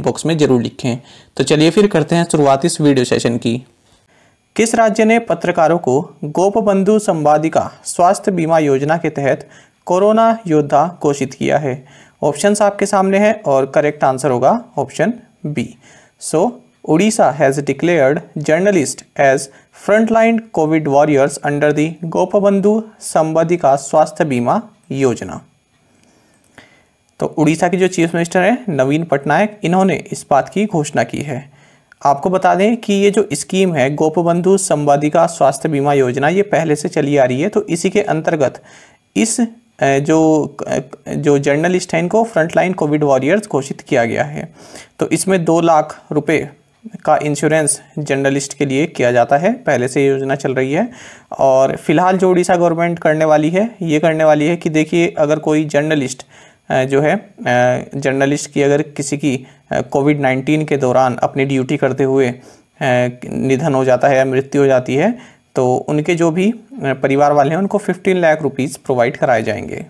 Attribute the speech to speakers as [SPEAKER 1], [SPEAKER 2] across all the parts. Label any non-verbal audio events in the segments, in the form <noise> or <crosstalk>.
[SPEAKER 1] Box में जरूर लिखें तो चलिए फिर करते हैं शुरुआत इस वीडियो सेशन की किस राज्य ने पत्रकारों को गोपबंधु संवादिका स्वास्थ्य बीमा योजना के तहत कोरोना योद्धा घोषित किया है ऑप्शंस आपके सामने हैं और करेक्ट आंसर होगा option B so Orissa has declared journalist as frontline covid warriors under the Gopabandhu Sambadika Swasthya Bima योजना तो उड़ीसा के जो चीफ मिनिस्टर हैं नवीन पटनायक इन्होंने इस बात की घोषणा की है आपको बता दें कि ये जो स्कीम है गोपबंधु संवादिका स्वास्थ्य बीमा योजना ये पहले से चली आ रही है तो इसी के अंतर्गत इस जो जो जर्नलिस्ट हैं इनको फ्रंटलाइन कोविड वॉरियर्स घोषित किया गया है तो इसमें दो लाख रुपए का इंश्योरेंस जर्नलिस्ट के लिए किया जाता है पहले से योजना चल रही है और फिलहाल जो उड़ीसा गवर्नमेंट करने वाली है ये करने वाली है कि देखिए अगर कोई जर्नलिस्ट जो है जर्नलिस्ट की अगर किसी की कोविड नाइन्टीन के दौरान अपनी ड्यूटी करते हुए निधन हो जाता है या मृत्यु हो जाती है तो उनके जो भी परिवार वाले हैं उनको 15 लाख रुपीस प्रोवाइड कराए जाएंगे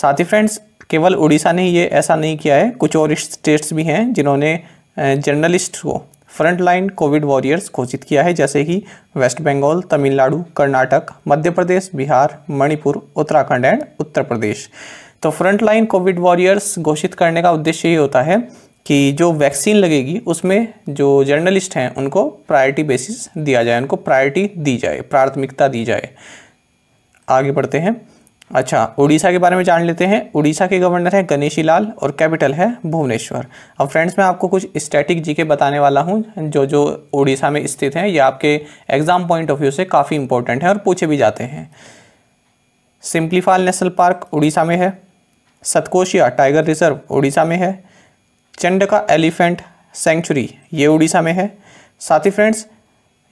[SPEAKER 1] साथ ही फ्रेंड्स केवल उड़ीसा ने ये ऐसा नहीं किया है कुछ और स्टेट्स भी हैं जिन्होंने जर्नलिस्ट को फ्रंट लाइन कोविड वॉरियर्स घोषित किया है जैसे कि वेस्ट बंगाल तमिलनाडु कर्नाटक मध्य प्रदेश बिहार मणिपुर उत्तराखंड एंड उत्तर प्रदेश तो फ्रंटलाइन कोविड वॉरियर्स घोषित करने का उद्देश्य ये होता है कि जो वैक्सीन लगेगी उसमें जो जर्नलिस्ट हैं उनको प्रायोरिटी बेसिस दिया जाए उनको प्रायोरिटी दी जाए प्राथमिकता दी जाए आगे बढ़ते हैं अच्छा उड़ीसा के बारे में जान लेते हैं उड़ीसा के गवर्नर हैं गणेशी लाल और कैपिटल है भुवनेश्वर अब फ्रेंड्स मैं आपको कुछ स्टैटिक जीके बताने वाला हूँ जो जो उड़ीसा में स्थित हैं ये आपके एग्ज़ाम पॉइंट ऑफ व्यू से काफ़ी इंपॉर्टेंट है और पूछे भी जाते हैं सिंपलीफाल नेशनल पार्क उड़ीसा में है सतकोशिया टाइगर रिजर्व उड़ीसा में है चंड का एलिफेंट सेंचुरी ये उड़ीसा में है साथ ही फ्रेंड्स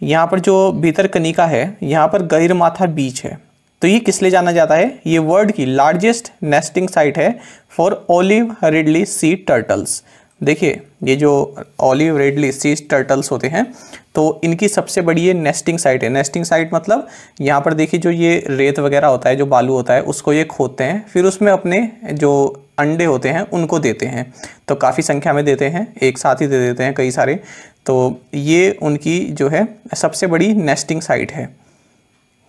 [SPEAKER 1] यहाँ पर जो भीतर कनिका है यहाँ पर गहिर माथा बीच है तो ये किस लिए जाना जाता है ये वर्ल्ड की लार्जेस्ट नेस्टिंग साइट है for olive ridley sea turtles देखिए ये जो ओलिव रेडली सी टर्टल्स होते हैं तो इनकी सबसे बड़ी ये नेस्टिंग साइट है नेस्टिंग साइट मतलब यहाँ पर देखिए जो ये रेत वगैरह होता है जो बालू होता है उसको ये खोदते हैं फिर उसमें अपने जो अंडे होते हैं उनको देते हैं तो काफ़ी संख्या में देते हैं एक साथ ही दे देते हैं कई सारे तो ये उनकी जो है सबसे बड़ी नेस्टिंग साइट है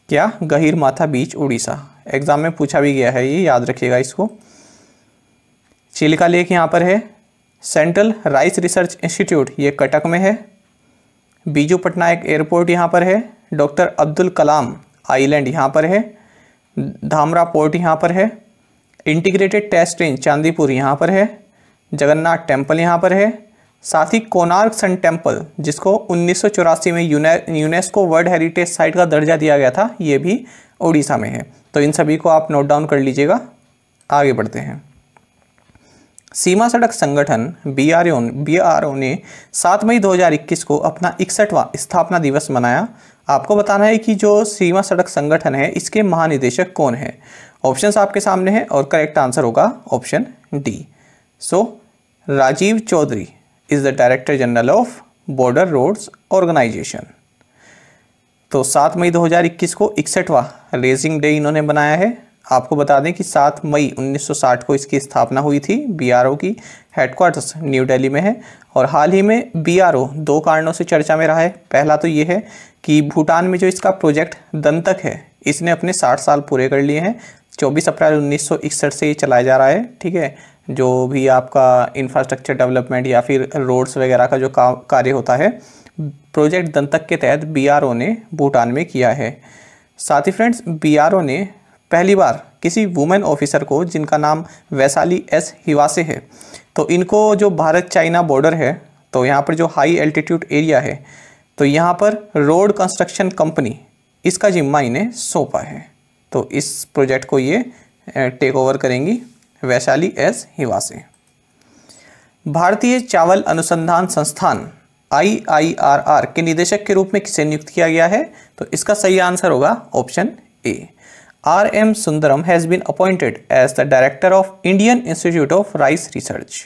[SPEAKER 1] क्या गहिर माथा बीच उड़ीसा एग्ज़ाम में पूछा भी गया है ये याद रखिएगा इसको चिलिका लेक यहाँ पर है सेंट्रल राइस रिसर्च इंस्टीट्यूट ये कटक में है बीजू पटनायक एयरपोर्ट यहाँ पर है डॉक्टर अब्दुल कलाम आइलैंड यहाँ पर है धामरा पोर्ट यहाँ पर है इंटीग्रेटेड टेस्ट रेंज चांदीपुर यहाँ पर है जगन्नाथ टेम्पल यहाँ पर है साथ ही कोनार्क सन टेम्पल जिसको उन्नीस में यूनेस्को वर्ल्ड हेरिटेज साइट का दर्जा दिया गया था ये भी उड़ीसा में है तो इन सभी को आप नोट डाउन कर लीजिएगा आगे बढ़ते हैं सीमा सड़क संगठन B R O B R O ने सात मई 2021 को अपना इकसठवां स्थापना दिवस मनाया आपको बताना है कि जो सीमा सड़क संगठन है इसके महानिदेशक कौन है ऑप्शंस आपके सामने हैं और करेक्ट आंसर होगा option D so Rajeev Chaudhary is the director general of border roads organisation तो सात मई 2021 को इकसठवा रेजिंग डे इन्होंने बनाया है आपको बता दें कि 7 मई 1960 को इसकी स्थापना हुई थी बीआरओ की हेडक्वार्टर्स न्यू दिल्ली में है और हाल ही में बीआरओ दो कारणों से चर्चा में रहा है पहला तो ये है कि भूटान में जो इसका प्रोजेक्ट दंतक है इसने अपने 60 साल पूरे कर लिए हैं 24 अप्रैल 1961 से ये चलाया जा रहा है ठीक है जो भी आपका इंफ्रास्ट्रक्चर डेवलपमेंट या फिर रोड्स वगैरह का जो कार्य होता है प्रोजेक्ट दंतक के तहत ओ ने भूटान में किया है साथ ही फ्रेंड्स ओ ने पहली बार किसी वुमेन ऑफिसर को जिनका नाम वैशाली एस हिवासे है तो इनको जो भारत चाइना बॉर्डर है तो यहाँ पर जो हाई एल्टीट्यूड एरिया है तो यहाँ पर रोड कंस्ट्रक्शन कंपनी इसका जिम्मा इन्हें सौंपा है तो इस प्रोजेक्ट को ये टेक ओवर करेंगी वैशाली एस हिवासे भारतीय चावल अनुसंधान संस्थान आईआईआरआर के निदेशक के रूप में किसे नियुक्त किया गया है तो इसका सही आंसर होगा option A M Sundaram has been appointed as the Director of Indian Institute of Rice Research.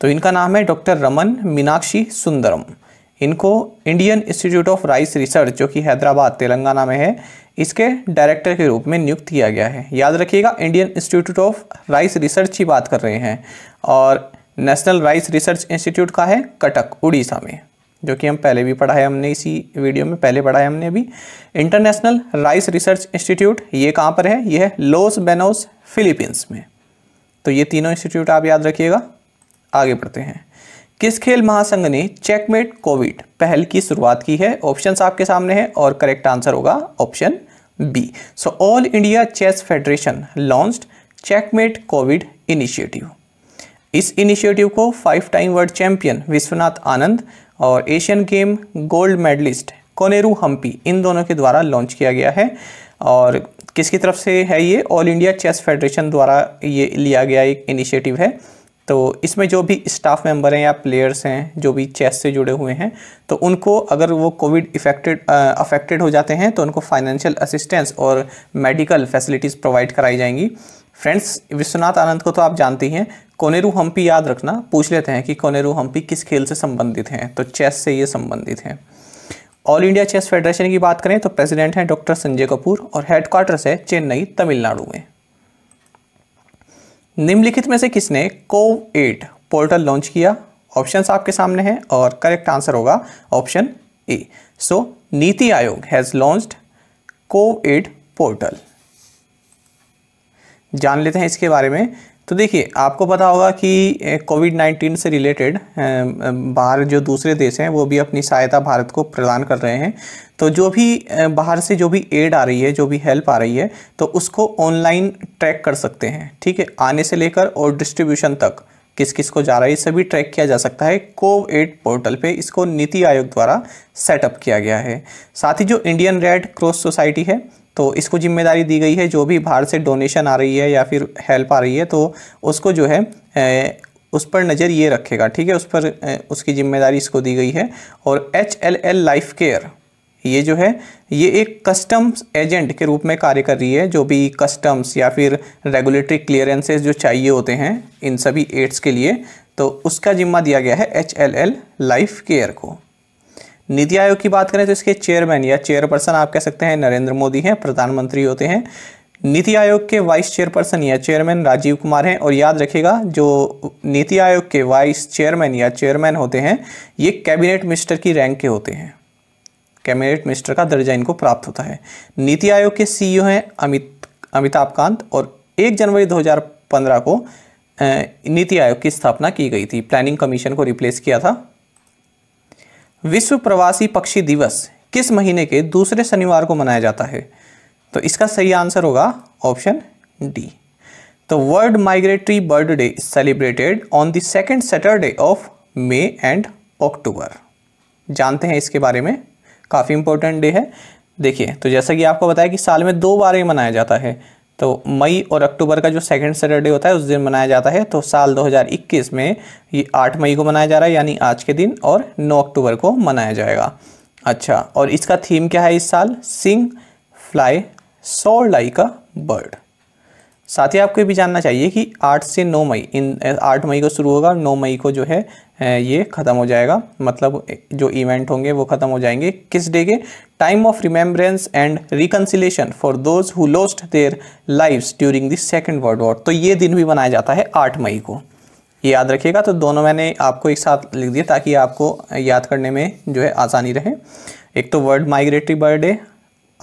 [SPEAKER 1] तो इनका नाम है डॉक्टर रमन मीनाक्षी सुंदरम इनको Indian institute of rice research जो कि हैदराबाद तेलंगाना में है इसके डायरेक्टर के रूप में नियुक्त किया गया है याद रखिएगा Indian institute of rice research की बात कर रहे हैं और नेशनल राइस रिसर्च इंस्टीट्यूट का है कटक उड़ीसा में जो कि हम पहले भी पढ़ा है हमने इसी वीडियो में पहले पढ़ा है हमने अभी इंटरनेशनल राइस रिसर्च इंस्टीट्यूट ये कहाँ पर है ये है लॉस बेनोस फिलीपींस में तो ये तीनों इंस्टीट्यूट आप याद रखिएगा आगे बढ़ते हैं किस खेल महासंघ ने चेकमेट कोविड पहल की शुरुआत की है ऑप्शन आपके सामने है और करेक्ट आंसर होगा option B so all India chess federation launched checkmate covid initiative इस इनिशिएटिव को five time world champion Vishwanath Anand और Asian game gold medallist Koneru Humpy इन दोनों के द्वारा लॉन्च किया गया है और किसकी तरफ से है ये ऑल इंडिया चेस फेडरेशन द्वारा ये लिया गया एक इनिशिएटिव है तो इसमें जो भी स्टाफ मेंबर हैं या प्लेयर्स हैं जो भी चेस से जुड़े हुए हैं तो उनको अगर वो कोविड इफेक्टेड अफेक्टेड हो जाते हैं तो उनको फाइनेंशियल असिस्टेंस और मेडिकल फैसिलिटीज़ प्रोवाइड कराई जाएंगी फ्रेंड्स विश्वनाथ आनंद को तो आप जानती हैं कोनेरू हम्पी याद रखना पूछ लेते हैं कि कोनेरू हम्पी किस खेल से संबंधित हैं तो चेस से ये संबंधित हैं ऑल इंडिया चेस फेडरेशन की बात करें तो प्रेसिडेंट हैं डॉक्टर संजय कपूर और हेडक्वार्टर्स है चेन्नई तमिलनाडु में निम्नलिखित में से किसने को एट पोर्टल लॉन्च किया ऑप्शन आपके सामने हैं और करेक्ट आंसर होगा option A so NITI Aayog has launch co aid portal जान लेते हैं इसके बारे में तो देखिए आपको पता होगा कि कोविड नाइन्टीन से रिलेटेड बाहर जो दूसरे देश हैं वो भी अपनी सहायता भारत को प्रदान कर रहे हैं तो जो भी बाहर से जो भी एड आ रही है जो भी हेल्प आ रही है तो उसको ऑनलाइन ट्रैक कर सकते हैं ठीक है आने से लेकर और डिस्ट्रीब्यूशन तक किस किस को जा रहा है सभी ट्रैक किया जा सकता है एड पोर्टल पे इसको नीति आयोग द्वारा सेटअप किया गया है साथ ही जो इंडियन रेड क्रॉस सोसाइटी है तो इसको जिम्मेदारी दी गई है जो भी बाहर से डोनेशन आ रही है या फिर हेल्प आ रही है तो उसको जो है ए, उस पर नज़र ये रखेगा ठीक है उस पर ए, उसकी जिम्मेदारी इसको दी गई है और H L L life care ये जो है ये एक कस्टम्स एजेंट के रूप में कार्य कर रही है जो भी कस्टम्स या फिर रेगुलेटरी क्लियरेंसेज जो चाहिए होते हैं इन सभी एड्स के लिए तो उसका जिम्मा दिया गया है H L L life care को नीति आयोग की बात करें तो इसके चेयरमैन या चेयरपर्सन आप कह सकते हैं नरेंद्र मोदी हैं प्रधानमंत्री होते हैं नीति आयोग के वाइस चेयरपर्सन या चेयरमैन राजीव कुमार हैं और याद रखिएगा जो नीति आयोग के वाइस चेयरमैन या चेयरमैन होते हैं ये कैबिनेट मिनिस्टर की रैंक के होते हैं कैबिनेट मिनिस्टर का दर्जा इनको प्राप्त होता है नीति आयोग के सीईओ हैं अमित अमिताभ कांत और एक जनवरी 2015 को नीति आयोग की स्थापना की गई थी प्लानिंग कमीशन को रिप्लेस किया था विश्व प्रवासी पक्षी दिवस किस महीने के दूसरे शनिवार को मनाया जाता है तो इसका सही आंसर होगा ऑप्शन डी तो world migratory bird day is celebrated on the second Saturday of May and October जानते हैं इसके बारे में काफ़ी इंपॉर्टेंट डे है देखिए तो जैसा कि आपको बताया कि साल में दो बार ही मनाया जाता है तो मई और अक्टूबर का जो सेकेंड सैटरडे होता है उस दिन मनाया जाता है तो साल 2021 में ये 8 मई को मनाया जा रहा है यानी आज के दिन और 9 अक्टूबर को मनाया जाएगा अच्छा और इसका थीम क्या है इस साल sing fly soar like a bird साथ ही आपको ये भी जानना चाहिए कि आठ से नौ मई इन आठ मई को शुरू होगा नौ मई को जो है ये ख़त्म हो जाएगा मतलब जो इवेंट होंगे वो ख़त्म हो जाएंगे किस डे के time of remembrance and reconciliation for those who lost their lives during the second world war तो ये दिन भी मनाया जाता है आठ मई को ये याद रखिएगा तो दोनों मैंने आपको एक साथ लिख दिया ताकि आपको याद करने में जो है आसानी रहे एक तो वर्ल्ड माइग्रेटरी बर्थडे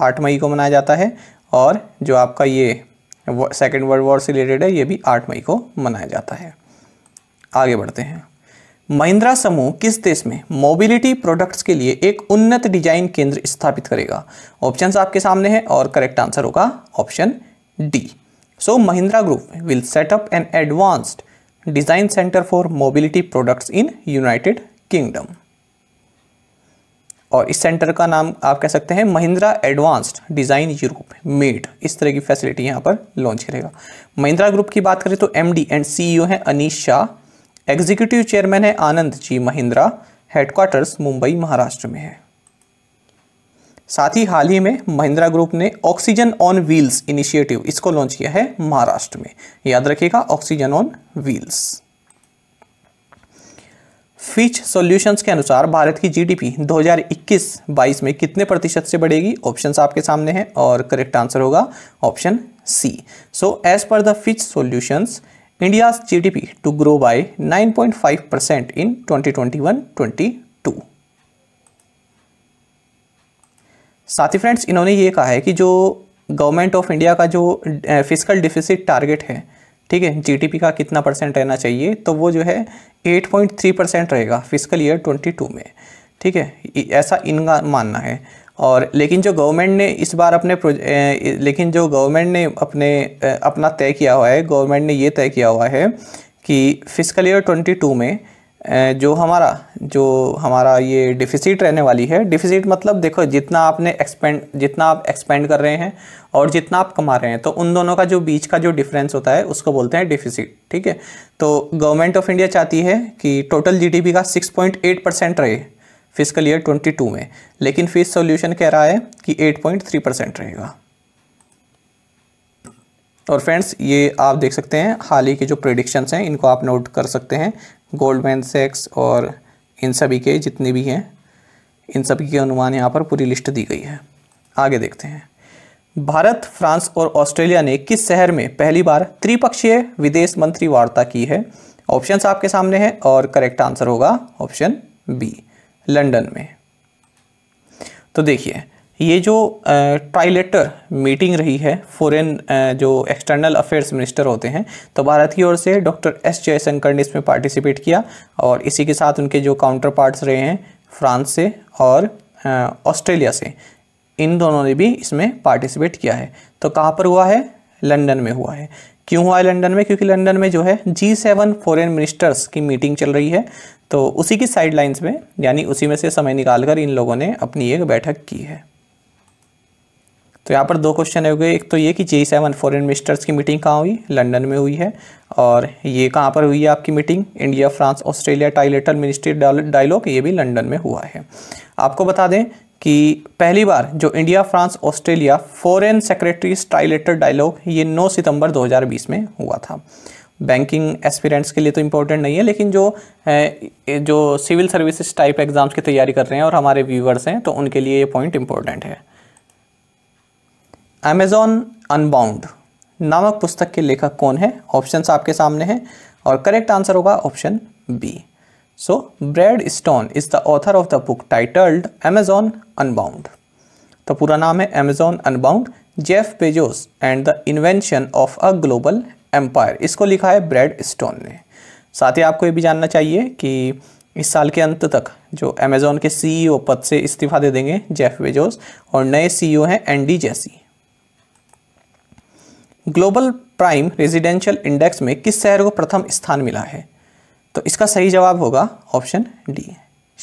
[SPEAKER 1] आठ मई को मनाया जाता है और जो आपका ये सेकेंड वर्ल्ड वॉर से रिलेटेड है ये भी आठ मई को मनाया जाता है आगे बढ़ते हैं महिंद्रा समूह किस देश में मोबिलिटी प्रोडक्ट्स के लिए एक उन्नत डिजाइन केंद्र स्थापित करेगा ऑप्शंस आपके सामने हैं और करेक्ट आंसर होगा option D so Mahindra group will set up an advanced design centre for mobility products in United Kingdom और इस सेंटर का नाम आप कह सकते हैं Mahindra advanced design Europe made इस तरह की फैसिलिटी यहाँ पर लॉन्च करेगा महिंद्रा ग्रुप की बात करें तो एमडी एंड सीईओ हैं अनिश शाह एग्जीक्यूटिव चेयरमैन है आनंद जी महिंद्रा हेडक्वार्टर्स मुंबई महाराष्ट्र में है साथ ही हाल ही में महिंद्रा ग्रुप ने ऑक्सीजन ऑन व्हील्स इनिशिएटिव इसको लॉन्च किया है महाराष्ट्र में याद रखिएगा oxygen on wheels Fitch solutions के अनुसार भारत की जीडीपी 2021-22 में कितने प्रतिशत से बढ़ेगी ऑप्शंस आपके सामने हैं और करेक्ट आंसर होगा option C so as per the Fitch solutions India's GDP to grow by 9.5% in 2021-22. साथ ही फ्रेंड्स इन्होंने ये कहा है कि जो गवर्नमेंट ऑफ इंडिया का जो फिजिकल डिफिसिट टारगेट है ठीक है जीडीपी का कितना परसेंट रहना चाहिए तो वो जो है 8.3 परसेंट रहेगा फिजिकल ईयर 22 में ठीक है ऐसा इनका मानना है और लेकिन जो गवर्नमेंट ने इस बार अपने लेकिन जो गवर्नमेंट ने अपने अपना तय किया हुआ है गवर्नमेंट ने ये तय किया हुआ है कि फिजिकल ईयर ट्वेंटी में जो हमारा जो हमारा ये डिफिसिट रहने वाली है डिफिसिट मतलब देखो जितना आपने एक्सपेंड जितना आप एक्सपेंड कर रहे हैं और जितना आप कमा रहे हैं तो उन दोनों का जो बीच का जो डिफरेंस होता है उसको बोलते हैं डिफिसिट ठीक है तो गवर्नमेंट ऑफ इंडिया चाहती है कि टोटल जीडीपी का 6.8 परसेंट रहे फिजिकल ईयर 22 में लेकिन फीस सोल्यूशन कह रहा है कि एट परसेंट रहेगा और फ्रेंड्स ये आप देख सकते हैं हाल ही के जो प्रिडिक्शंस हैं इनको आप नोट कर सकते हैं गोल्डमैन सेक्स और इन सभी के जितने भी हैं इन सभी के अनुमान यहाँ पर पूरी लिस्ट दी गई है आगे देखते हैं भारत फ्रांस और ऑस्ट्रेलिया ने किस शहर में पहली बार त्रिपक्षीय विदेश मंत्री वार्ता की है ऑप्शंस आपके सामने हैं और करेक्ट आंसर होगा ऑप्शन बी लंदन में तो देखिए ये जो ट्राइलेटर मीटिंग रही है फॉरेन जो एक्सटर्नल अफेयर्स मिनिस्टर होते हैं तो भारत की ओर से डॉक्टर एस जयशंकर ने इसमें पार्टिसिपेट किया और इसी के साथ उनके जो काउंटर पार्ट्स रहे हैं फ्रांस से और ऑस्ट्रेलिया से इन दोनों ने भी इसमें पार्टिसिपेट किया है तो कहाँ पर हुआ है लंदन में हुआ है क्यों हुआ है लंदन में क्योंकि लंदन में जो है जी सेवन फॉरन मिनिस्टर्स की मीटिंग चल रही है तो उसी की साइडलाइंस में यानी उसी में से समय निकालकर इन लोगों ने अपनी एक बैठक की है तो यहाँ पर दो क्वेश्चन हो गए एक तो ये कि जे सेवन फॉरन मिनिस्टर्स की मीटिंग कहाँ हुई लंदन में हुई है और ये कहाँ पर हुई है आपकी meeting India France Australia trilateral ministry dialogue ये भी लंदन में हुआ है आपको बता दें कि पहली बार जो India France Australia foreign secretaries trilateral dialogue ये नौ सितम्बर दो में हुआ था बैंकिंग एस्पिरेंट्स के लिए तो इम्पोर्टेंट नहीं है लेकिन जो जो सिविल सर्विसेज टाइप एग्ज़ाम्स की तैयारी कर रहे हैं और हमारे व्यूवर्स हैं तो उनके लिए ये पॉइंट इंपॉर्टेंट है अमेजॉन अनबाउंड नामक पुस्तक के लेखक कौन है ऑप्शंस आपके सामने हैं और करेक्ट आंसर होगा option B so Brad Stone is the author of the book titled Amazon unbound तो पूरा नाम है Amazon unbound Jeff Bezos and the invention of a global empire इसको लिखा है ब्रेड स्टोन ने साथ ही आपको ये भी जानना चाहिए कि इस साल के अंत तक जो अमेज़ॉन के सीईओ e पद से इस्तीफा दे देंगे जेफ वेजोस और नए सीईओ e हैं Andy Jassy global prime residential index में किस शहर को प्रथम स्थान मिला है तो इसका सही जवाब होगा ऑप्शन डी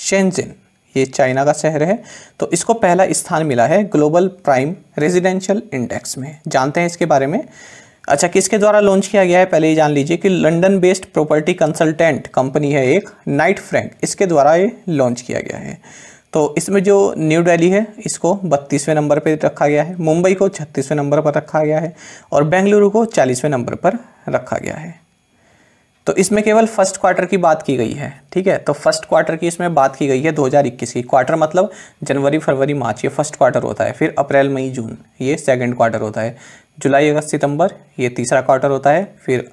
[SPEAKER 1] शेंजिन ये चाइना का शहर है तो इसको पहला स्थान मिला है ग्लोबल प्राइम रेजिडेंशियल इंडेक्स में जानते हैं इसके बारे में अच्छा किसके द्वारा लॉन्च किया गया है पहले ये जान लीजिए कि London based property consultant company है एक नाइट फ्रैंक इसके द्वारा ये लॉन्च किया गया है तो इसमें जो न्यू दिल्ली है इसको बत्तीसवें नंबर पर रखा गया है मुंबई को छत्तीसवें नंबर पर रखा गया है और बेंगलुरु को चालीसवें नंबर पर रखा गया है तो इसमें केवल फर्स्ट क्वार्टर की बात की गई है ठीक है तो फर्स्ट क्वार्टर की इसमें बात की गई है 2021 की क्वार्टर मतलब जनवरी फरवरी मार्च ये फर्स्ट क्वार्टर होता है फिर अप्रैल मई जून ये सेकंड क्वार्टर होता है जुलाई अगस्त सितंबर ये तीसरा क्वार्टर होता है फिर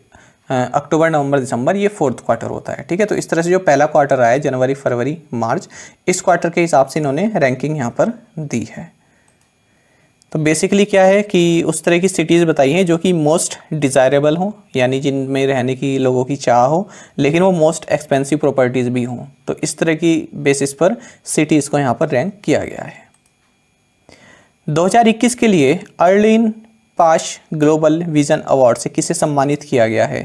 [SPEAKER 1] अक्टूबर नवंबर दिसंबर ये फोर्थ क्वार्टर होता है ठीक है तो इस तरह से जो पहला क्वार्टर आया जनवरी फरवरी मार्च इस क्वार्टर के हिसाब से इन्होंने रैंकिंग यहाँ पर दी है तो बेसिकली क्या है कि उस तरह की सिटीज़ बताई हैं जो कि मोस्ट डिज़ायरेबल हों यानी जिनमें रहने की लोगों की चाह हो लेकिन वो मोस्ट एक्सपेंसिव प्रॉपर्टीज़ भी हों तो इस तरह की बेसिस पर सिटीज़ को यहाँ पर रैंक किया गया है 2021 के लिए अर्लिन पाश ग्लोबल विजन अवार्ड से किसे सम्मानित किया गया है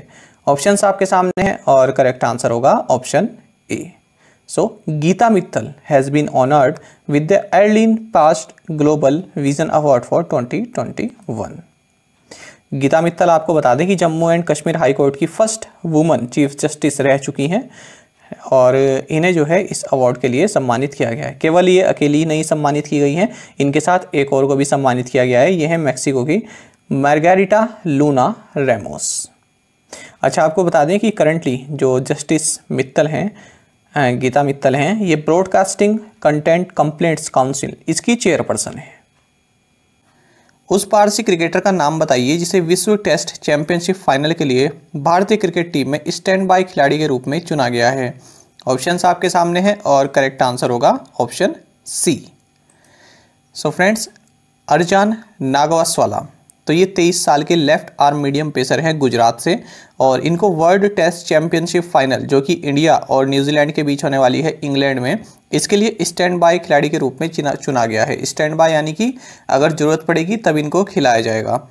[SPEAKER 1] ऑप्शंस आपके सामने हैं और करेक्ट आंसर होगा option A so Gita Mittal has been honoured with the Arline Pacht global vision award for 2021 Gita Mittal आपको बता दें कि Jammu and Kashmir high court की फर्स्ट वुमन चीफ जस्टिस रह चुकी हैं और इन्हें जो है इस अवार्ड के लिए सम्मानित किया गया है केवल ये अकेली ही नहीं सम्मानित की गई हैं इनके साथ एक और को भी सम्मानित किया गया है ये है मैक्सिको की मार्गेरिटा लूना रेमोस अच्छा आपको बता दें कि करंटली जो जस्टिस मित्तल हैं गीता मित्तल हैं ये ब्रॉडकास्टिंग कंटेंट कंप्लेंट्स काउंसिल इसकी चेयरपर्सन है उस पारसी क्रिकेटर का नाम बताइए जिसे विश्व टेस्ट चैंपियनशिप फाइनल के लिए भारतीय क्रिकेट टीम में स्टैंड बाई खिलाड़ी के रूप में चुना गया है ऑप्शन आपके सामने हैं और करेक्ट आंसर होगा option C so friends Arzan Nagwaswalla तो ये तेईस साल के लेफ्ट आर्म मीडियम पेसर हैं गुजरात से और इनको वर्ल्ड टेस्ट चैंपियनशिप फाइनल जो कि इंडिया और न्यूजीलैंड के बीच होने वाली है इंग्लैंड में इसके लिए स्टैंड बाय खिलाड़ी के रूप में चुना गया है स्टैंड बाय यानी कि अगर ज़रूरत पड़ेगी तब इनको खिलाया जाएगा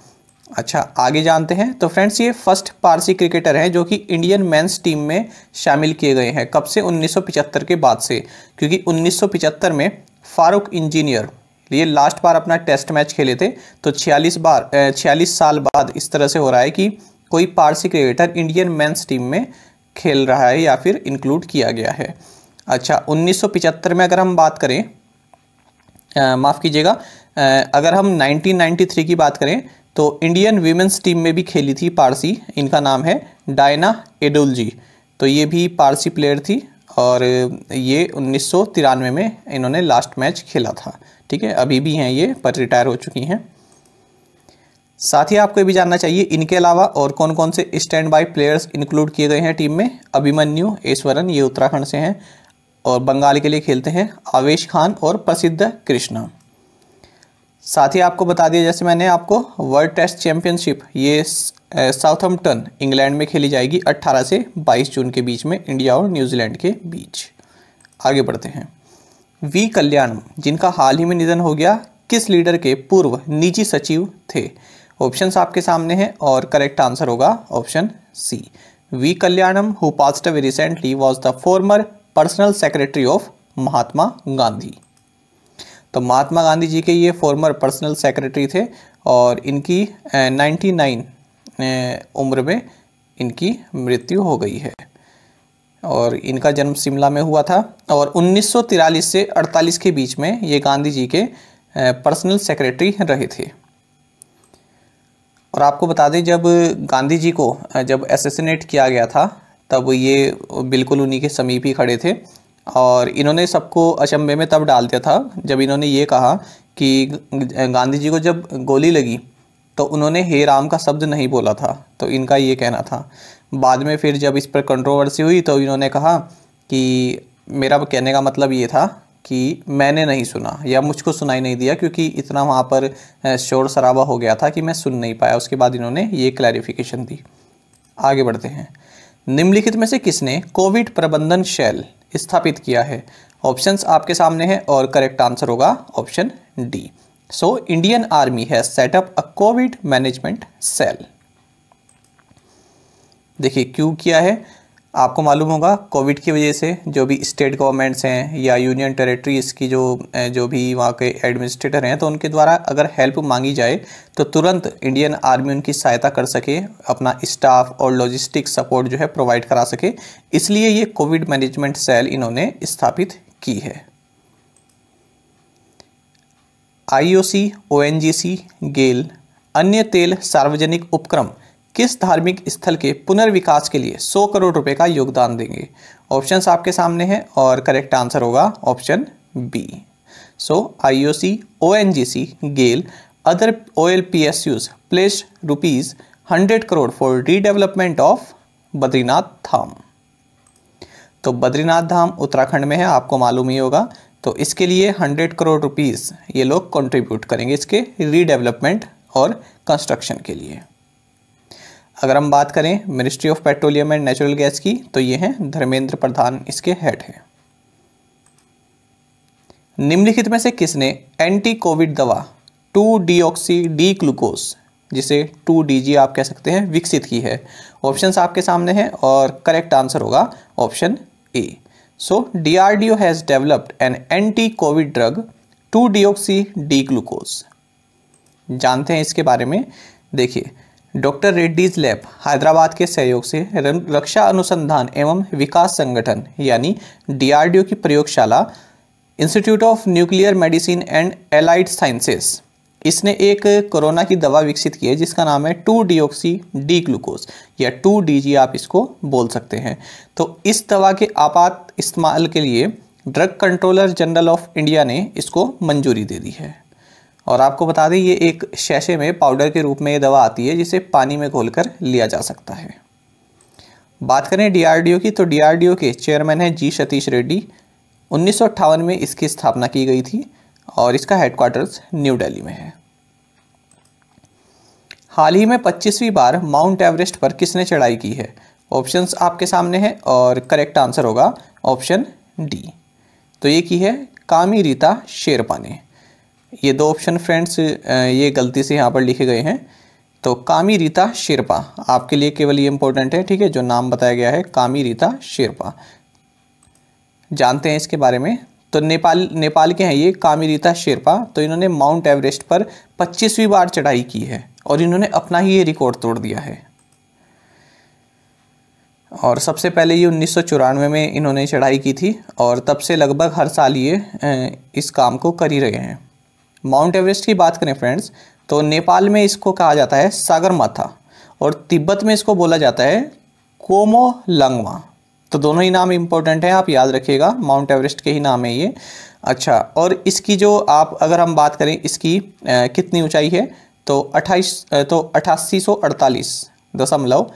[SPEAKER 1] अच्छा आगे जानते हैं तो फ्रेंड्स ये फर्स्ट पारसी क्रिकेटर हैं जो कि इंडियन मेंस टीम में शामिल किए गए हैं कब से 1975 के बाद से क्योंकि 1975 में फारूक इंजीनियर तो ये लास्ट बार अपना टेस्ट मैच खेले थे तो 46 बार छियालीस साल बाद इस तरह से हो रहा है कि कोई Parsi cricketer Indian men's team में खेल रहा है या फिर इंक्लूड किया गया है अच्छा 1975 में अगर हम बात करें माफ़ कीजिएगा अगर हम 1993 की बात करें तो इंडियन वीमेंस टीम में भी खेली थी पारसी इनका नाम है डायना एडुल जी तो ये भी पारसी प्लेयर थी और ये उन्नीस में इन्होंने लास्ट मैच खेला था ठीक है अभी भी हैं ये पर रिटायर हो चुकी हैं साथ ही आपको ये भी जानना चाहिए इनके अलावा और कौन कौन से स्टैंड बाई प्लेयर्स इंक्लूड किए गए हैं टीम में अभिमन्यु ईश्वरन ये उत्तराखंड से हैं और बंगाल के लिए खेलते हैं आवेश खान और प्रसिद्ध कृष्णा साथ ही आपको बता दिया जैसे मैंने आपको वर्ल्ड टेस्ट चैंपियनशिप ये साउथम्पटन इंग्लैंड में खेली जाएगी 18 से 22 जून के बीच में इंडिया और न्यूजीलैंड के बीच आगे बढ़ते हैं वी कल्याणम जिनका हाल ही में निधन हो गया किस लीडर के पूर्व निजी सचिव थे ऑप्शंस आपके सामने हैं और करेक्ट आंसर होगा option C V Kalyanam who passed away recently was the former personal secretary of Mahatma Gandhi तो महात्मा गांधी जी के ये फॉर्मर पर्सनल सेक्रेटरी थे और इनकी नाइन्टी eh, नाइन eh, उम्र में इनकी मृत्यु हो गई है और इनका जन्म शिमला में हुआ था और 1943 से 48 के बीच में ये गांधी जी के पर्सनल सेक्रेटरी रहे थे और आपको बता दें जब गांधी जी को जब एसेसिनेट किया गया था तब ये बिल्कुल उन्हीं के समीप ही खड़े थे और इन्होंने सबको अचंभे में तब डाल दिया था जब इन्होंने ये कहा कि गांधी जी को जब गोली लगी तो उन्होंने हे राम का शब्द नहीं बोला था तो इनका ये कहना था बाद में फिर जब इस पर कंट्रोवर्सी हुई तो इन्होंने कहा कि मेरा कहने का मतलब ये था कि मैंने नहीं सुना या मुझको सुनाई नहीं दिया क्योंकि इतना वहाँ पर शोर शराबा हो गया था कि मैं सुन नहीं पाया उसके बाद इन्होंने ये क्लैरिफिकेशन दी आगे बढ़ते हैं निम्नलिखित में से किसने कोविड प्रबंधन शैल स्थापित किया है ऑप्शंस आपके सामने हैं और करेक्ट आंसर होगा option D so Indian army has set up a covid management cell देखिए क्यों किया है आपको मालूम होगा कोविड की वजह से जो भी स्टेट गवर्नमेंट्स हैं या यूनियन टेरेटरीज़ की जो जो भी वहाँ के एडमिनिस्ट्रेटर हैं तो उनके द्वारा अगर हेल्प मांगी जाए तो तुरंत इंडियन आर्मी उनकी सहायता कर सके अपना स्टाफ और लॉजिस्टिक सपोर्ट जो है प्रोवाइड करा सके इसलिए ये कोविड मैनेजमेंट सेल इन्होंने स्थापित की है आई ओ गेल अन्य तेल सार्वजनिक उपक्रम किस धार्मिक स्थल के पुनर्विकास के लिए 100 करोड़ रुपए का योगदान देंगे ऑप्शंस आपके सामने हैं और करेक्ट आंसर होगा option B so I O C O N G C GAIL other O L P S use place rupees hundred crore for redevelopment of Badrinath Dham तो बद्रीनाथ धाम उत्तराखंड में है आपको मालूम ही होगा तो इसके लिए हंड्रेड करोड़ रुपीज़ ये लोग कंट्रीब्यूट करेंगे इसके रीडेवलपमेंट और कंस्ट्रक्शन के लिए अगर हम बात करें ministry of petroleum and natural gas की तो ये हैं धर्मेंद्र प्रधान इसके हेड हैं निम्नलिखित में से किसने एंटी कोविड दवा two deoxy D glucose जिसे टू डी आप कह सकते हैं विकसित की है ऑप्शंस आपके सामने हैं और करेक्ट आंसर होगा option A so D D R O has developed an anti covid drug two deoxy D glucose जानते हैं इसके बारे में देखिए डॉक्टर रेड्डीज लैब हैदराबाद के सहयोग से रक्षा अनुसंधान एवं विकास संगठन यानी डीआरडीओ की प्रयोगशाला institute of nuclear medicine and allied sciences इसने एक कोरोना की दवा विकसित की है जिसका नाम है टू डीऑक्सी डी ग्लूकोज या टू डी आप इसको बोल सकते हैं तो इस दवा के आपात इस्तेमाल के लिए drug controller general of India ने इसको मंजूरी दे दी है और आपको बता दें ये एक शैशे में पाउडर के रूप में ये दवा आती है जिसे पानी में घोल लिया जा सकता है बात करें डीआरडीओ की तो डीआरडीओ के चेयरमैन हैं जी सतीश रेड्डी उन्नीस में इसकी स्थापना की गई थी और इसका हेडक्वार्टर्स न्यू दिल्ली में है हाल ही में 25वीं बार माउंट एवरेस्ट पर किसने चढ़ाई की है ऑप्शंस आपके सामने हैं और करेक्ट आंसर होगा ऑप्शन डी तो ये की है कामी रीता शेरपा ने ये दो ऑप्शन फ्रेंड्स ये गलती से यहाँ पर लिखे गए हैं तो कामी रीता शेरपा आपके लिए केवल ये इंपॉर्टेंट है ठीक है जो नाम बताया गया है कामी रीता शेरपा जानते हैं इसके बारे में तो नेपाल नेपाल के हैं ये कामिरीता शेरपा तो इन्होंने माउंट एवरेस्ट पर पच्चीसवीं बार चढ़ाई की है और इन्होंने अपना ही ये रिकॉर्ड तोड़ दिया है और सबसे पहले ये उन्नीस में इन्होंने चढ़ाई की थी और तब से लगभग हर साल ये इस काम को कर ही रहे हैं माउंट एवरेस्ट की बात करें फ्रेंड्स तो नेपाल में इसको कहा जाता है सागर माथा और तिब्बत में इसको बोला जाता है कोमो लंगवा तो दोनों ही नाम इम्पोर्टेंट हैं आप याद रखिएगा माउंट एवरेस्ट के ही नाम है ये अच्छा और इसकी जो आप अगर हम बात करें इसकी आ, कितनी ऊंचाई है तो अट्ठाईस तो अठासी सौ अड़तालीस दशमलव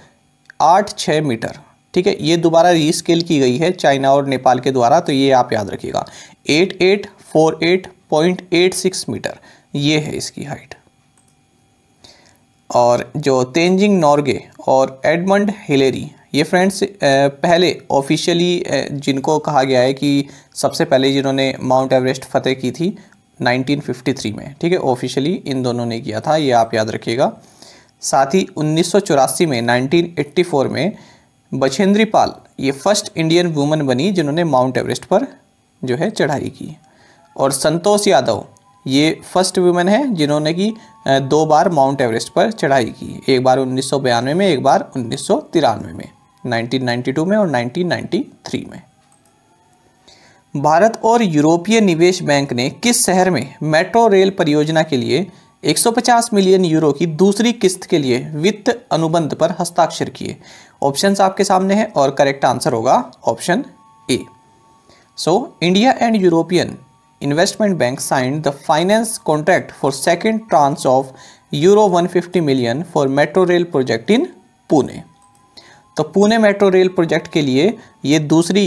[SPEAKER 1] आठ छः मीटर ठीक है ये दोबारा रीस्केल की गई है चाइना और नेपाल के द्वारा तो ये आप याद रखिएगा eight eight four eight point eight six metre ये है इसकी हाइट और जो तेंजिंग नॉर्गे और एडमंड हिलेरी ये फ्रेंड्स पहले ऑफिशियली जिनको कहा गया है कि सबसे पहले जिन्होंने माउंट एवरेस्ट फतेह की थी 1953 में ठीक है ऑफिशियली इन दोनों ने किया था ये आप याद रखिएगा साथ ही उन्नीस में 1984 में बछेंद्री पाल ये फर्स्ट इंडियन वुमन बनी जिन्होंने माउंट एवरेस्ट पर जो है चढ़ाई की और संतोष यादव ये फर्स्ट वुमेन है जिन्होंने कि दो बार माउंट एवरेस्ट पर चढ़ाई की एक बार उन्नीस में एक बार उन्नीस में 1992 में और 1993 में भारत और यूरोपीय निवेश बैंक ने किस शहर में मेट्रो रेल परियोजना के लिए 150 मिलियन यूरो की दूसरी किस्त के लिए वित्त अनुबंध पर हस्ताक्षर किए ऑप्शंस आपके सामने हैं और करेक्ट आंसर होगा option A so India and European investment bank signed the finance contract for second tranche of euro 150 million for metro rail project in pune तो पुणे मेट्रो रेल प्रोजेक्ट के लिए ये दूसरी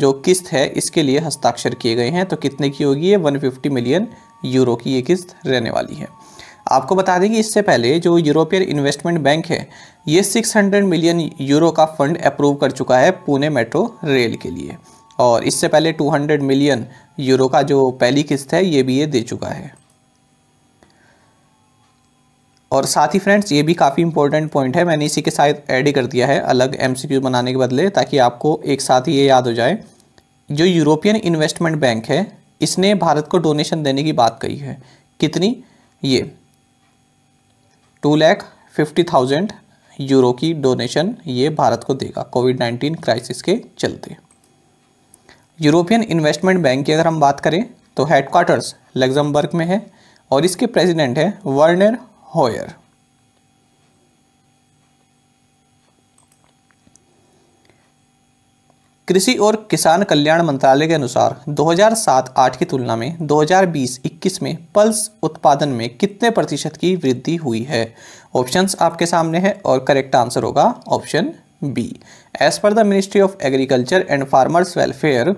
[SPEAKER 1] जो किस्त है इसके लिए हस्ताक्षर किए गए हैं तो कितने की होगी ये 150 मिलियन यूरो की ये किस्त रहने वाली है आपको बता दें कि इससे पहले जो यूरोपियन इन्वेस्टमेंट बैंक है ये 600 मिलियन यूरो का फंड अप्रूव कर चुका है पुणे मेट्रो रेल के लिए और इससे पहले 200 मिलियन यूरो का जो पहली किस्त है ये भी ये दे चुका है और साथ ही फ्रेंड्स ये भी काफ़ी इंपॉर्टेंट पॉइंट है मैंने इसी के साथ ऐड कर दिया है अलग एमसीक्यू बनाने के बदले ताकि आपको एक साथ ही ये याद हो जाए जो यूरोपियन इन्वेस्टमेंट बैंक है इसने भारत को डोनेशन देने की बात कही है कितनी ये two lakh fifty thousand euro की डोनेशन ये भारत को देगा कोविड नाइन्टीन क्राइसिस के चलते यूरोपियन इन्वेस्टमेंट बैंक की अगर हम बात करें तो हेडक्वार्टर्स लग्जमबर्ग में है और इसके प्रेसिडेंट है वर्नर होयर कृषि और किसान कल्याण मंत्रालय के अनुसार 2007-8 की तुलना में 2020-21 में पल्स उत्पादन में कितने प्रतिशत की वृद्धि हुई है ऑप्शंस आपके सामने है और करेक्ट आंसर होगा option B as per the ministry of agriculture and farmers welfare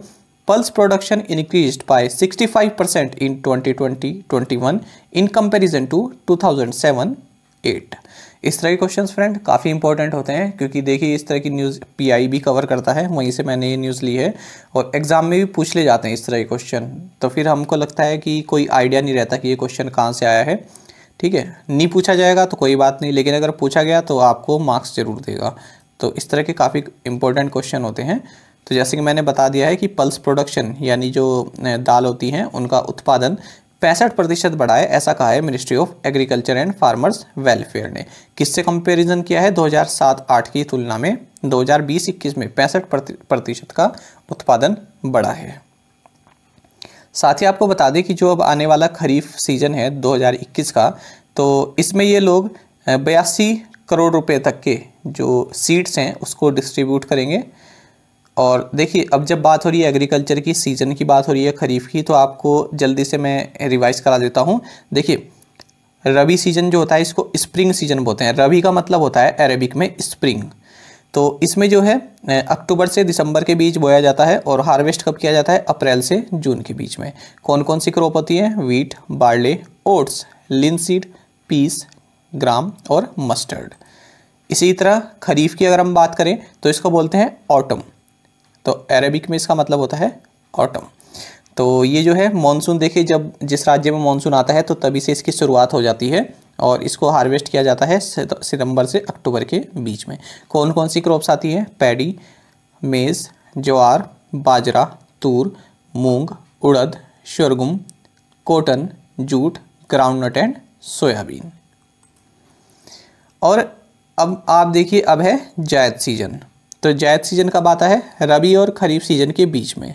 [SPEAKER 1] pulse production increase by 65% in 2020-21 in comparison to 2007-8 इस तरह के क्वेश्चन फ्रेंड काफ़ी इंपॉर्टेंट होते हैं क्योंकि देखिए इस तरह की न्यूज़ पीआई भी कवर करता है वहीं से मैंने ये न्यूज़ ली है और एग्जाम में भी पूछ ले जाते हैं इस तरह के क्वेश्चन तो फिर हमको लगता है कि कोई आइडिया नहीं रहता कि ये क्वेश्चन कहाँ से आया है ठीक है नहीं पूछा जाएगा तो कोई बात नहीं लेकिन अगर पूछा गया तो आपको मार्क्स जरूर देगा तो इस तरह के काफ़ी इंपॉर्टेंट क्वेश्चन होते हैं तो जैसे कि मैंने बता दिया है कि पल्स प्रोडक्शन यानी जो दाल होती हैं उनका उत्पादन पैंसठ प्रतिशत बढ़ाए ऐसा कहा है ministry of agriculture and farmers welfare ने किससे कंपैरिजन किया है 2007-8 की तुलना में 2020-21 में पैंसठ प्रतिशत का उत्पादन बढ़ा है साथ ही आपको बता दें कि जो अब आने वाला खरीफ सीजन है 2021 का तो इसमें ये लोग बयासी करोड़ रुपए तक के जो सीड्स हैं उसको डिस्ट्रीब्यूट करेंगे और देखिए अब जब बात हो रही है एग्रीकल्चर की सीज़न की बात हो रही है खरीफ की तो आपको जल्दी से मैं रिवाइज़ करा देता हूँ देखिए रबी सीज़न जो होता है इसको स्प्रिंग सीज़न बोलते हैं रबी का मतलब होता है अरेबिक में स्प्रिंग तो इसमें जो है अक्टूबर से दिसंबर के बीच बोया जाता है और हार्वेस्ट कब किया जाता है अप्रैल से जून के बीच में कौन कौन सी क्रॉप होती है wheat barley oats linseed peas gram और मस्टर्ड इसी तरह खरीफ की अगर हम बात करें तो इसको बोलते हैं ऑटम तो अरेबिक में इसका मतलब होता है ऑटम तो ये जो है मानसून देखिए जब जिस राज्य में मानसून आता है तो तभी से इसकी शुरुआत हो जाती है और इसको हार्वेस्ट किया जाता है सितंबर से अक्टूबर के बीच में कौन कौन सी क्रॉप्स आती हैं paddy maize jowar bajra tur moong urad sorghum cotton jute groundnut and soybean और अब आप देखिए अब है जायद सीजन तो जायद सीजन कब आता है रबी और खरीफ सीजन के बीच में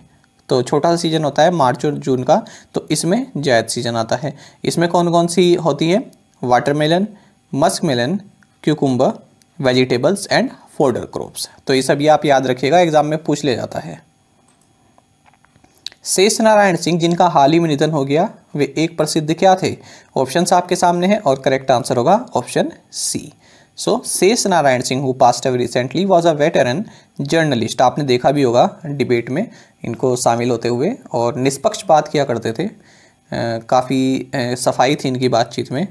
[SPEAKER 1] तो छोटा सा सीज़न होता है मार्च और जून का तो इसमें जायद सीजन आता है इसमें कौन कौन सी होती है watermelon musk melon cucumber vegetables and fodder crops तो ये सब ये आप याद रखिएगा एग्ज़ाम में पूछ ले जाता है शेष नारायण सिंह जिनका हाल ही में निधन हो गया वे एक प्रसिद्ध क्या थे ऑप्शन आपके सामने हैं और करेक्ट आंसर होगा option C so Shesh Narayan Singh who passed away recently was a veteran journalist आपने देखा भी होगा डिबेट में इनको शामिल होते हुए और निष्पक्ष बात किया करते थे काफ़ी सफाई थी इनकी बातचीत में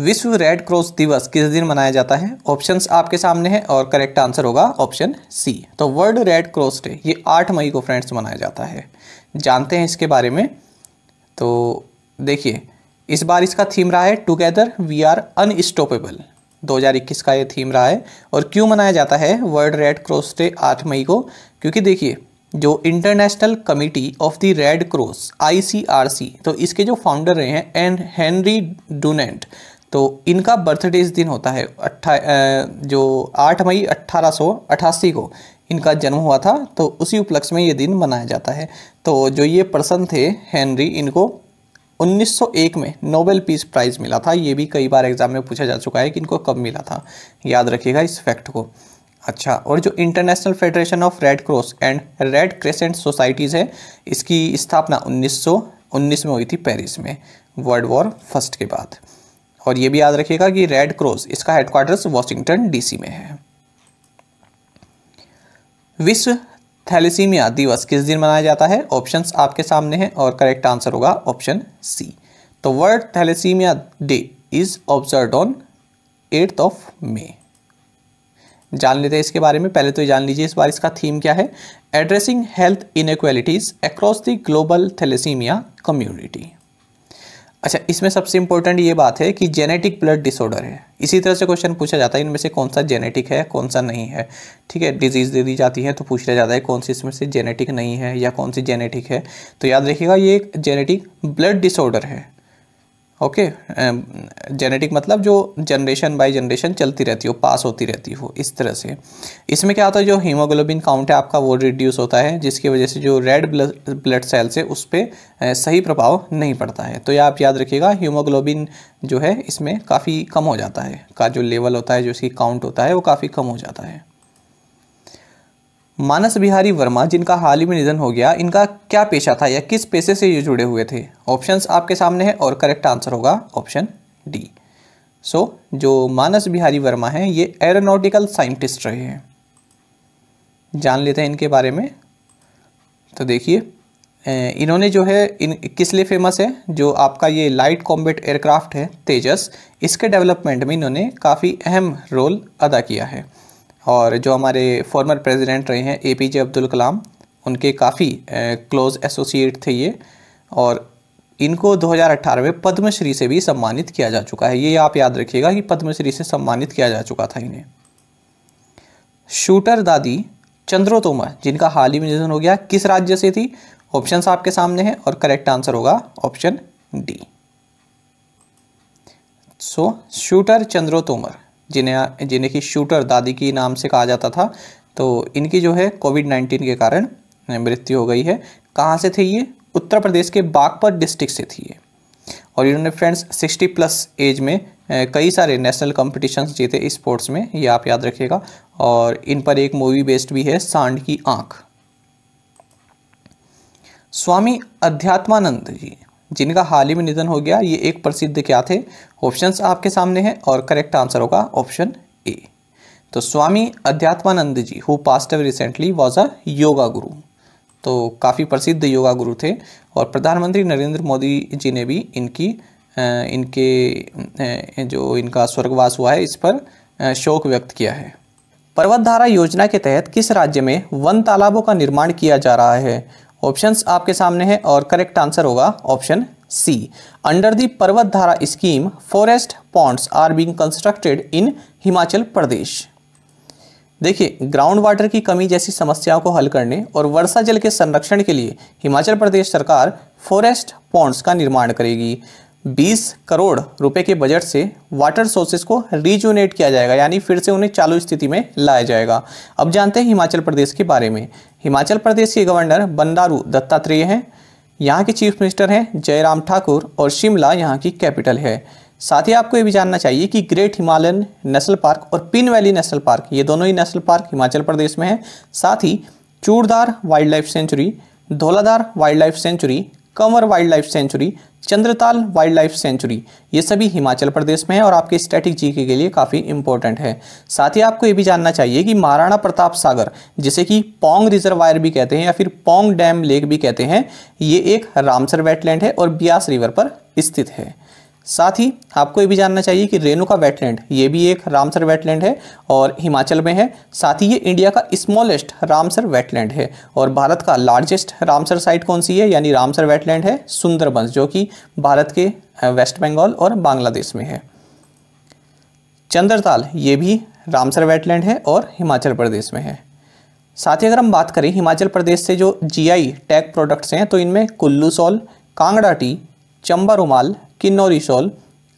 [SPEAKER 1] विश्व रेड क्रॉस दिवस किस दिन मनाया जाता है ऑप्शंस आपके सामने है और करेक्ट आंसर होगा ऑप्शन सी तो वर्ल्ड रेड क्रॉस डे ये 8 मई को फ्रेंड्स मनाया जाता है जानते हैं इसके बारे में तो देखिए इस बार इसका थीम रहा है टुगेदर वी आर अनस्टॉपेबल 2021 का ये थीम रहा है और क्यों मनाया जाता है वर्ल्ड रेड क्रॉस डे आठ मई को क्योंकि देखिए जो international committee of the red cross ICRC तो इसके जो फाउंडर रहे हैं एन हेनरी डूनेंट तो इनका बर्थडे इस दिन होता है अट्ठा जो आठ मई अट्ठारह को इनका जन्म हुआ था तो उसी उपलक्ष्य में ये दिन मनाया जाता है तो जो ये पर्सन थे हेनरी इनको 1901 में नोबेल पीस प्राइज़ मिला था ये भी कई बार एग्ज़ाम में पूछा जा चुका है कि इनको कब मिला था याद रखिएगा इस फैक्ट को अच्छा और जो international federation of red cross and red crescent societies है इसकी स्थापना 1919 में हुई थी पेरिस में वर्ल्ड वॉर फर्स्ट के बाद और ये भी याद रखिएगा कि रेड क्रॉस इसका हेडक्वार्टर वॉशिंगटन डीसी में है विश्व थैलेसीमिया दिवस किस दिन मनाया जाता है ऑप्शंस आपके सामने हैं और करेक्ट आंसर होगा ऑप्शन सी तो world thalassaemia day is observe on eighth of May जान लेते हैं इसके बारे में पहले तो ये जान लीजिए इस बार इसका थीम क्या है addressing health inequalities across the global thalassaemia community अच्छा इसमें सबसे इंपॉर्टेंट ये बात है कि जेनेटिक ब्लड डिसऑर्डर है इसी तरह से क्वेश्चन पूछा जाता है इनमें से कौन सा जेनेटिक है कौन सा नहीं है ठीक है डिजीज़ दे दी जाती है तो पूछ लिया जाता है कौन सी इसमें से जेनेटिक नहीं है या कौन सी जेनेटिक है तो याद रखिएगा ये एक जेनेटिक ब्लड डिसऑर्डर है ओके जेनेटिक um, मतलब जो जनरेशन बाय जनरेशन चलती रहती हो पास होती रहती हो इस तरह से इसमें क्या होता है जो हीमोग्लोबिन काउंट है आपका वो रिड्यूस होता है जिसकी वजह से जो रेड ब्लड सेल्स है उस पर सही प्रभाव नहीं पड़ता है तो ये आप याद रखिएगा हीमोग्लोबिन जो है इसमें काफ़ी कम हो जाता है का जो लेवल होता है जो इसकी काउंट होता है वो काफ़ी कम हो जाता है मानस बिहारी वर्मा जिनका हाल ही में निधन हो गया इनका क्या पेशा था या किस पेशे से ये जुड़े हुए थे ऑप्शंस आपके सामने है और करेक्ट आंसर होगा ऑप्शन डी सो so, जो मानस बिहारी वर्मा हैं ये एरोनॉटिकल साइंटिस्ट रहे हैं जान लेते हैं इनके बारे में तो देखिए इन्होंने जो है इन किस लिए फेमस है जो आपका ये लाइट कॉम्बेट एयरक्राफ्ट है तेजस इसके डेवलपमेंट में इन्होंने काफ़ी अहम रोल अदा किया है और जो हमारे फॉर्मर प्रेसिडेंट रहे हैं ए पी जे अब्दुल कलाम उनके काफ़ी क्लोज एसोसिएट थे ये और इनको 2018 में पद्मश्री से भी सम्मानित किया जा चुका है ये आप याद रखिएगा कि पद्मश्री से सम्मानित किया जा चुका था इन्हें शूटर दादी चंद्रो तोमर जिनका हाल ही में निधन हो गया किस राज्य से थी ऑप्शन आपके सामने हैं और करेक्ट आंसर होगा option D so shooter Chandro Tomar जिन्हें जिन्हें कि शूटर दादी की नाम से कहा जाता था तो इनकी जो है कोविड नाइन्टीन के कारण मृत्यु हो गई है कहाँ से थे ये उत्तर प्रदेश के बागपत डिस्ट्रिक्ट से थी ये और इन्होंने फ्रेंड्स सिक्सटी प्लस एज में कई सारे नेशनल कॉम्पिटिशन्स जीते स्पोर्ट्स में ये आप याद रखिएगा और इन पर एक मूवी बेस्ड भी है सांड की आँख स्वामी अध्यात्मानंद जी जिनका हाल ही में निधन हो गया ये एक प्रसिद्ध क्या थे ऑप्शंस आपके सामने हैं और करेक्ट आंसर होगा ऑप्शन ए तो Swami Adhyatmananda ji who passed away recently was a yoga guru तो काफ़ी प्रसिद्ध योगा गुरु थे और प्रधानमंत्री नरेंद्र मोदी जी ने भी इनकी इनके जो इनका स्वर्गवास हुआ है इस पर शोक व्यक्त किया है पर्वत धारा योजना के तहत किस राज्य में वन तालाबों का निर्माण किया जा रहा है ऑप्शंस आपके सामने है और करेक्ट आंसर होगा option C under the Parvat Dhara scheme forest ponds are being constructed in Himachal Pradesh देखिए ग्राउंड वाटर की कमी जैसी समस्याओं को हल करने और वर्षा जल के संरक्षण के लिए हिमाचल प्रदेश सरकार फॉरेस्ट पॉन्ड्स का निर्माण करेगी 20 करोड़ रुपए के बजट से वाटर सोर्सेज को रिजोनेट किया जाएगा यानी फिर से उन्हें चालू स्थिति में लाया जाएगा अब जानते हैं हिमाचल प्रदेश के बारे में हिमाचल प्रदेश के गवर्नर बंदारू दत्तात्रेय हैं यहाँ के चीफ मिनिस्टर हैं जयराम ठाकुर और शिमला यहाँ की कैपिटल है साथ ही आपको ये भी जानना चाहिए कि ग्रेट हिमालयन नेशनल पार्क और पिन वैली नेशनल पार्क ये दोनों ही नेशनल पार्क हिमाचल प्रदेश में है साथ ही Churdhar wild life sanctuary Dhauladhar wild life sanctuary Kanwar wild life sanctuary Chandratal wild life sanctuary ये सभी हिमाचल प्रदेश में है और आपके स्टैटिक जीके के लिए काफ़ी इंपॉर्टेंट है साथ ही आपको ये भी जानना चाहिए कि महाराणा प्रताप सागर जिसे कि पोंग रिजर्वायर भी कहते हैं या फिर पोंग डैम लेक भी कहते हैं ये एक रामसर वेटलैंड है और ब्यास रिवर पर स्थित है साथ ही आपको ये भी जानना चाहिए कि रेणुका वेटलैंड ये भी एक रामसर वेटलैंड है और हिमाचल में है साथ ही ये इंडिया का स्मॉलेस्ट रामसर वेटलैंड है और भारत का लार्जेस्ट रामसर साइट कौन सी है यानी रामसर वेटलैंड है सुंदरबंस जो कि भारत के वेस्ट बंगाल और बांग्लादेश में है चंद्रताल ये भी रामसर वेटलैंड है और हिमाचल प्रदेश में है साथ ही अगर हम बात करें हिमाचल प्रदेश से जो आई टैग प्रोडक्ट्स हैं तो इनमें कुल्लू सॉल कांगड़ा टी चंबा रुमाल किन्नौरी शॉल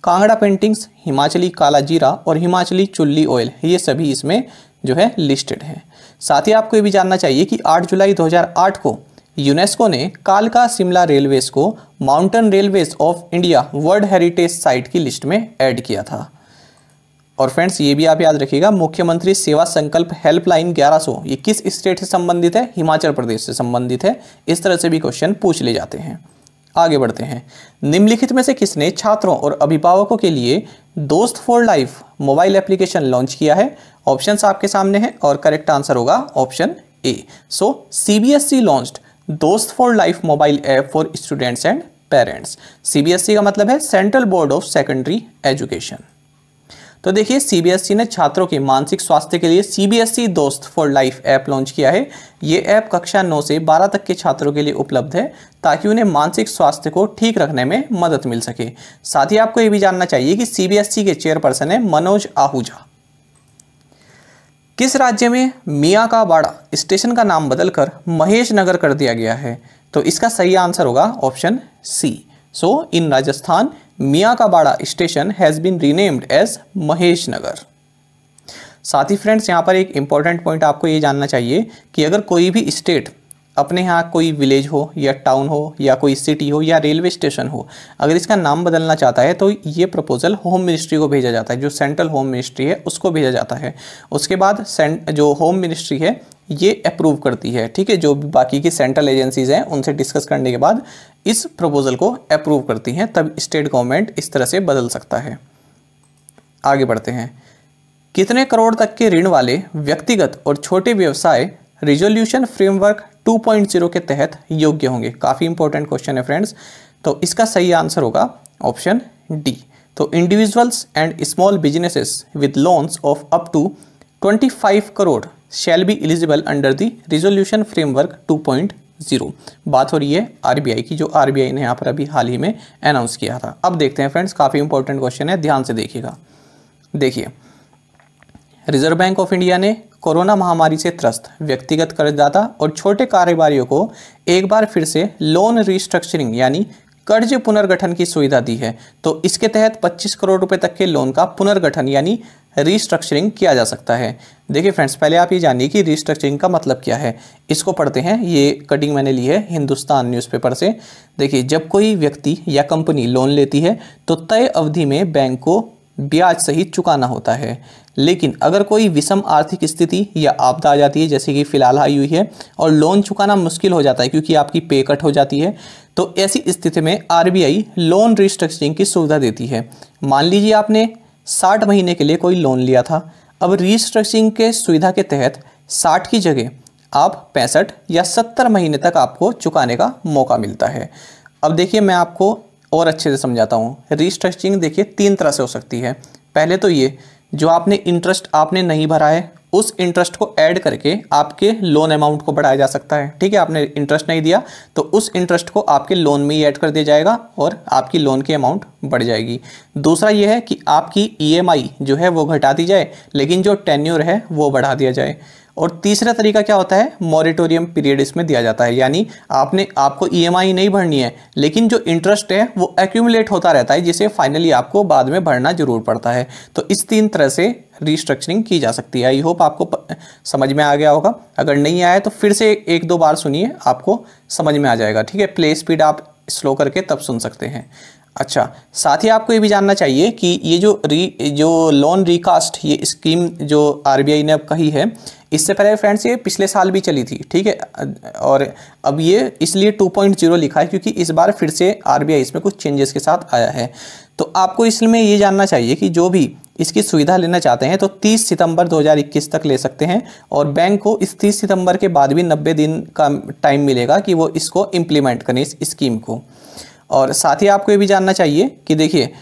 [SPEAKER 1] कांगड़ा पेंटिंग्स हिमाचली काला जीरा और हिमाचली चुल्ली ऑयल ये सभी इसमें जो है लिस्टेड है साथ ही आपको ये भी जानना चाहिए कि 8 जुलाई 2008 को यूनेस्को ने कालका शिमला रेलवेज को mountain railways of India world heritage site की लिस्ट में ऐड किया था और फ्रेंड्स ये भी आप याद रखिएगा मुख्यमंत्री सेवा संकल्प हेल्पलाइन 1100 ये किस स्टेट से संबंधित है हिमाचल प्रदेश से संबंधित है इस तरह से भी क्वेश्चन पूछ ले जाते हैं आगे बढ़ते हैं निम्नलिखित में से किसने छात्रों और अभिभावकों के लिए Dost for life mobile application launch किया है ऑप्शंस आपके सामने हैं और करेक्ट आंसर होगा option A so C B S launched Dost for life mobile app for students and parents CBSE का मतलब है central board of secondary education तो देखिए सीबीएसई e ने छात्रों के मानसिक स्वास्थ्य के लिए CBSE e Dost for life app launch किया है ये ऐप कक्षा 9 से 12 तक के छात्रों के लिए उपलब्ध है ताकि उन्हें मानसिक स्वास्थ्य को ठीक रखने में मदद मिल सके साथ ही आपको ये भी जानना चाहिए कि सीबीएसई e के चेयरपर्सन है मनोज आहूजा किस राज्य में मियाँ का बाड़ा स्टेशन का नाम बदलकर महेश नगर कर दिया गया है तो इसका सही आंसर होगा option C so in Rajasthan Miyan ka Bara station has been renamed as Mahesh Nagar साथ ही फ्रेंड्स यहाँ पर एक इम्पॉर्टेंट पॉइंट आपको ये जानना चाहिए कि अगर कोई भी स्टेट अपने यहाँ कोई विलेज हो या टाउन हो या कोई सिटी हो या रेलवे स्टेशन हो अगर इसका नाम बदलना चाहता है तो ये प्रपोज़ल होम मिनिस्ट्री को भेजा जाता है जो सेंट्रल होम मिनिस्ट्री है उसको भेजा जाता है उसके बाद जो होम मिनिस्ट्री है ये अप्रूव करती है ठीक है जो भी बाकी की सेंट्रल एजेंसीज हैं उनसे डिस्कस करने के बाद इस प्रपोजल को अप्रूव करती हैं तब स्टेट गवर्नमेंट इस तरह से बदल सकता है आगे बढ़ते हैं कितने करोड़ तक के ऋण वाले व्यक्तिगत और छोटे व्यवसाय रिजोल्यूशन फ्रेमवर्क 2.0 के तहत योग्य होंगे काफ़ी इंपॉर्टेंट क्वेश्चन है फ्रेंड्स तो इसका सही आंसर होगा option D so individuals and small businesses with loans of up to 25 crore shall be eligible under the resolution framework 2.0 बात हो रही है आरबीआई की जो आरबीआई ने यहाँ पर अभी हाल ही में अनाउंस किया था अब देखते हैं फ्रेंड्स काफ़ी इंपॉर्टेंट क्वेश्चन है ध्यान से देखिएगा देखिए रिजर्व बैंक ऑफ इंडिया ने कोरोना महामारी से त्रस्त व्यक्तिगत कर्जदाता और छोटे कारोबारियों को एक बार फिर से लोन रिस्ट्रक्चरिंग यानी कर्ज पुनर्गठन की सुविधा दी है तो इसके तहत 25 करोड़ रुपए तक के लोन का पुनर्गठन यानी रीस्ट्रक्चरिंग किया जा सकता है देखिए फ्रेंड्स पहले आप ये जानिए कि रीस्ट्रक्चरिंग का मतलब क्या है इसको पढ़ते हैं ये कटिंग मैंने ली है हिंदुस्तान न्यूज़पेपर से देखिए जब कोई व्यक्ति या कंपनी लोन लेती है तो तय अवधि में बैंक को ब्याज सहित चुकाना होता है लेकिन अगर कोई विषम आर्थिक स्थिति या आपदा आ जाती है जैसे कि फिलहाल आई हुई है और लोन चुकाना मुश्किल हो जाता है क्योंकि आपकी पे कट हो जाती है तो ऐसी स्थिति में आरबीआई लोन रिस्ट्रक्चरिंग की सुविधा देती है मान लीजिए आपने साठ महीने के लिए कोई लोन लिया था अब रीस्ट्रक्चरिंग के सुविधा के तहत साठ की जगह आप पैंसठ या सत्तर महीने तक आपको चुकाने का मौका मिलता है अब देखिए मैं आपको और अच्छे से समझाता हूँ रीस्ट्रक्चरिंग देखिए तीन तरह से हो सकती है पहले तो ये जो आपने इंटरेस्ट आपने नहीं भरा है उस इंटरेस्ट को ऐड करके आपके लोन अमाउंट को बढ़ाया जा सकता है ठीक है आपने इंटरेस्ट नहीं दिया तो उस इंटरेस्ट को आपके लोन में ही ऐड कर दिया जाएगा और आपकी लोन की अमाउंट बढ़ जाएगी दूसरा यह है कि आपकी ईएमआई e जो है वो घटा दी जाए लेकिन जो टेन्योर है वो बढ़ा दिया जाए और तीसरा तरीका क्या होता है मॉरिटोरियम पीरियड इसमें दिया जाता है यानी आपने आपको ईएमआई e नहीं भरनी है लेकिन जो इंटरेस्ट है वो एक्यूमुलेट होता रहता है जिसे फाइनली आपको बाद में भरना जरूर पड़ता है तो इस तीन तरह से रिस्ट्रक्चरिंग की जा सकती है आई होप आपको प, समझ में आ गया होगा अगर नहीं आया तो फिर से एक दो बार सुनिए आपको समझ में आ जाएगा ठीक है प्ले स्पीड आप स्लो करके तब सुन सकते हैं अच्छा साथ ही आपको ये भी जानना चाहिए कि ये जो री जो लोन रिकास्ट ये स्कीम जो आरबीआई ने अब कही है इससे पहले फ्रेंड्स ये पिछले साल भी चली थी ठीक है और अब ये इसलिए 2.0 लिखा है क्योंकि इस बार फिर से आर इसमें कुछ चेंजेस के साथ आया है तो आपको इसमें ये जानना चाहिए कि जो भी इसकी सुविधा लेना चाहते हैं तो 30 सितंबर 2021 तक ले सकते हैं और बैंक को इस 30 सितंबर के बाद भी 90 दिन का टाइम मिलेगा कि वो इसको इम्प्लीमेंट करें इस स्कीम को और साथ ही आपको ये भी जानना चाहिए कि देखिए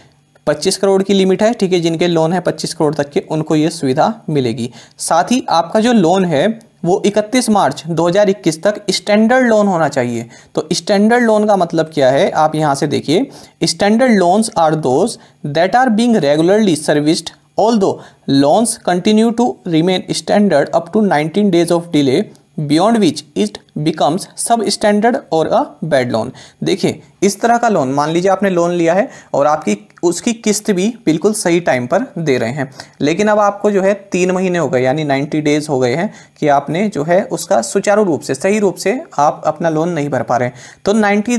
[SPEAKER 1] 25 करोड़ की लिमिट है ठीक है जिनके लोन है 25 करोड़ तक के उनको ये सुविधा मिलेगी साथ ही आपका जो लोन है वो 31 मार्च 2021 तक स्टैंडर्ड लोन होना चाहिए तो स्टैंडर्ड लोन का मतलब क्या है आप यहाँ से देखिए standard loans are those that are being regularly serviced although loans continue to remain standard up to nineteen days of delay beyond which it becomes sub standard और अ बैड लोन देखिए इस तरह का loan मान लीजिए आपने loan लिया है और आपकी उसकी किस्त भी बिल्कुल सही टाइम पर दे रहे हैं लेकिन अब आपको जो है तीन महीने हो गए यानी नाइन्टी डेज हो गए हैं कि आपने जो है उसका सुचारू रूप से सही रूप से आप अपना लोन नहीं भर पा रहे तो नाइन्टी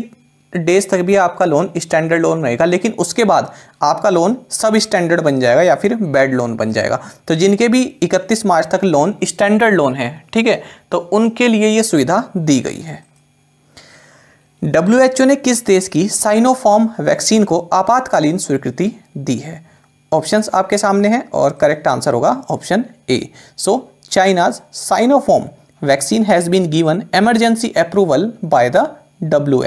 [SPEAKER 1] डेज तक भी आपका लोन स्टैंडर्ड लोन रहेगा लेकिन उसके बाद आपका लोन सब स्टैंडर्ड बन जाएगा या फिर बैड लोन बन जाएगा तो जिनके भी 31 मार्च तक लोन स्टैंडर्ड लोन है ठीक है तो उनके लिए ये सुविधा दी गई है डब्ल्यू ने किस देश की साइनोफॉर्म वैक्सीन को आपातकालीन स्वीकृति दी है ऑप्शन आपके सामने हैं और करेक्ट आंसर होगा option A so China's Sinopharm vaccine has been given emergency approval by the W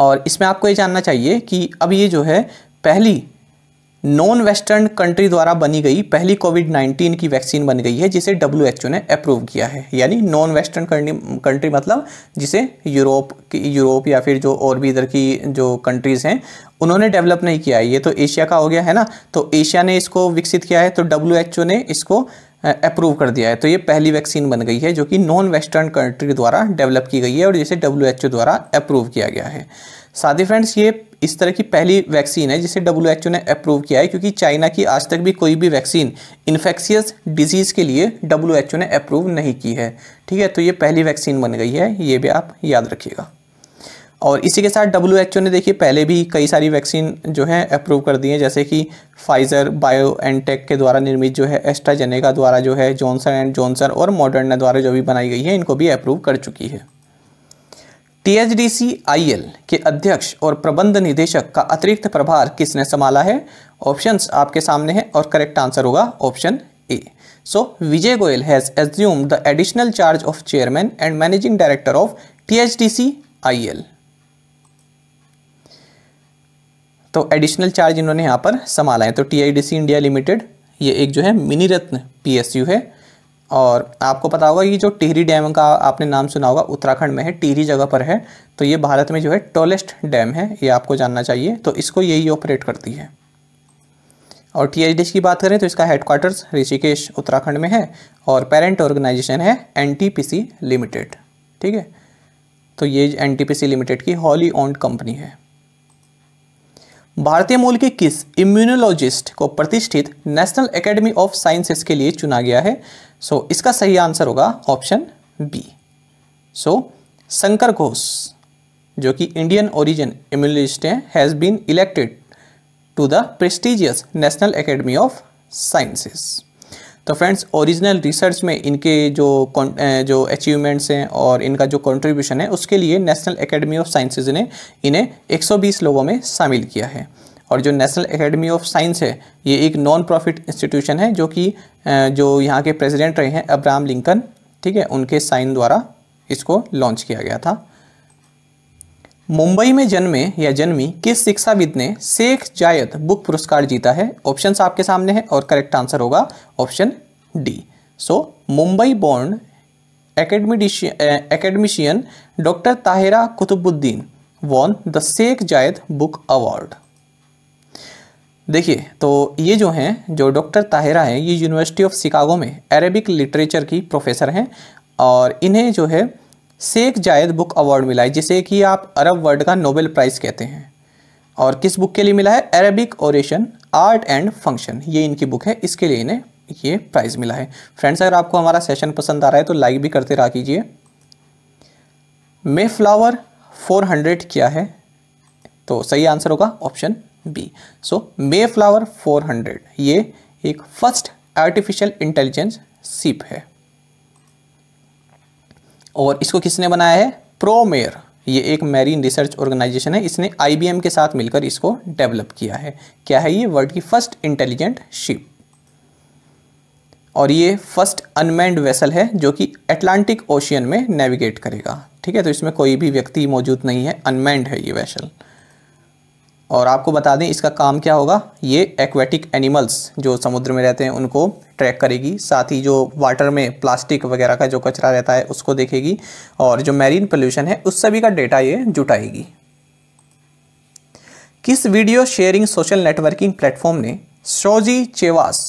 [SPEAKER 1] और इसमें आपको ये जानना चाहिए कि अब ये जो है पहली नॉन वेस्टर्न कंट्री द्वारा बनी गई पहली कोविड 19 की वैक्सीन बन गई है जिसे डब्ल्यू ने अप्रूव किया है यानी नॉन वेस्टर्न कंट्री मतलब जिसे यूरोप की यूरोप या फिर जो और भी इधर की जो कंट्रीज़ हैं उन्होंने डेवलप नहीं किया है ये तो एशिया का हो गया है ना तो एशिया ने इसको विकसित किया है तो डब्ल्यू ने इसको अप्रूव कर दिया है तो ये पहली वैक्सीन बन गई है जो कि नॉन वेस्टर्न कंट्री द्वारा डेवलप की गई है और जिसे डब्ल्यू द्वारा अप्रूव किया गया है साथ ही फ्रेंड्स ये इस तरह की पहली वैक्सीन है जिसे डब्ल्यू ने अप्रूव किया है क्योंकि चाइना की आज तक भी कोई भी वैक्सीन इन्फेक्शियस डिजीज़ के लिए डब्ल्यू ने अप्रूव नहीं की है ठीक है तो ये पहली वैक्सीन बन गई है ये भी आप याद रखिएगा और इसी के साथ डब्ल्यू ने देखिए पहले भी कई सारी वैक्सीन जो है अप्रूव कर दी है जैसे कि फाइज़र बायो एंड टेक के द्वारा निर्मित जो है एस्ट्राजेनेका द्वारा जो है जॉनसन एंड जॉनसन और मॉडर्ना द्वारा जो भी बनाई गई है इनको भी अप्रूव कर चुकी है टी के अध्यक्ष और प्रबंध निदेशक का अतिरिक्त प्रभार किसने संभाला है ऑप्शन आपके सामने हैं और करेक्ट आंसर होगा option A so Vijay Goyal has assume the additional charge of chairman and managing director of T H D C I L तो एडिशनल चार्ज इन्होंने यहाँ पर संभाला है तो सी इंडिया लिमिटेड ये एक जो है मिनी रत्न यू है और आपको पता होगा ये जो टिहरी डैम का आपने नाम सुना होगा उत्तराखंड में है टिहरी जगह पर है तो ये भारत में जो है टॉलेस्ट डैम है ये आपको जानना चाहिए तो इसको यही ऑपरेट करती है और टी की बात करें तो इसका हेडक्वार्टर्स ऋषिकेश उत्तराखंड में है और पेरेंट ऑर्गेनाइजेशन है एन लिमिटेड ठीक है तो ये एन लिमिटेड की हॉली ओन्ड कंपनी है भारतीय मूल के किस इम्यूनोलॉजिस्ट को प्रतिष्ठित नेशनल एकेडमी ऑफ साइंसेस के लिए चुना गया है सो so, इसका सही आंसर होगा option B so Shankar Ghosh जो कि Indian origin immunologist has been elected to the prestigious national academy of sciences तो फ्रेंड्स ओरिजिनल रिसर्च में इनके जो जो अचीवमेंट्स हैं और इनका जो कंट्रीब्यूशन है उसके लिए नेशनल एकेडमी ऑफ साइंसेज ने इन्हें 120 लोगों में शामिल किया है और जो नेशनल एकेडमी ऑफ साइंस है ये एक नॉन प्रॉफिट इंस्टीट्यूशन है जो कि जो यहाँ के प्रेसिडेंट रहे हैं अब्राहम लिंकन ठीक है उनके साइन द्वारा इसको लॉन्च किया गया था मुंबई में जन्मे या जन्मी किस शिक्षाविद ने शेख जायद बुक पुरस्कार जीता है ऑप्शंस आपके सामने हैं और करेक्ट आंसर होगा option D so Mumbai born academician doctor Tahira Qutbuddin won the Sheikh Zayed book award देखिए तो ये जो हैं जो डॉक्टर ताहिरा हैं ये यूनिवर्सिटी ऑफ शिकागो में अरेबिक लिटरेचर की प्रोफेसर हैं और इन्हें जो है शेख जायद बुक अवार्ड मिला है जिसे कि आप अरब वर्ल्ड का नोबेल प्राइज़ कहते हैं और किस बुक के लिए मिला है Arabic oration art and function ये इनकी बुक है इसके लिए इन्हें ये प्राइज़ मिला है फ्रेंड्स अगर आपको हमारा सेशन पसंद आ रहा है तो लाइक भी करते रहा कीजिए मे फ्लावर फोर हंड्रेड क्या है तो सही आंसर होगा option B so Mayflower four hundred ये एक फर्स्ट आर्टिफिशियल इंटेलिजेंस सीप है और इसको किसने बनाया है प्रोमेयर ये एक मैरीन रिसर्च ऑर्गेनाइजेशन है इसने आईबीएम के साथ मिलकर इसको डेवलप किया है क्या है ये वर्ल्ड की फर्स्ट इंटेलिजेंट शिप और ये फर्स्ट अनमैंड वेसल है जो कि अटलांटिक ओशियन में नेविगेट करेगा ठीक है तो इसमें कोई भी व्यक्ति मौजूद नहीं है अनमैंड है ये वेसल और आपको बता दें इसका काम क्या होगा ये एक्वेटिक एनिमल्स जो समुद्र में रहते हैं उनको ट्रैक करेगी साथ ही जो वाटर में प्लास्टिक वगैरह का जो कचरा रहता है उसको देखेगी और जो मैरीन पोल्यूशन है उस सभी का डेटा ये जुटाएगी किस video sharing social networking platform ने शोजी चेवास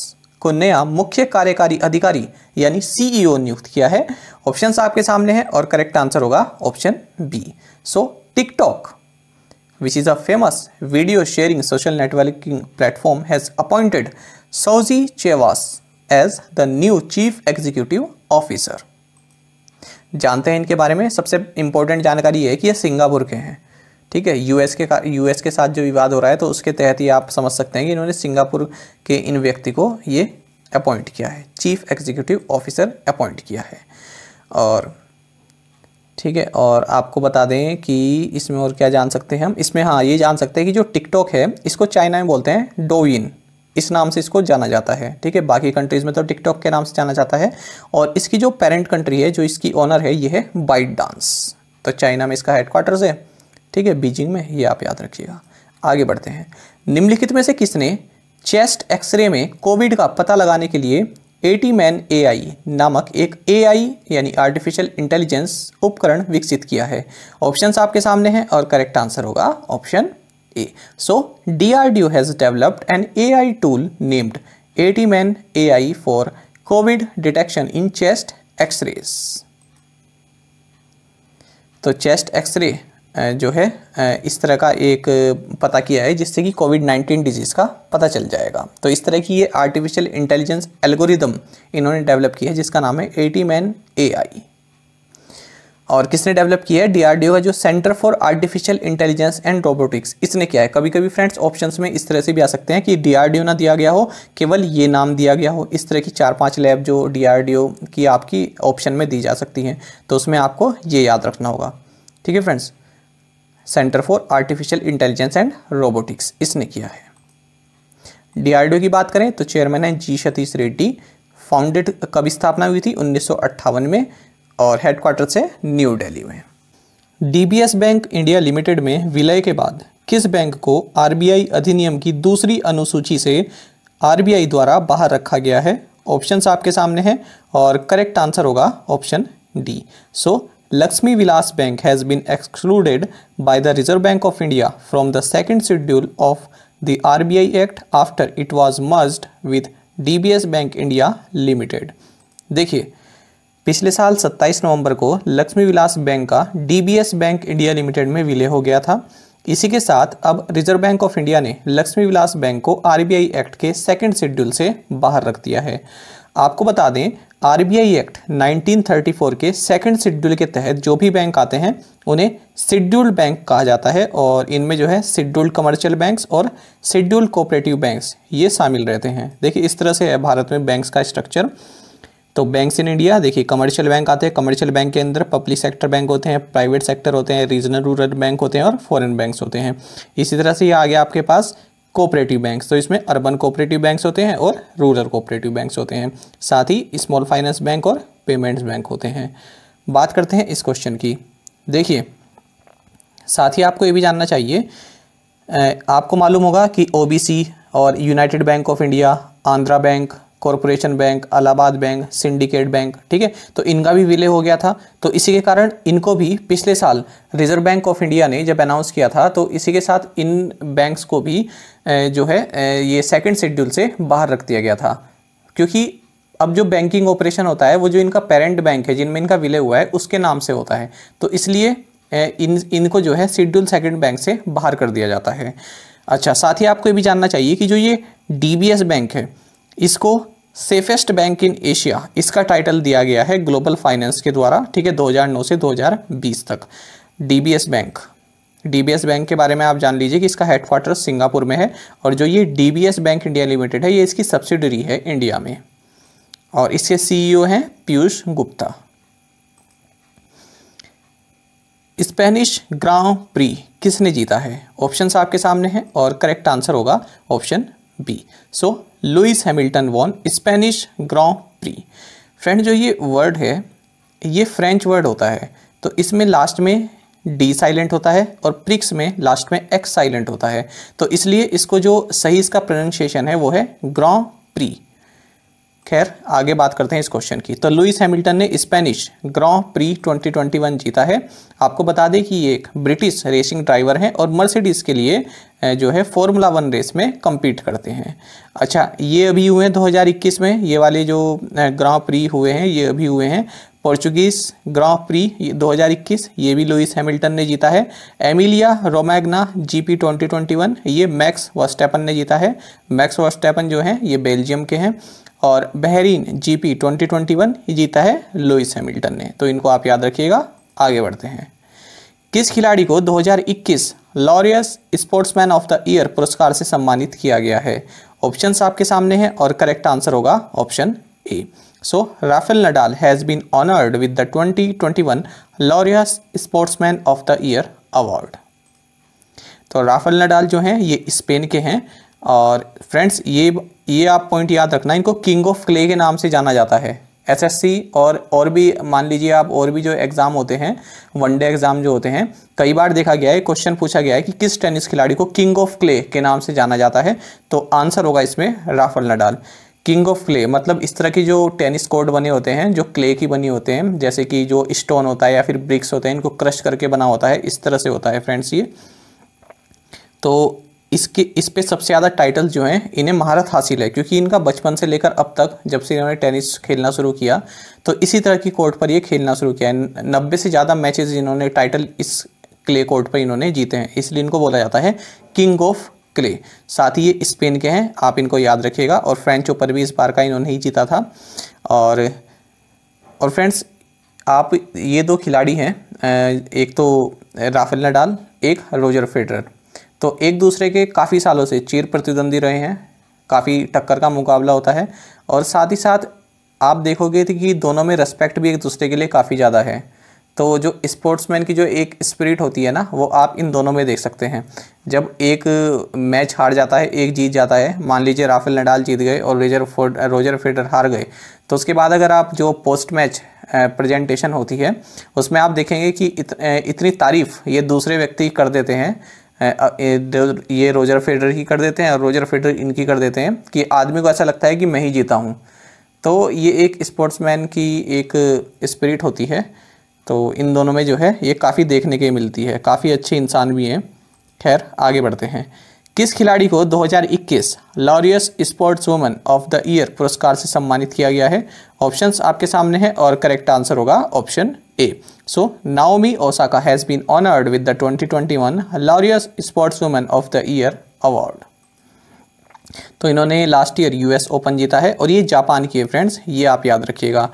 [SPEAKER 1] को नया मुख्य कार्यकारी अधिकारी यानी सीईओ e नियुक्त किया है ऑप्शंस आपके सामने हैं और करेक्ट आंसर होगा option B so TikTok which is a famous video sharing social networking platform, has appointed Sozi Chevas as the new chief executive officer. जानते हैं इनके बारे में सबसे इम्पोर्टेंट जानकारी है कि ये सिंगापुर के हैं ठीक है यूएस के यूएस के साथ जो विवाद हो रहा है तो उसके तहत ही आप समझ सकते हैं कि इन्होंने सिंगापुर के इन व्यक्ति को ये अपॉइंट किया है चीफ एग्जीक्यूटिव ऑफिसर अपॉइंट किया है और ठीक है और आपको बता दें कि इसमें और क्या जान सकते हैं हम इसमें हाँ ये जान सकते हैं कि जो टिकटॉक है इसको चाइना में बोलते हैं डोविन इस नाम से इसको जाना जाता है ठीक है बाकी कंट्रीज़ में तो टिकटॉक के नाम से जाना जाता है और इसकी जो पेरेंट कंट्री है जो इसकी ओनर है ये है बाइट डांस तो चाइना में इसका हेडक्वार्टर्स है ठीक है बीजिंग में ये आप याद रखिएगा आगे बढ़ते हैं निम्नलिखित में से किसने चेस्ट एक्सरे में कोविड का पता लगाने के लिए एटी मैन ए नामक एक ए यानी आर्टिफिशियल इंटेलिजेंस उपकरण विकसित किया है ऑप्शंस आपके सामने हैं और करेक्ट आंसर होगा option A so D R D O has developed an A I tool named Atman A I for covid detection in chest x-rays तो चेस्ट एक्सरे जो है इस तरह का एक पता किया है जिससे कि कोविड नाइन्टीन डिजीज़ का पता चल जाएगा तो इस तरह की ये आर्टिफिशियल इंटेलिजेंस एल्गोरिदम इन्होंने डेवलप किया है जिसका नाम है एटी मैन ए आई और किसने डेवलप किया है डीआरडीओ का जो centre for artificial intelligence and robotics इसने क्या है कभी कभी फ्रेंड्स ऑप्शंस में इस तरह से भी आ सकते हैं कि डीआरडीओ ना दिया गया हो केवल ये नाम दिया गया हो इस तरह की चार पांच लैब जो डीआरडीओ की आपकी ऑप्शन में दी जा सकती हैं तो उसमें आपको ये याद रखना होगा ठीक है friends centre for artificial intelligence and robotics इसने किया है डीआरडीओ की बात करें तो चेयरमैन हैं जी सतीश रेड्डी फाउंडेड कब स्थापना हुई थी उन्नीस में और हेडक्वार्टर से न्यू दिल्ली में डीबीएस बैंक इंडिया लिमिटेड में विलय के बाद किस बैंक को आरबीआई अधिनियम की दूसरी अनुसूची से आरबीआई द्वारा बाहर रखा गया है ऑप्शन आपके सामने हैं और करेक्ट आंसर होगा option D so Lakshmi Vilas bank has been excluded by the reserve bank of India from the second schedule of the R act after it was merged with D bank India limited देखिए पिछले साल 27 नवंबर को Lakshmi Vilas bank का D B S bank India limited में विलय हो गया था इसी के साथ अब रिजर्व बैंक ऑफ इंडिया ने लक्ष्मी विलास बैंक को आर बी आई एक्ट के सेकेंड शेड्यूल से बाहर रख दिया है आपको बता दें आरबीआई एक्ट 1934 के सेकंड शेड्यूल के तहत जो भी बैंक आते हैं उन्हें शेड्यूल्ड बैंक कहा जाता है और इनमें जो है शेड्यूल्ड कमर्शियल बैंक्स और शेड्यूल्ड कोऑपरेटिव बैंक्स ये शामिल रहते हैं देखिए इस तरह से है भारत में बैंक्स का स्ट्रक्चर तो बैंक्स इन इंडिया देखिए कमर्शियल बैंक आते हैं कमर्शियल बैंक के अंदर पब्लिक सेक्टर बैंक होते हैं प्राइवेट सेक्टर होते हैं रीजनल रूरल बैंक होते हैं और फॉरन बैंक्स होते हैं इसी तरह से ये आ गया आपके पास कोऑपरेटिव बैंक्स तो इसमें अर्बन कोऑपरेटिव बैंक्स होते हैं और रूरल कोऑपरेटिव बैंक्स होते हैं साथ ही स्मॉल फाइनेंस बैंक और पेमेंट्स बैंक होते हैं बात करते हैं इस क्वेश्चन की देखिए साथ ही आपको ये भी जानना चाहिए आपको मालूम होगा कि ओबीसी और united bank of India Andhra bank corporation bank Allahabad bank syndicate bank ठीक है तो इनका भी विलय हो गया था तो इसी के कारण इनको भी पिछले साल रिजर्व बैंक ऑफ इंडिया ने जब अनाउंस किया था तो इसी के साथ इन बैंक्स को भी जो है ये सेकेंड शेड्यूल से बाहर रख दिया गया था क्योंकि अब जो बैंकिंग ऑपरेशन होता है वो जो इनका पेरेंट बैंक है जिनमें इनका विलय हुआ है उसके नाम से होता है तो इसलिए इन इनको जो है शेड्यूल सेकेंड बैंक से बाहर कर दिया जाता है अच्छा साथ ही आपको ये भी जानना चाहिए कि जो ये डी बैंक है इसको सेफेस्ट बैंक इन एशिया इसका टाइटल दिया गया है ग्लोबल फाइनेंस के द्वारा ठीक है 2009 से 2020 तक डीबीएस बैंक डीबीएस बैंक के बारे में आप जान लीजिए कि इसका हेडक्वार्टर सिंगापुर में है और जो ये डीबीएस बैंक इंडिया लिमिटेड है ये इसकी सब्सिडरी है इंडिया में और इसके सीईओ e हैं Piyush Gupta Spanish grand prix किसने जीता है ऑप्शन आपके सामने हैं और करेक्ट आंसर होगा option B so Lewis Hamilton won Spanish grand prix friend जो ये वर्ड है ये फ्रेंच वर्ड होता है तो इसमें लास्ट में डी साइलेंट होता है और प्रिक्स में लास्ट में एक्स साइलेंट होता है तो इसलिए इसको जो सही इसका प्रोनाउंसिएशन है वो है ग्रॉ प्री खैर आगे बात करते हैं इस क्वेश्चन की तो लुइस हैमिल्टन ने स्पेनिश ग्रॉ प्री 2021 जीता है आपको बता दें कि ये एक ब्रिटिश रेसिंग ड्राइवर हैं और मर्सिडीज़ के लिए जो है फॉर्मूला वन रेस में कम्पीट करते हैं अच्छा ये अभी हुए हैं 2021 में ये वाले जो ग्रॉ प्री हुए हैं ये अभी हुए हैं पोर्चुगीज ग्रॉ प्री 2021 ये भी लुइस हैमिल्टन ने जीता है एमिलिया रोमैग्ना जीपी 2021 ये मैक्स वस्टेपन ने जीता है मैक्स वस्टेपन जो हैं ये बेल्जियम के हैं और बहरीन जीपी 2021 ही जीता है लुइस हैमिल्टन ने तो इनको आप याद रखिएगा आगे बढ़ते हैं किस खिलाड़ी को 2021 Laureus sportsman of the year पुरस्कार से सम्मानित किया गया है ऑप्शंस आपके सामने हैं और करेक्ट आंसर होगा option A so Rafael Nadal has been honoured with the 2021 Laureus sportsman of the year award तो राफेल नडाल जो हैं ये स्पेन के हैं और फ्रेंड्स ये ये आप पॉइंट याद रखना इनको किंग ऑफ क्ले के नाम से जाना जाता है एसएससी और और भी मान लीजिए आप और भी जो एग्ज़ाम होते हैं वनडे एग्ज़ाम जो होते हैं कई बार देखा गया है क्वेश्चन पूछा गया है कि किस टेनिस खिलाड़ी को किंग ऑफ क्ले के नाम से जाना जाता है तो आंसर होगा इसमें Rafael Nadal king of clay मतलब इस तरह की जो टेनिस कोर्ट बने होते हैं जो क्ले की बनी होते हैं जैसे कि जो स्टोन होता है या फिर ब्रिक्स होते हैं इनको क्रश करके बना होता है इस तरह से होता है फ्रेंड्स ये तो इसके इस पे सबसे ज़्यादा टाइटल जो हैं इन्हें महारत हासिल है क्योंकि इनका बचपन से लेकर अब तक जब से इन्होंने टेनिस खेलना शुरू किया तो इसी तरह की कोर्ट पर ये खेलना शुरू किया है नब्बे से ज़्यादा मैचेस इन्होंने टाइटल इस क्ले कोर्ट पर इन्होंने जीते हैं इसलिए इनको बोला जाता है किंग ऑफ क्ले साथ ही ये स्पेन के हैं आप इनको याद रखिएगा और फ्रेंच ओपन भी इस बार का इन्होंने ही जीता था और और फ्रेंड्स आप ये दो खिलाड़ी हैं एक तो राफेल नडाल एक रोजर फेडरर तो एक दूसरे के काफ़ी सालों से चीर प्रतिद्वंदी रहे हैं काफ़ी टक्कर का मुकाबला होता है और साथ ही साथ आप देखोगे तो कि दोनों में रेस्पेक्ट भी एक दूसरे के लिए काफ़ी ज़्यादा है तो जो स्पोर्ट्समैन की जो एक स्पिरिट होती है ना वो आप इन दोनों में देख सकते हैं जब एक मैच हार जाता है एक जीत जाता है मान लीजिए राफेल नडाल जीत गए और रोजर फोर्ड रोजर फेडर हार गए तो उसके बाद अगर आप जो पोस्ट मैच प्रेजेंटेशन होती है उसमें आप देखेंगे कि इत, इतनी तारीफ़ ये दूसरे व्यक्ति कर देते हैं ये रोजर फेडर ही कर देते हैं और रोजर फेडर इनकी कर देते हैं कि आदमी को ऐसा लगता है कि मैं ही जीता हूँ तो ये एक स्पोर्ट्समैन की एक स्पिरिट होती है तो इन दोनों में जो है ये काफ़ी देखने के मिलती है काफ़ी अच्छे इंसान भी हैं खैर आगे बढ़ते हैं किस खिलाड़ी को 2021 Laureus sportswoman of the year पुरस्कार से सम्मानित किया गया है ऑप्शंस आपके सामने हैं और करेक्ट आंसर होगा option A so Naomi Osaka has been honoured with the 2021 Laureus sportswoman of the year award तो इन्होंने लास्ट ईयर यूएस ओपन जीता है और ये जापान की है फ्रेंड्स ये आप याद रखिएगा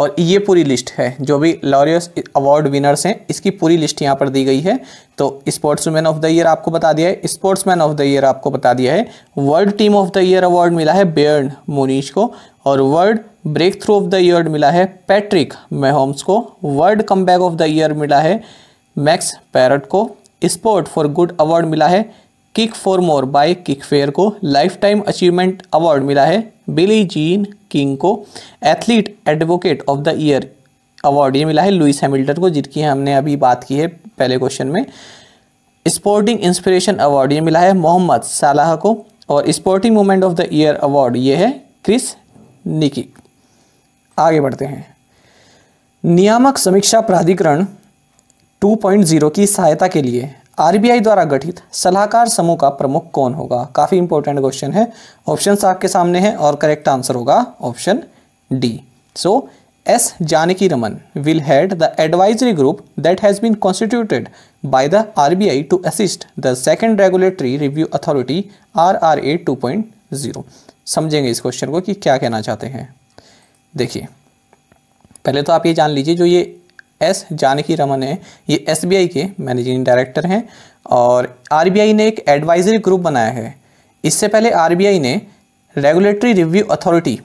[SPEAKER 1] और ये पूरी लिस्ट है जो भी लॉरियस अवार्ड विनर्स हैं इसकी पूरी लिस्ट यहाँ पर दी गई है तो sportsman of the year आपको बता दिया है sportsman of the year आपको बता दिया है world team of the year award मिला है बेयर्न मुनीश को और world breakthrough of the year मिला है पैट्रिक मेहोम्स को world come of the year मिला है मैक्स पैरट को स्पोर्ट फॉर गुड अवार्ड मिला है kick for more by kick fair को लाइफ टाइम अचीवमेंट अवार्ड मिला है बिली जीन किंग को athlete advocate of the year award ये मिला है लुइस हैमिल्टन को जिनकी हमने अभी बात की है पहले क्वेश्चन में स्पोर्टिंग इंस्पिरेशन अवार्ड ये मिला है मोहम्मद सालाह को और sporting moment of the year award ये है क्रिस निकी आगे बढ़ते हैं नियामक समीक्षा प्राधिकरण 2.0 की सहायता के लिए आरबीआई द्वारा गठित सलाहकार समूह का प्रमुख कौन होगा काफ़ी इंपॉर्टेंट क्वेश्चन है ऑप्शन आपके सामने है और करेक्ट आंसर होगा option D so S Janaki Raman will head the advisory group that has been constituted by the RBI to assist the RBI regulatory review authority R R A two point zero समझेंगे इस question को कि क्या कहना चाहते हैं देखिए पहले तो आप ये जान लीजिए जो ये एस जानकी रमन है ये एस के मैनेजिंग डायरेक्टर हैं और आर ने एक एडवाइजरी ग्रुप बनाया है इससे पहले आर ने रेगुलेटरी रिव्यू अथॉरिटी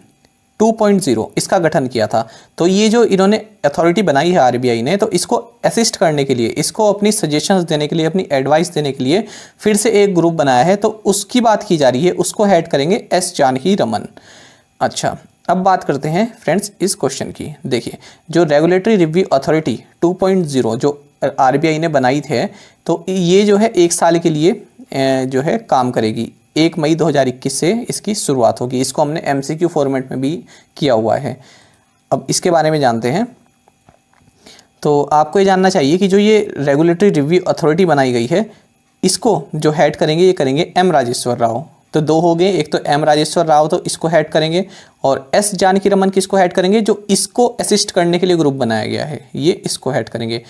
[SPEAKER 1] 2.0 इसका गठन किया था तो ये जो इन्होंने अथॉरिटी बनाई है आरबीआई ने तो इसको असिस्ट करने के लिए इसको अपनी सजेशंस देने के लिए अपनी एडवाइस देने के लिए फिर से एक ग्रुप बनाया है तो उसकी बात की जा रही है उसको हेड करेंगे एस जानकी रमन अच्छा अब बात करते हैं फ्रेंड्स इस क्वेश्चन की देखिए जो रेगुलेटरी रिव्यू अथॉरिटी 2.0 जो आरबीआई ने बनाई थी तो ये जो है एक साल के लिए जो है काम करेगी एक मई 2021 से इसकी शुरुआत होगी इसको हमने एमसीक्यू फॉर्मेट में भी किया हुआ है अब इसके बारे में जानते हैं तो आपको ये जानना चाहिए कि जो ये रेगुलेटरी रिव्यू अथॉरिटी बनाई गई है इसको जो हैड करेंगे ये करेंगे एम राजेश्वर राव तो दो हो गए एक तो एम राजेश्वर राव तो इसको हेड करेंगे और एस जानकी रमन किसको हेड करेंगे जो इसको असिस्ट करने के लिए ग्रुप बनाया गया है ये इसको हेड करेंगे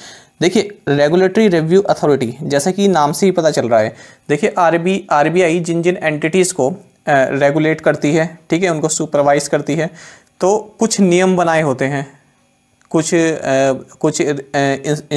[SPEAKER 1] देखिए रेगुलेटरी रिव्यू अथॉरिटी जैसा कि नाम से ही पता चल रहा है देखिए आरबी आरबीआई जिन जिन एंटिटीज़ को रेगुलेट करती है ठीक है उनको सुपरवाइज करती है तो कुछ नियम बनाए होते हैं कुछ आ, कुछ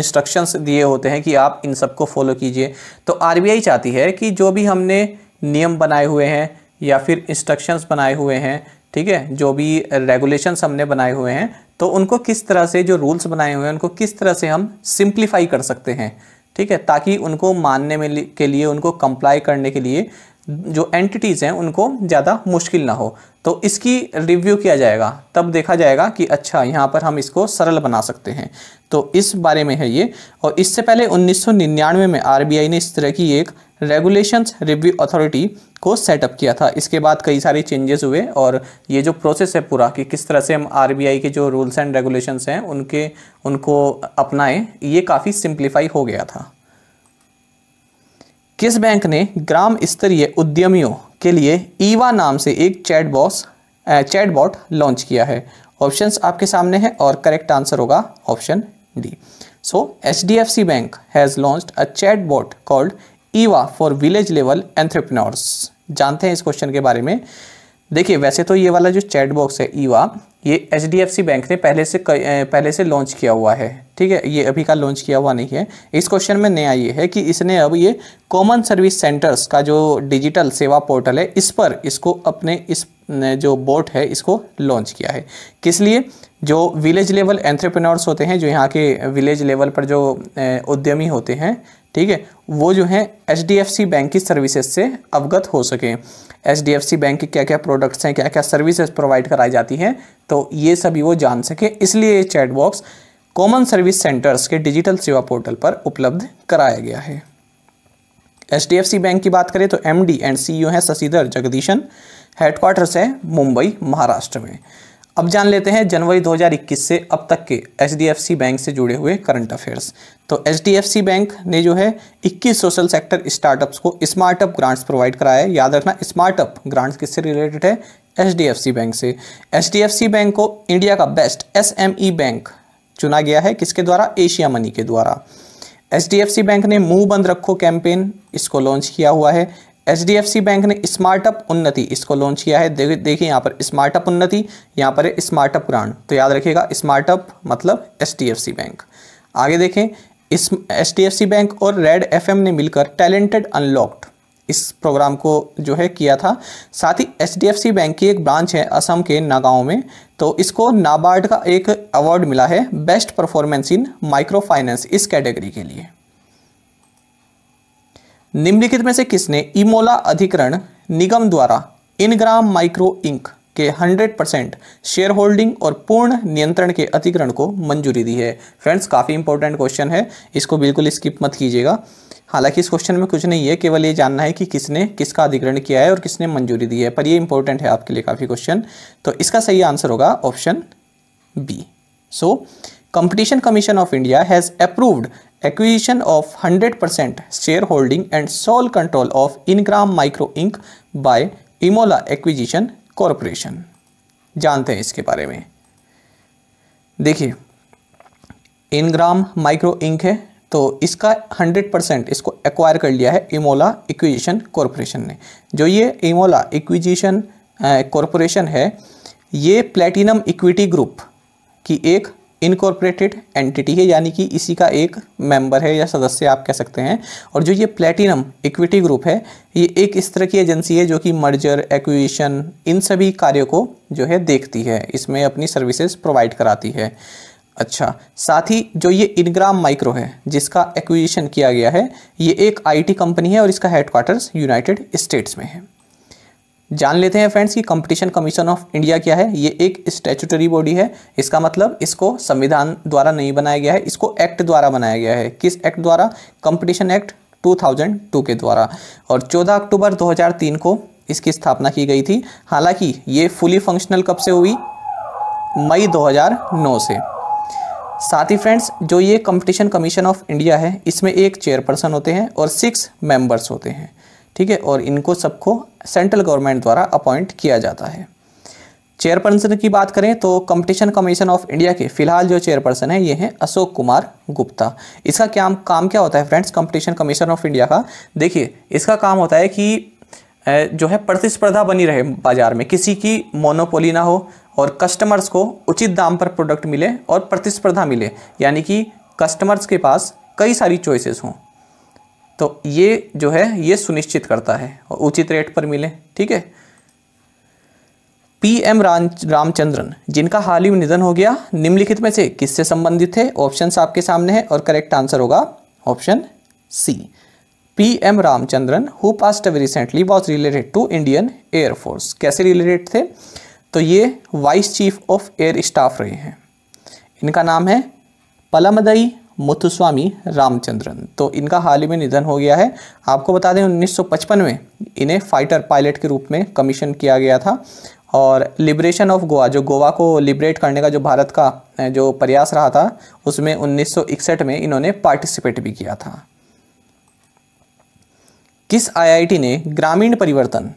[SPEAKER 1] इंस्ट्रक्शंस दिए होते हैं कि आप इन सबको फॉलो कीजिए तो आरबीआई चाहती है कि जो भी हमने नियम बनाए हुए हैं या फिर इंस्ट्रक्शंस बनाए हुए हैं ठीक है जो भी रेगुलेशंस हमने बनाए हुए हैं तो उनको किस तरह से जो रूल्स बनाए हुए हैं उनको किस तरह से हम सिंप्लीफाई कर सकते हैं ठीक है ताकि उनको मानने में के लिए उनको कंप्लाई करने के लिए जो एंटिटीज़ हैं उनको ज़्यादा मुश्किल ना हो तो इसकी रिव्यू किया जाएगा तब देखा जाएगा कि अच्छा यहाँ पर हम इसको सरल बना सकते हैं तो इस बारे में है ये और इससे पहले 1999 में आरबीआई ने इस तरह की एक रेगुलेशंस रिव्यू अथॉरिटी को सेटअप किया था इसके बाद कई सारे चेंजेस हुए और ये जो प्रोसेस है पूरा कि किस तरह से हम आरबीआई के जो रूल्स एंड रेगुलेशंस हैं उनके उनको अपनाएं ये काफ़ी सिंप्लीफाई हो गया था किस बैंक ने ग्राम स्तरीय उद्यमियों के लिए ईवा नाम से एक chat boss chat bot launch किया है ऑप्शंस आपके सामने हैं और करेक्ट आंसर होगा option D so H D F C bank has launched a chat bot called Eva for village level entrepreneurs जानते हैं इस क्वेश्चन के बारे में देखिए वैसे तो ये वाला जो चैट बॉक्स है ईवा ये एच बैंक ने पहले से पहले से लॉन्च किया हुआ है ठीक है ये अभी का लॉन्च किया हुआ नहीं है इस क्वेश्चन में नया ये है कि इसने अब ये कॉमन सर्विस सेंटर्स का जो डिजिटल सेवा पोर्टल है इस पर इसको अपने इस जो बोट है इसको लॉन्च किया है किस लिए जो विलेज लेवल एंट्रप्रेन्योर्स होते हैं जो यहाँ के विलेज लेवल पर जो उद्यमी होते हैं ठीक है वो जो है एच बैंक की सर्विसेज से अवगत हो सके एच बैंक के क्या क्या प्रोडक्ट्स हैं क्या क्या सर्विसेज प्रोवाइड कराई जाती हैं तो ये सभी वो जान सके इसलिए ये चैटबॉक्स कॉमन सर्विस सेंटर्स के डिजिटल सेवा पोर्टल पर उपलब्ध कराया गया है एच बैंक की बात करें तो एम एंड सी हैं शशिधर जगदीशन हेडक्वार्टर्स है मुंबई महाराष्ट्र में अब जान लेते हैं जनवरी 2021 से अब तक के एच बैंक से जुड़े हुए करंट अफेयर्स तो एच बैंक ने जो है 21 सोशल सेक्टर स्टार्टअप्स को स्मार्टअप ग्रांट्स प्रोवाइड कराया है याद रखना स्मार्टअप ग्रांट्स किससे रिलेटेड है एच बैंक से एच बैंक को इंडिया का बेस्ट एस बैंक चुना गया है किसके द्वारा एशिया मनी के द्वारा एच बैंक ने मुंह बंद रखो कैंपेन इसको लॉन्च किया हुआ है एच बैंक ने स्मार्टअप उन्नति इसको लॉन्च किया है देखिए देखिए यहाँ पर स्मार्टअप उन्नति यहाँ पर है स्मार्टअप ग्रांड तो याद रखिएगा स्मार्टअप मतलब एच बैंक आगे देखें इस एच बैंक और रेड एफ ने मिलकर टैलेंटेड अनलॉक्ड इस प्रोग्राम को जो है किया था साथ ही एच बैंक की एक ब्रांच है असम के नागांव में तो इसको नाबार्ड का एक अवार्ड मिला है best performance in micro finance इस कैटेगरी के लिए निम्नलिखित में से किसने इमोला अधिकरण निगम द्वारा इनग्राम माइक्रो इंक के 100 परसेंट शेयर होल्डिंग और पूर्ण नियंत्रण के अधिकरण को मंजूरी दी है फ्रेंड्स काफ़ी इंपॉर्टेंट क्वेश्चन है इसको बिल्कुल स्किप मत कीजिएगा हालांकि इस क्वेश्चन में कुछ नहीं है केवल ये जानना है कि किसने किसका अधिग्रहण किया है और किसने मंजूरी दी है पर ये इंपॉर्टेंट है आपके लिए काफ़ी क्वेश्चन तो इसका सही आंसर होगा option B so so, competition commission of India has approved acquisition of 100% holding and sole control of Ingram micro inc by Imola acquisition corporation जानते हैं इसके बारे में देखिए इनग्राम माइक्रो इंक है तो इसका 100 परसेंट इसको एक्वायर कर लिया है इमोला इक्विजिशन कॉरपोरेशन ने जो ये इमोला इक्विजिशन कॉरपोरेशन है ये प्लेटिनम इक्विटी ग्रुप की एक इनकॉर्पोरेटेड एंटिटी है यानी कि इसी का एक मेंबर है या सदस्य आप कह सकते हैं और जो ये प्लेटिनम इक्विटी ग्रुप है ये एक इस तरह की एजेंसी है जो कि मर्जर एक्विशन इन सभी कार्यों को जो है देखती है इसमें अपनी सर्विसेज प्रोवाइड कराती है अच्छा साथ ही जो ये इनग्राम माइक्रो है जिसका एक्विजिशन किया गया है ये एक आईटी कंपनी है और इसका हेडक्वार्टर्स यूनाइटेड स्टेट्स में है जान लेते हैं फ्रेंड्स कि कंपटीशन कमीशन ऑफ इंडिया क्या है ये एक स्टैचूटरी बॉडी है इसका मतलब इसको संविधान द्वारा नहीं बनाया गया है इसको एक्ट द्वारा बनाया गया है किस एक्ट द्वारा कंपटीशन एक्ट 2002 के द्वारा और 14 अक्टूबर 2003 को इसकी स्थापना की गई थी हालांकि ये फुली फंक्शनल कब से हुई मई दो से साथ ही फ्रेंड्स जो ये कंपटीशन कमीशन ऑफ इंडिया है इसमें एक चेयरपर्सन होते हैं और सिक्स मेंबर्स होते हैं ठीक है और इनको सबको सेंट्रल गवर्नमेंट द्वारा अपॉइंट किया जाता है चेयरपर्सन की बात करें तो कंपटीशन कमीशन ऑफ इंडिया के फिलहाल जो चेयरपर्सन है ये हैं अशोक कुमार गुप्ता इसका क्या काम क्या होता है friends competition commission of India का देखिए इसका काम होता है कि जो है प्रतिस्पर्धा बनी रहे बाजार में किसी की मोनोपोली ना हो और कस्टमर्स को उचित दाम पर प्रोडक्ट मिले और प्रतिस्पर्धा मिले यानी कि कस्टमर्स के पास कई सारी चॉइसेस हों तो ये जो है ये सुनिश्चित करता है और उचित रेट पर मिले ठीक है पी एम रामचंद्रन जिनका हाल ही में निधन हो गया निम्नलिखित में से किससे संबंधित है ऑप्शंस आपके सामने हैं और करेक्ट आंसर होगा option C P M Ramachandran who passed away recently was related to Indian air force कैसे रिलेटेड थे तो ये vice chief of air staff रहे हैं इनका नाम है पलमदई मुथुस्वामी रामचंद्रन तो इनका हाल ही में निधन हो गया है आपको बता दें 1955 में इन्हें फाइटर पायलट के रूप में कमीशन किया गया था और लिबरेशन ऑफ गोवा जो गोवा को लिबरेट करने का जो भारत का जो प्रयास रहा था उसमें 1961 में इन्होंने पार्टिसिपेट भी किया था किस आईआईटी ने ग्रामीण परिवर्तन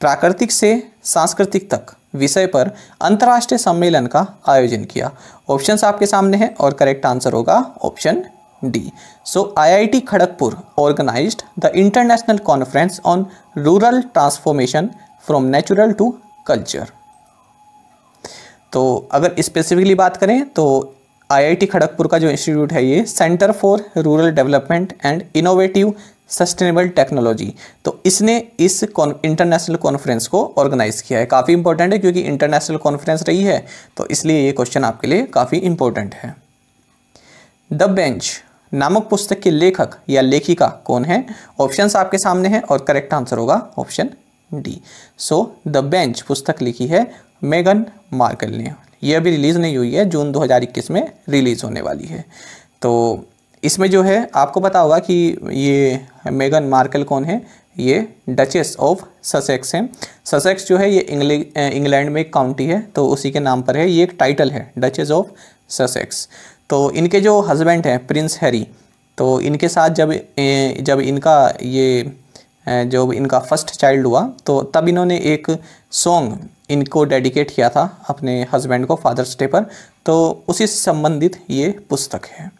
[SPEAKER 1] प्राकृतिक से सांस्कृतिक तक विषय पर अंतर्राष्ट्रीय सम्मेलन का आयोजन किया ऑप्शन आपके सामने हैं और करेक्ट आंसर होगा option D so IIT Kharagpur organised the international conference on rural transformation from natural to culture तो अगर स्पेसिफिकली बात करें तो आईआईटी खड़गपुर का जो इंस्टीट्यूट है ये centre for rural development and innovative sustainable technology तो इसने इस इंटरनेशनल कॉन्फ्रेंस को ऑर्गेनाइज किया है काफ़ी इंपॉर्टेंट है क्योंकि इंटरनेशनल कॉन्फ्रेंस रही है तो इसलिए ये क्वेश्चन आपके लिए काफ़ी इंपॉर्टेंट है द बेंच नामक पुस्तक के लेखक या लेखिका कौन है ऑप्शंस आपके सामने हैं और करेक्ट आंसर होगा option D so the bench पुस्तक लिखी है मेगन मार्कल ने यह अभी रिलीज़ नहीं हुई है जून 2021 में रिलीज़ होने वाली है तो इसमें जो है आपको पता होगा कि ये मेगन मार्कल कौन है ये डचेस ऑफ ससेक्स हैं ससेक्स जो है ये इंग्लैंड में एक काउंटी है तो उसी के नाम पर है ये एक टाइटल है डचेस ऑफ ससेक्स तो इनके जो हस्बैंड हैं प्रिंस हैरी तो इनके साथ जब जब इनका ये जब इनका फर्स्ट चाइल्ड हुआ तो तब इन्होंने एक सॉन्ग इनको डेडिकेट किया था अपने हस्बैंड को फादर्स डे पर तो उसी से संबंधित ये पुस्तक है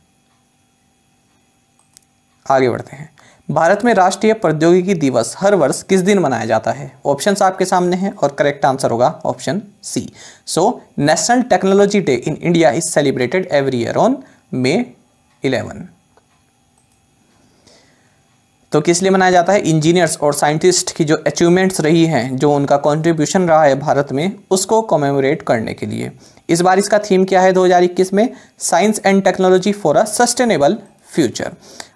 [SPEAKER 1] आगे बढ़ते हैं भारत में राष्ट्रीय प्रौद्योगिकी दिवस हर वर्ष किस दिन मनाया जाता है ऑप्शन आपके सामने हैं और करेक्ट आंसर होगा option C so national technology day in India is celebrated every year on May eleven तो किस लिए मनाया जाता है इंजीनियर्स और साइंटिस्ट की जो अचीवमेंट्स रही हैं जो उनका कंट्रीब्यूशन रहा है भारत में उसको कमेमोरेट करने के लिए इस बार इसका थीम क्या है 2021 में science and technology for a sustainable future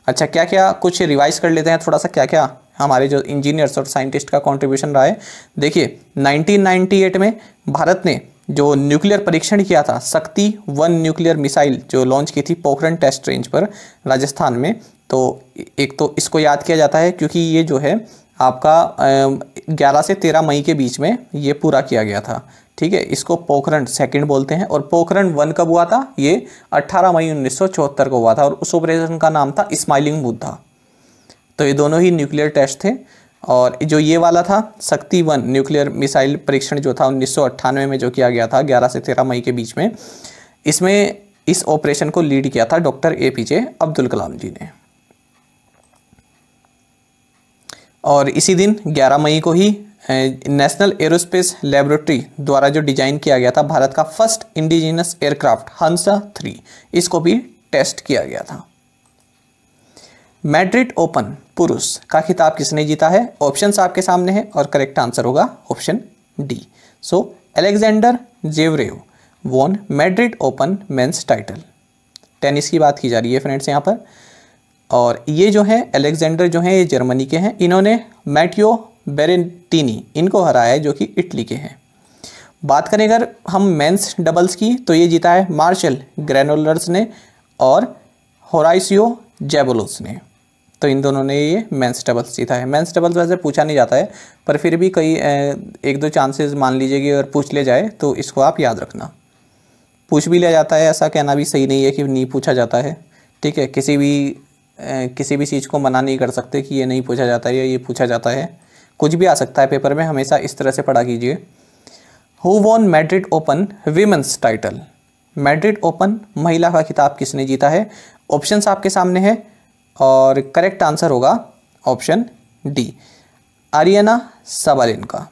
[SPEAKER 1] अच्छा क्या क्या कुछ रिवाइज कर लेते हैं थोड़ा सा क्या क्या हमारे जो इंजीनियर्स और साइंटिस्ट का कंट्रीब्यूशन रहा है देखिए 1998 में भारत ने जो न्यूक्लियर परीक्षण किया था शक्ति वन न्यूक्लियर मिसाइल जो लॉन्च की थी पोखरण टेस्ट रेंज पर राजस्थान में तो एक तो इसको याद किया जाता है क्योंकि ये जो है आपका 11 से 13 मई के बीच में ये पूरा किया गया था ठीक है इसको पोखरण सेकंड बोलते हैं और पोखरण वन कब हुआ था ये 18 मई 1974 को हुआ था और उस ऑपरेशन का नाम था स्माइलिंग बुद्धा तो ये दोनों ही न्यूक्लियर टेस्ट थे और जो ये वाला था शक्ति वन न्यूक्लियर मिसाइल परीक्षण जो था उन्नीस में जो किया गया था ग्यारह से तेरह मई के बीच में इसमें इस ऑपरेशन को लीड किया था doctor A P J Abdul Kalam ji ने और इसी दिन 11 मई को ही नेशनल एरोस्पेस लेबोरेटरी द्वारा जो डिजाइन किया गया था भारत का first indigenous aircraft Hansa three इसको भी टेस्ट किया गया था मैड्रिड ओपन पुरुष का खिताब किसने जीता है ऑप्शंस आपके सामने हैं और करेक्ट आंसर होगा option D so Alexander Zverev won Madrid Open men's title tennis की बात की जा रही है फ्रेंड्स यहाँ पर और ये जो है एलेक्जेंडर जो है ये जर्मनी के हैं इन्होंने मैटियो बेरेटिनी इनको हराया है जो कि इटली के हैं बात करें अगर हम मेंस डबल्स की तो ये जीता है मार्शल ग्रैनोलर्स ने और होराइसियो जेबोलोस ने तो इन दोनों ने ये मेंस डबल्स जीता है मेंस डबल्स वैसे पूछा नहीं जाता है पर फिर भी कई एक दो चांसेस मान लीजिए कि अगर पूछ ले जाए तो इसको आप याद रखना पूछ भी लिया जाता है ऐसा कहना भी सही नहीं है कि नहीं पूछा जाता है ठीक है किसी भी किसी भी चीज़ को मना नहीं कर सकते कि ये नहीं पूछा जाता है या ये पूछा जाता है कुछ भी आ सकता है पेपर में हमेशा इस तरह से पढ़ा कीजिए who won Madrid Open women's title Madrid Open महिला का खिताब किसने जीता है ऑप्शंस आपके सामने है और करेक्ट आंसर होगा ऑप्शन डी आर्यना सबालिन का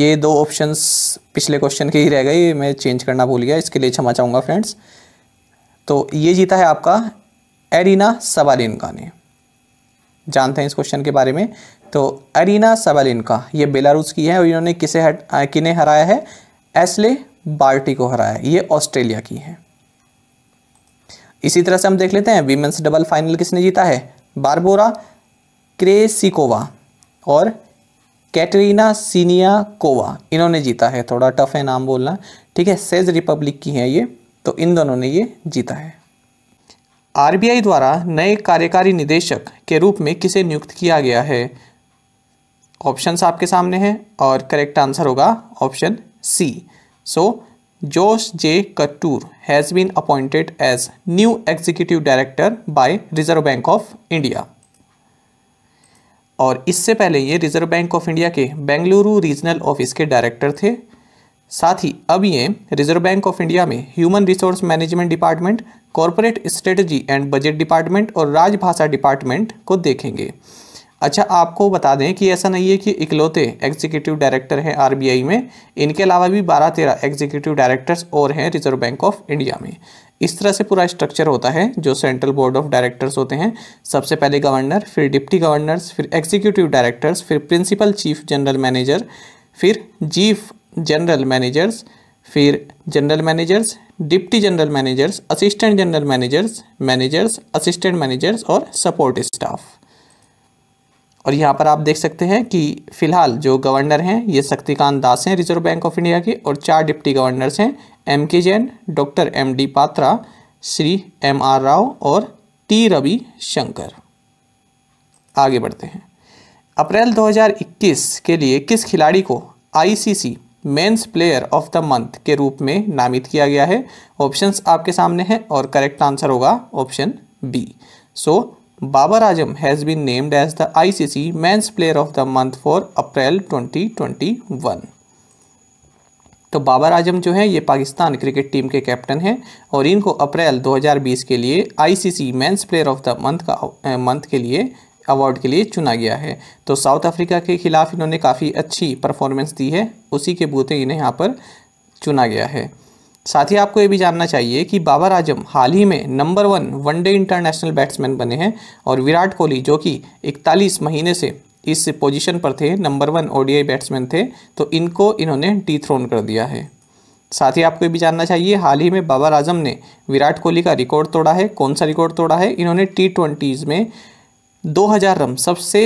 [SPEAKER 1] ये दो ऑप्शंस पिछले क्वेश्चन के ही रह गए मैं चेंज करना भूल गया इसके लिए क्षमा चाहूँगा फ्रेंड्स तो ये जीता है आपका एरिना सबालिन का ने जानते हैं इस क्वेश्चन के बारे में तो अरीना सबलिनका ये बेलारूस की है और इन्होंने किसे हट किने हराया है एसले बार्टी को हराया है ये ऑस्ट्रेलिया की है इसी तरह से हम देख लेते हैं वीमेंस डबल फाइनल किसने जीता है बारबोरा क्रेसिकोवा और कैटरीना सीनिया कोवा इन्होंने जीता है थोड़ा टफ है नाम बोलना ठीक है सेज रिपब्लिक की है ये तो इन दोनों ने ये जीता है आरबीआई द्वारा नए कार्यकारी निदेशक के रूप में किसे नियुक्त किया गया है ऑप्शंस आपके सामने हैं और करेक्ट आंसर होगा option C so Jose J Kattoor has been appointed as new executive director by Reserve bank of India और इससे पहले ये रिजर्व बैंक ऑफ इंडिया के बेंगलुरु रीजनल ऑफिस के डायरेक्टर थे साथ ही अब ये रिजर्व बैंक ऑफ इंडिया में human resource management department corporate strategy and budget department और राजभाषा डिपार्टमेंट को देखेंगे अच्छा आपको बता दें कि ऐसा नहीं है कि इकलौते एग्जीक्यूटिव डायरेक्टर हैं आरबीआई में इनके अलावा भी बारह तेरह एग्जीक्यूटिव डायरेक्टर्स और हैं रिजर्व बैंक ऑफ इंडिया में इस तरह से पूरा स्ट्रक्चर होता है जो सेंट्रल बोर्ड ऑफ डायरेक्टर्स होते हैं सबसे पहले गवर्नर फिर डिप्टी गवर्नर्स फिर एग्जीक्यूटिव डायरेक्टर्स फिर प्रिंसिपल चीफ जनरल मैनेजर फिर चीफ जनरल मैनेजर्स फिर general managers deputy general managers assistant general managers managers assistant managers और सपोर्ट स्टाफ और यहाँ पर आप देख सकते हैं कि फिलहाल जो गवर्नर हैं ये शक्तिकांत दास हैं रिजर्व बैंक ऑफ इंडिया के और चार डिप्टी गवर्नर्स हैं M K Jain doctor M D Patra Shri M R Rao और टी रवि शंकर आगे बढ़ते हैं अप्रैल 2021 के लिए किस खिलाड़ी को ICC men's player of the month के रूप में नामित किया गया है ऑप्शंस आपके सामने हैं और करेक्ट आंसर होगा option B so Babar Azam has been named as the ICC men's player of the month for April 2021 तो बाबर आजम जो है ये पाकिस्तान क्रिकेट टीम के कैप्टन हैं और इनको अप्रैल 2020 के लिए ICC men's player of the month का मंथ के लिए अवार्ड के लिए चुना गया है तो साउथ अफ्रीका के खिलाफ इन्होंने काफ़ी अच्छी परफॉर्मेंस दी है उसी के बूते इन्हें यहाँ पर चुना गया है साथ ही आपको ये भी जानना चाहिए कि बाबर आजम हाल ही में number one one day international batsman बने हैं और विराट कोहली जो कि 41 महीने से इस पोजीशन पर थे नंबर वन ओडीआई बैट्समैन थे तो इनको इन्होंने थ्रोन कर दिया है साथ ही आपको ये भी जानना चाहिए हाल ही में बाबर आजम ने विराट कोहली का रिकॉर्ड तोड़ा है कौन सा रिकॉर्ड तोड़ा है इन्होंने टी ट्वेंटीज़ में 2000 रन सबसे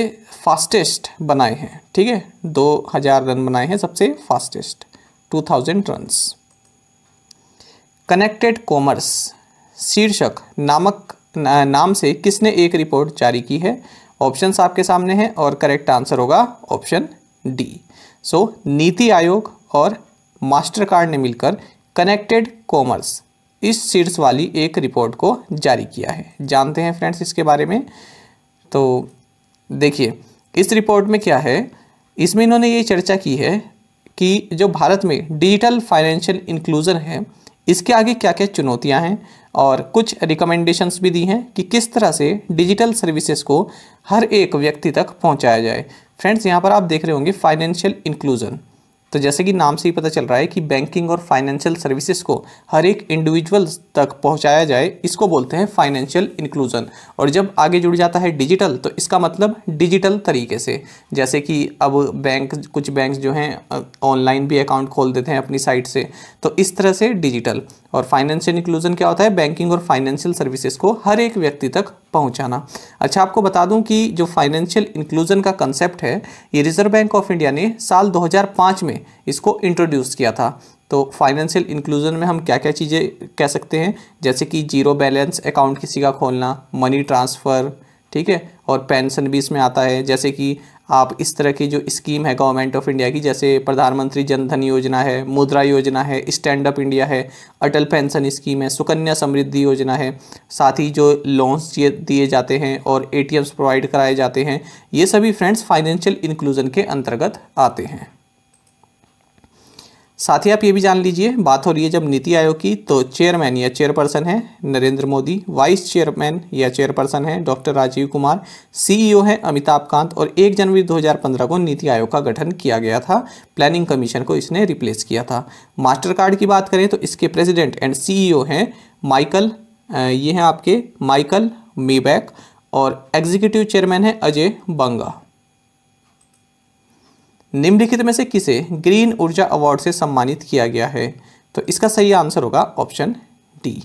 [SPEAKER 1] फास्टेस्ट बनाए हैं ठीक है 2000 रन बनाए हैं सबसे फास्टेस्ट 2000 रन्स कनेक्टेड कॉमर्स शीर्षक नामक नाम से किसने एक रिपोर्ट जारी की है ऑप्शंस आपके सामने हैं और करेक्ट आंसर होगा option D so NITI Aayog और मास्टर कार्ड ने मिलकर कनेक्टेड कॉमर्स इस शीर्ष वाली एक रिपोर्ट को जारी किया है जानते हैं फ्रेंड्स इसके बारे में तो देखिए इस रिपोर्ट में क्या है इसमें इन्होंने ये चर्चा की है कि जो भारत में डिजिटल फाइनेंशियल इंक्लूज़न है इसके आगे क्या क्या चुनौतियां हैं और कुछ रिकमेंडेशंस भी दी हैं कि किस तरह से डिजिटल सर्विसेज को हर एक व्यक्ति तक पहुंचाया जाए फ्रेंड्स यहाँ पर आप देख रहे होंगे फाइनेंशियल इंक्लूज़न तो जैसे कि नाम से ही पता चल रहा है कि बैंकिंग और फाइनेंशियल सर्विसेज को हर एक इंडिविजुअल तक पहुंचाया जाए इसको बोलते हैं फाइनेंशियल इंक्लूजन और जब आगे जुड़ जाता है डिजिटल तो इसका मतलब डिजिटल तरीके से जैसे कि अब बैंक कुछ बैंक जो हैं ऑनलाइन भी अकाउंट खोल देते हैं अपनी साइट से तो इस तरह से डिजिटल और फाइनेंशियल इंक्लूजन क्या होता है बैंकिंग और फाइनेंशियल सर्विसेज को हर एक व्यक्ति तक पहुंचाना अच्छा आपको बता दूं कि जो फाइनेंशियल इंक्लूजन का कंसेप्ट है ये रिजर्व बैंक ऑफ इंडिया ने साल 2005 में इसको इंट्रोड्यूस किया था तो फाइनेंशियल इंक्लूजन में हम क्या क्या चीज़ें कह सकते हैं जैसे कि जीरो बैलेंस अकाउंट किसी का खोलना मनी ट्रांसफ़र ठीक है और पेंशन भी इसमें आता है जैसे कि आप इस तरह की जो स्कीम है गवर्नमेंट ऑफ इंडिया की जैसे प्रधानमंत्री जन धन योजना है मुद्रा योजना है स्टैंड अप इंडिया है अटल पेंशन स्कीम है सुकन्या समृद्धि योजना है साथ ही जो लोन्स दिए जाते हैं और ए प्रोवाइड कराए जाते हैं ये सभी फ्रेंड्स फाइनेंशियल इंक्लूजन के अंतर्गत आते हैं साथ ही आप ये भी जान लीजिए बात हो रही है जब नीति आयोग की तो चेयरमैन या चेयरपर्सन है नरेंद्र मोदी वाइस चेयरमैन या चेयरपर्सन है डॉक्टर राजीव कुमार सीईओ है अमिताभ कांत और 1 जनवरी 2015 को नीति आयोग का गठन किया गया था प्लानिंग कमीशन को इसने रिप्लेस किया था मास्टर कार्ड की बात करें तो इसके प्रेसिडेंट एंड सी हैं माइकल ये हैं आपके माइकल मेबैक और एग्जीक्यूटिव चेयरमैन है अजय बंगा निम्नलिखित में से किसे ग्रीन ऊर्जा अवार्ड से सम्मानित किया गया है तो इसका सही आंसर होगा option D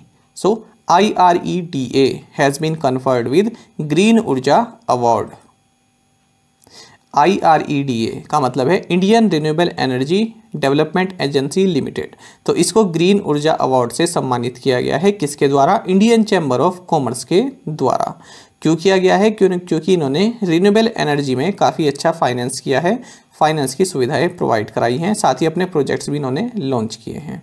[SPEAKER 1] so I R E D A has been conferred with green Urja award I R E D A का मतलब है Indian renewable energy development agency limited तो इसको ग्रीन ऊर्जा अवार्ड से सम्मानित किया गया है किसके द्वारा इंडियन चैम्बर ऑफ कॉमर्स के द्वारा क्यों किया गया है क्यों क्योंकि इन्होंने रिन्यूएबल एनर्जी में काफ़ी अच्छा फाइनेंस किया है फाइनेंस की सुविधाएं प्रोवाइड कराई हैं साथ ही अपने प्रोजेक्ट्स भी इन्होंने लॉन्च किए हैं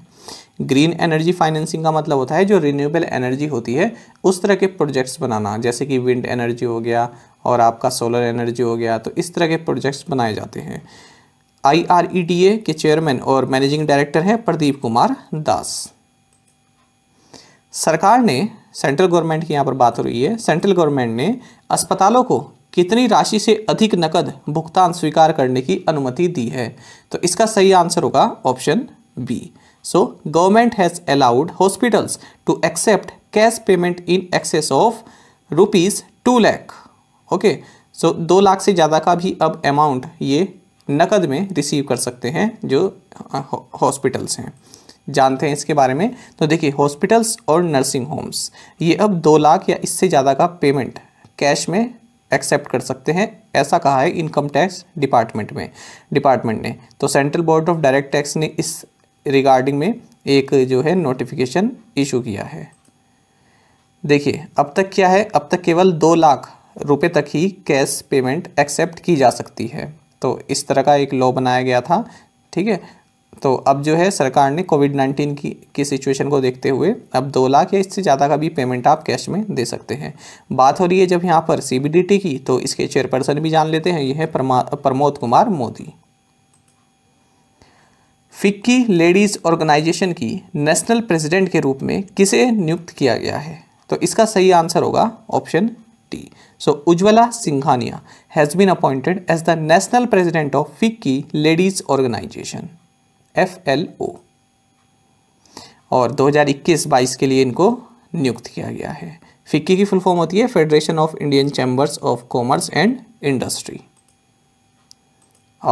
[SPEAKER 1] ग्रीन एनर्जी फाइनेंसिंग का मतलब होता है जो रिन्यूएबल एनर्जी होती है उस तरह के प्रोजेक्ट्स बनाना जैसे कि विंड एनर्जी हो गया और आपका सोलर एनर्जी हो गया तो इस तरह के प्रोजेक्ट्स बनाए जाते हैं आई आर ई डी ए के चेयरमैन और मैनेजिंग डायरेक्टर हैं प्रदीप कुमार दास सरकार ने सेंट्रल गवर्नमेंट की यहाँ पर बात हो रही है सेंट्रल गवर्नमेंट ने अस्पतालों को कितनी राशि से अधिक नकद भुगतान स्वीकार करने की अनुमति दी है तो इसका सही आंसर होगा option B so government has allowed hospitals to accept cash payment in excess of rupees two lakh okay so दो लाख से ज़्यादा का भी अब अमाउंट ये नकद में रिसीव कर सकते हैं जो हॉस्पिटल्स हैं जानते हैं इसके बारे में तो देखिए हॉस्पिटल्स और नर्सिंग होम्स ये अब दो लाख या इससे ज़्यादा का पेमेंट कैश में एक्सेप्ट कर सकते हैं ऐसा कहा है इनकम टैक्स डिपार्टमेंट में डिपार्टमेंट ने तो central board of direct tax ने इस रिगार्डिंग में एक जो है नोटिफिकेशन इशू किया है देखिए अब तक क्या है अब तक केवल दो लाख रुपए तक ही कैश पेमेंट एक्सेप्ट की जा सकती है तो इस तरह का एक लॉ बनाया गया था ठीक है तो अब जो है सरकार ने कोविड नाइन्टीन की की सिचुएशन को देखते हुए अब दो लाख या इससे ज़्यादा का भी पेमेंट आप कैश में दे सकते हैं बात हो रही है जब यहाँ पर सीबीडीटी की तो इसके चेयरपर्सन भी जान लेते हैं ये है प्रमोद कुमार मोदी फिक्की लेडीज़ ऑर्गेनाइजेशन की नेशनल प्रेसिडेंट के रूप में किसे नियुक्त किया गया है तो इसका सही आंसर होगा option T so Ujjwala Singhania has been appointed as the national president of FICCI ladies organisation F L O और 2021-22 के लिए इनको नियुक्त किया गया है फिक्की की फुल फॉर्म होती है federation of Indian chambers of commerce and industry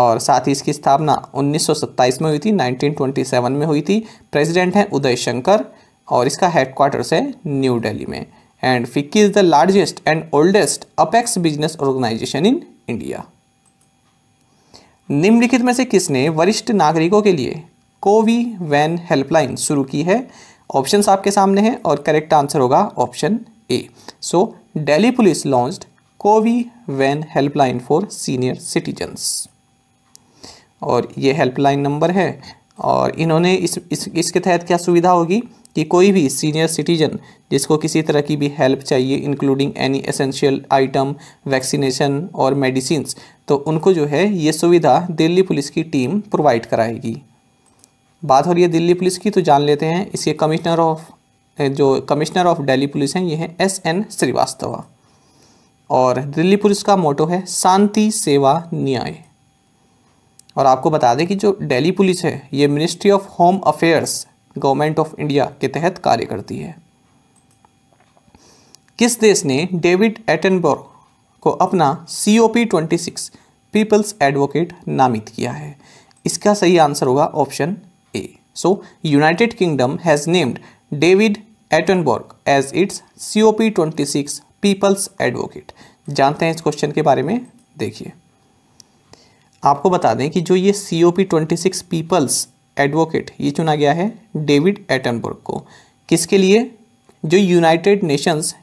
[SPEAKER 1] और साथ ही इसकी स्थापना 1927 में हुई थी 1927 में हुई थी प्रेसिडेंट हैं उदय शंकर और इसका हेडक्वार्टर्स है न्यू दिल्ली में and FICCI is the largest and oldest apex business organisation in India निम्नलिखित में से किसने वरिष्ठ नागरिकों के लिए कोवी वैन हेल्पलाइन शुरू की है ऑप्शंस आपके सामने हैं और करेक्ट आंसर होगा option A so Delhi police launched Covi van helpline for senior citizens और ये हेल्पलाइन नंबर है और इन्होंने इस, इस इसके तहत क्या सुविधा होगी कि कोई भी सीनियर सिटीजन जिसको किसी तरह की भी हेल्प चाहिए including any essential item vaccination और मेडिसिन तो उनको जो है ये सुविधा दिल्ली पुलिस की टीम प्रोवाइड कराएगी बात हो रही है दिल्ली पुलिस की तो जान लेते हैं इसके कमिश्नर ऑफ जो कमिश्नर ऑफ दिल्ली पुलिस हैं ये हैं एस एन श्रीवास्तव और दिल्ली पुलिस का मोटो है शांति सेवा न्याय और आपको बता दें कि जो दिल्ली पुलिस है ये ministry of home affairs government of India के तहत कार्य करती है किस देश ने डेविड एटनबर्ग को अपना C O P twenty six people's advocate नामित किया है इसका सही आंसर होगा option A so United Kingdom has named David Attenborough as its C O P twenty six people's advocate जानते हैं इस क्वेश्चन के बारे में देखिए आपको बता दें कि जो ये C O P twenty six people's advocate ये चुना गया है डेविड एटनबर्ग को किसके लिए जो United Nations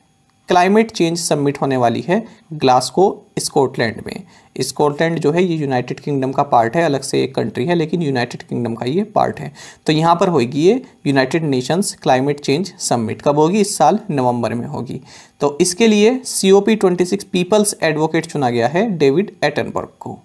[SPEAKER 1] climate change summit होने वाली है ग्लासगो स्कॉटलैंड में स्कॉटलैंड जो है ये यूनाइटेड किंगडम का पार्ट है अलग से एक कंट्री है लेकिन यूनाइटेड किंगडम का ये पार्ट है तो यहाँ पर होगी ये United Nations climate change summit कब होगी इस साल नवंबर में होगी तो इसके लिए C O P twenty six people's advocate चुना गया है डेविड एटनबर्ग को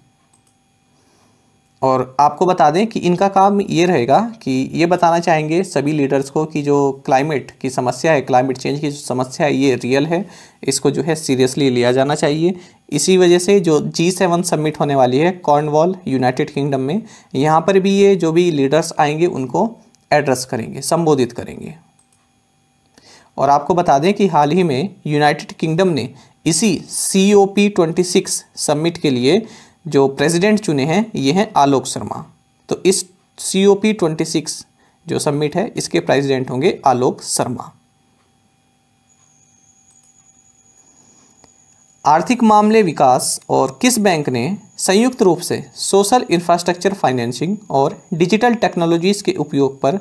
[SPEAKER 1] और आपको बता दें कि इनका काम ये रहेगा कि ये बताना चाहेंगे सभी लीडर्स को कि जो क्लाइमेट की समस्या है क्लाइमेट चेंज की जो समस्या है ये रियल है इसको जो है सीरियसली लिया जाना चाहिए इसी वजह से जो जी सेवन सबमिट होने वाली है कॉर्नवॉल यूनाइटेड किंगडम में यहाँ पर भी ये जो भी लीडर्स आएंगे उनको एड्रेस करेंगे संबोधित करेंगे और आपको बता दें कि हाल ही में यूनाइटेड किंगडम ने इसी C O P twenty six summit के लिए जो प्रेसिडेंट चुने हैं ये हैं आलोक शर्मा तो इस C O P twenty six जो सबमिट है इसके प्रेसिडेंट होंगे आलोक शर्मा आर्थिक मामले विकास और किस बैंक ने संयुक्त रूप से सोशल इंफ्रास्ट्रक्चर फाइनेंसिंग और डिजिटल टेक्नोलॉजीज़ के उपयोग पर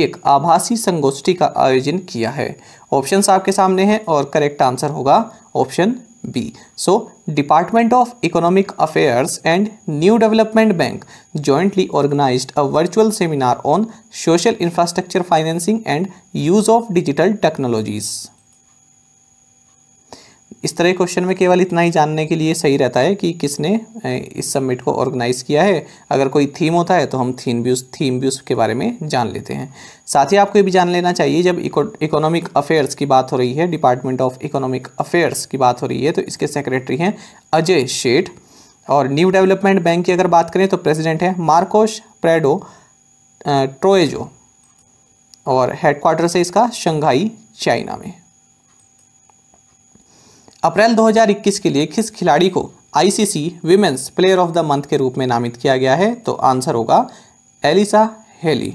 [SPEAKER 1] एक आभासी संगोष्ठी का आयोजन किया है ऑप्शन आपके सामने हैं और करेक्ट आंसर होगा option B. So Department of Economic Affairs and New Development Bank jointly organized a virtual seminar on social infrastructure financing and use of digital technologies. इस तरह के क्वेश्चन में केवल इतना ही जानने के लिए सही रहता है कि किसने इस सबमिट को ऑर्गेनाइज़ किया है अगर कोई थीम होता है तो हम थीम उस थीम भी के बारे में जान लेते हैं साथ ही आपको ये भी जान लेना चाहिए जब इकोनॉमिक अफेयर्स की बात हो रही है डिपार्टमेंट ऑफ इकोनॉमिक अफेयर्स की बात हो रही है तो इसके सेक्रेटरी हैं अजय शेठ और न्यू डेवलपमेंट बैंक की अगर बात करें तो प्रेसिडेंट हैं मार्कोश प्रेडो ट्रोएजो और हेडक्वार्टर है इसका शंघाई चाइना में अप्रैल 2021 के लिए किस खिलाड़ी को ICC women's player of the month के रूप में नामित किया गया है तो आंसर होगा एलिसा हेली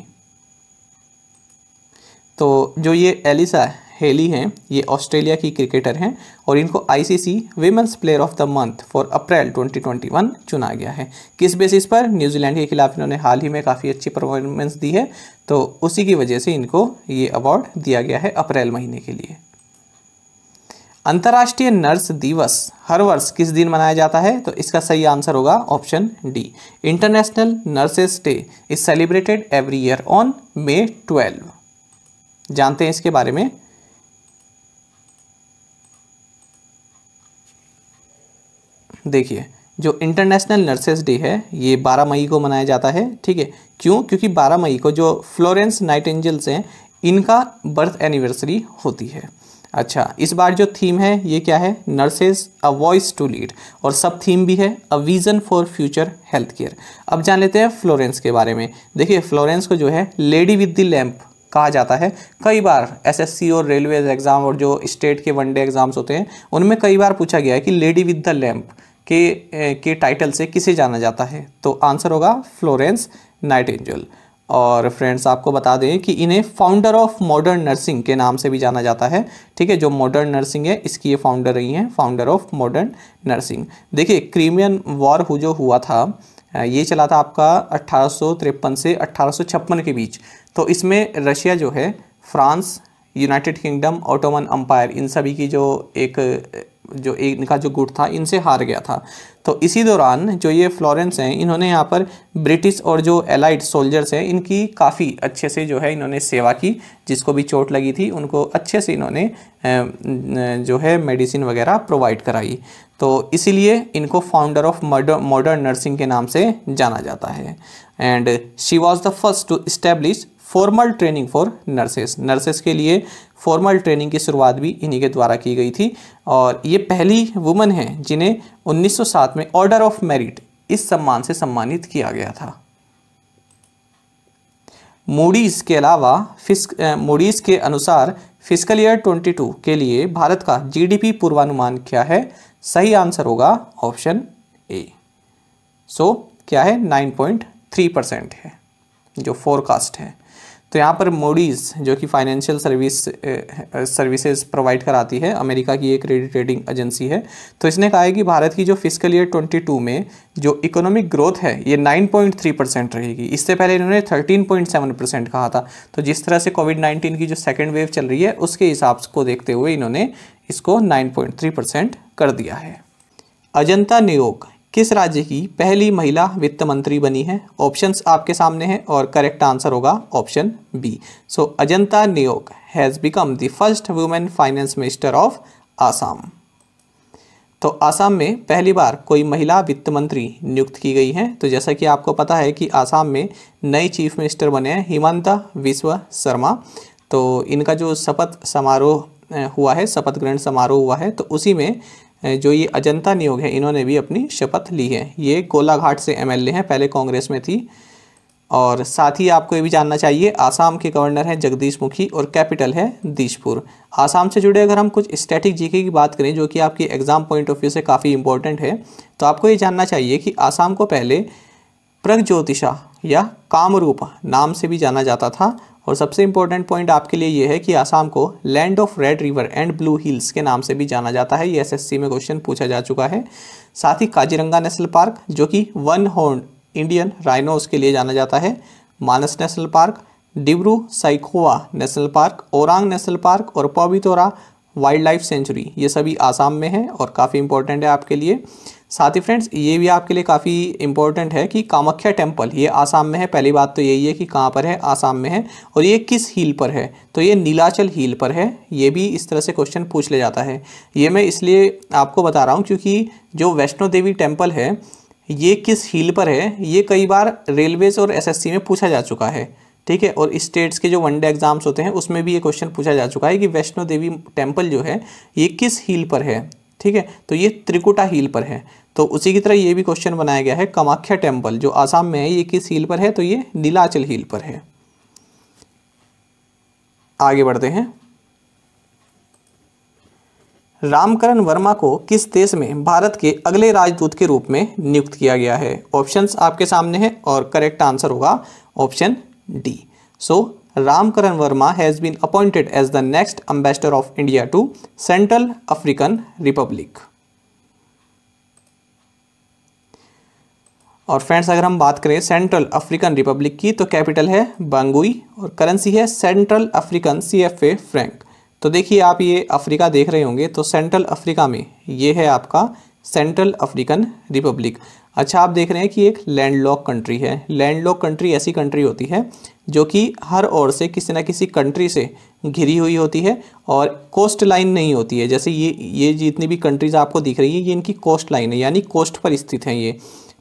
[SPEAKER 1] तो जो ये एलिसा हेली हैं ये ऑस्ट्रेलिया की क्रिकेटर हैं और इनको ICC women's player of the month for April 2021 चुना गया है किस बेसिस पर न्यूजीलैंड के खिलाफ इन्होंने हाल ही में काफ़ी अच्छी परफॉर्मेंस दी है तो उसी की वजह से इनको ये अवार्ड दिया गया है अप्रैल महीने के लिए अंतर्राष्ट्रीय नर्स दिवस हर वर्ष किस दिन मनाया जाता है तो इसका सही आंसर होगा option D international nurses day is celebrated every year on May twelve जानते हैं इसके बारे में देखिए जो इंटरनेशनल नर्सेस डे है ये 12 मई को मनाया जाता है ठीक है क्यों क्योंकि 12 मई को जो फ्लोरेंस नाइट एंजल्स हैं इनका बर्थ एनिवर्सरी होती है अच्छा इस बार जो थीम है ये क्या है nurses a voice to lead और सब थीम भी है a vision for future health care अब जान लेते हैं फ्लोरेंस के बारे में देखिए फ्लोरेंस को जो है लेडी विद द लैम्प कहा जाता है कई बार एसएससी और रेलवे एग्ज़ाम और जो स्टेट के वनडे एग्ज़ाम्स होते हैं उनमें कई बार पूछा गया है कि लेडी विद द लैम्प के के टाइटल से किसे जाना जाता है तो आंसर होगा फ्लोरेंस नाइट एंजल और फ्रेंड्स आपको बता दें कि इन्हें फाउंडर ऑफ मॉडर्न नर्सिंग के नाम से भी जाना जाता है ठीक है जो मॉडर्न नर्सिंग है इसकी ये फाउंडर रही हैं फाउंडर ऑफ मॉडर्न नर्सिंग देखिए क्रीमियन वॉर हो जो हुआ था ये चला था आपका अट्ठारह से अट्ठारह के बीच तो इसमें रशिया जो है France United Kingdom Ottoman empire इन सभी की जो एक जो एक इनका जो गुट था इनसे हार गया था तो इसी दौरान जो ये फ्लोरेंस हैं इन्होंने यहाँ पर ब्रिटिश और जो एलाइड सोल्जर्स हैं इनकी काफ़ी अच्छे से जो है इन्होंने सेवा की जिसको भी चोट लगी थी उनको अच्छे से इन्होंने जो है मेडिसिन वगैरह प्रोवाइड कराई तो इसीलिए इनको फाउंडर ऑफ मॉडर्न नर्सिंग के नाम से जाना जाता है and she was the first to establish formal training for nurses nurses के लिए फॉर्मल ट्रेनिंग की शुरुआत भी इन्हीं के द्वारा की गई थी और ये पहली वुमन है जिन्हें 1907 में ऑर्डर ऑफ मेरिट इस सम्मान से सम्मानित किया गया था मूडीज़ के अलावा फिस्क मूडीज़ के अनुसार फिजिकल ईयर 22 के लिए भारत का जीडीपी पूर्वानुमान क्या है सही आंसर होगा ऑप्शन ए सो क्या है 9.3 परसेंट है जो फोरकास्ट है तो यहाँ पर मोडीज़ जो कि फाइनेंशियल सर्विस सर्विसेज प्रोवाइड कराती है अमेरिका की एक क्रेडिट रेटिंग एजेंसी है तो इसने कहा है कि भारत की जो फिजिकल ईयर 22 में जो इकोनॉमिक ग्रोथ है ये 9.3 परसेंट रहेगी इससे पहले इन्होंने 13.7 परसेंट कहा था तो जिस तरह से कोविड 19 की जो सेकेंड वेव चल रही है उसके हिसाब को देखते हुए इन्होंने इसको नाइन परसेंट कर दिया है अजंता नियोग किस राज्य की पहली महिला वित्त मंत्री बनी है ऑप्शंस आपके सामने हैं और करेक्ट आंसर होगा option B so Ajanta Neog has become the first women finance minister of Assam तो आसाम में पहली बार कोई महिला वित्त मंत्री नियुक्त की गई है तो जैसा कि आपको पता है कि आसाम में नए चीफ मिनिस्टर बने हैं हिमंता विश्व शर्मा तो इनका जो शपथ समारोह हुआ है शपथ ग्रहण समारोह हुआ है तो उसी में जो ये अजंता नियोग है इन्होंने भी अपनी शपथ ली है ये कोलाघाट से एमएलए हैं पहले कांग्रेस में थी और साथ ही आपको ये भी जानना चाहिए आसाम के गवर्नर हैं जगदीश मुखी और कैपिटल है दीशपुर आसाम से जुड़े अगर हम कुछ स्टैटिक जीके की बात करें जो कि आपकी एग्ज़ाम पॉइंट ऑफ व्यू से काफ़ी इंपॉर्टेंट है तो आपको ये जानना चाहिए कि आसाम को पहले प्रग या कामरूप नाम से भी जाना जाता था और सबसे इंपॉर्टेंट पॉइंट आपके लिए ये है कि आसाम को land of red river and blue hills के नाम से भी जाना जाता है ये एसएससी में क्वेश्चन पूछा जा चुका है साथ ही काजीरंगा नेशनल पार्क जो कि वन हॉर्न इंडियन राइनोस के लिए जाना जाता है Manas national park Dibru Saikhowa national park Orang national park और पवितोरा वाइल्ड लाइफ सेंचुरी ये सभी आसाम में है और काफ़ी इंपॉर्टेंट है आपके लिए साथ ही फ्रेंड्स ये भी आपके लिए काफ़ी इंपॉर्टेंट है कि कामाख्या टेम्पल ये आसाम में है पहली बात तो यही है कि कहाँ पर है आसाम में है और ये किस हील पर है तो ये नीलाचल हील पर है ये भी इस तरह से क्वेश्चन पूछ ले जाता है ये मैं इसलिए आपको बता रहा हूँ क्योंकि जो वैष्णो देवी टेम्पल है ये किस हील पर है ये कई बार रेलवेज और एस में पूछा जा चुका है ठीक है और स्टेट्स के जो वनडे एग्जाम्स होते हैं उसमें भी ये क्वेश्चन पूछा जा चुका है कि वैष्णो देवी टेम्पल जो है ये किस हील पर है ठीक है तो ये त्रिकुटा हील पर है तो उसी की तरह ये भी क्वेश्चन बनाया गया है कमाख्या टेम्पल जो आसाम में है ये किस हिल पर है तो ये नीलाचल हिल पर है आगे बढ़ते हैं रामकरण वर्मा को किस देश में भारत के अगले राजदूत के रूप में नियुक्त किया गया है ऑप्शंस आपके सामने हैं और करेक्ट आंसर होगा option D so Ramkaran Verma has been appointed as the next ambassador of India to Central African Republic और फ्रेंड्स अगर हम बात करें सेंट्रल अफ्रीकन रिपब्लिक की तो कैपिटल है बांगुई और करेंसी है Central African C F A franc तो देखिए आप ये अफ्रीका देख रहे होंगे तो सेंट्रल अफ्रीका में ये है आपका सेंट्रल अफ्रीकन रिपब्लिक अच्छा आप देख रहे हैं कि एक लैंडलॉक कंट्री है लैंडलॉक कंट्री ऐसी कंट्री होती है जो कि हर ओर से किसी ना किसी कंट्री से घिरी हुई होती है और कोस्ट लाइन नहीं होती है जैसे ये ये जितनी भी कंट्रीज आपको दिख रही है ये इनकी कोस्ट लाइन है यानी कोस्ट पर स्थित हैं ये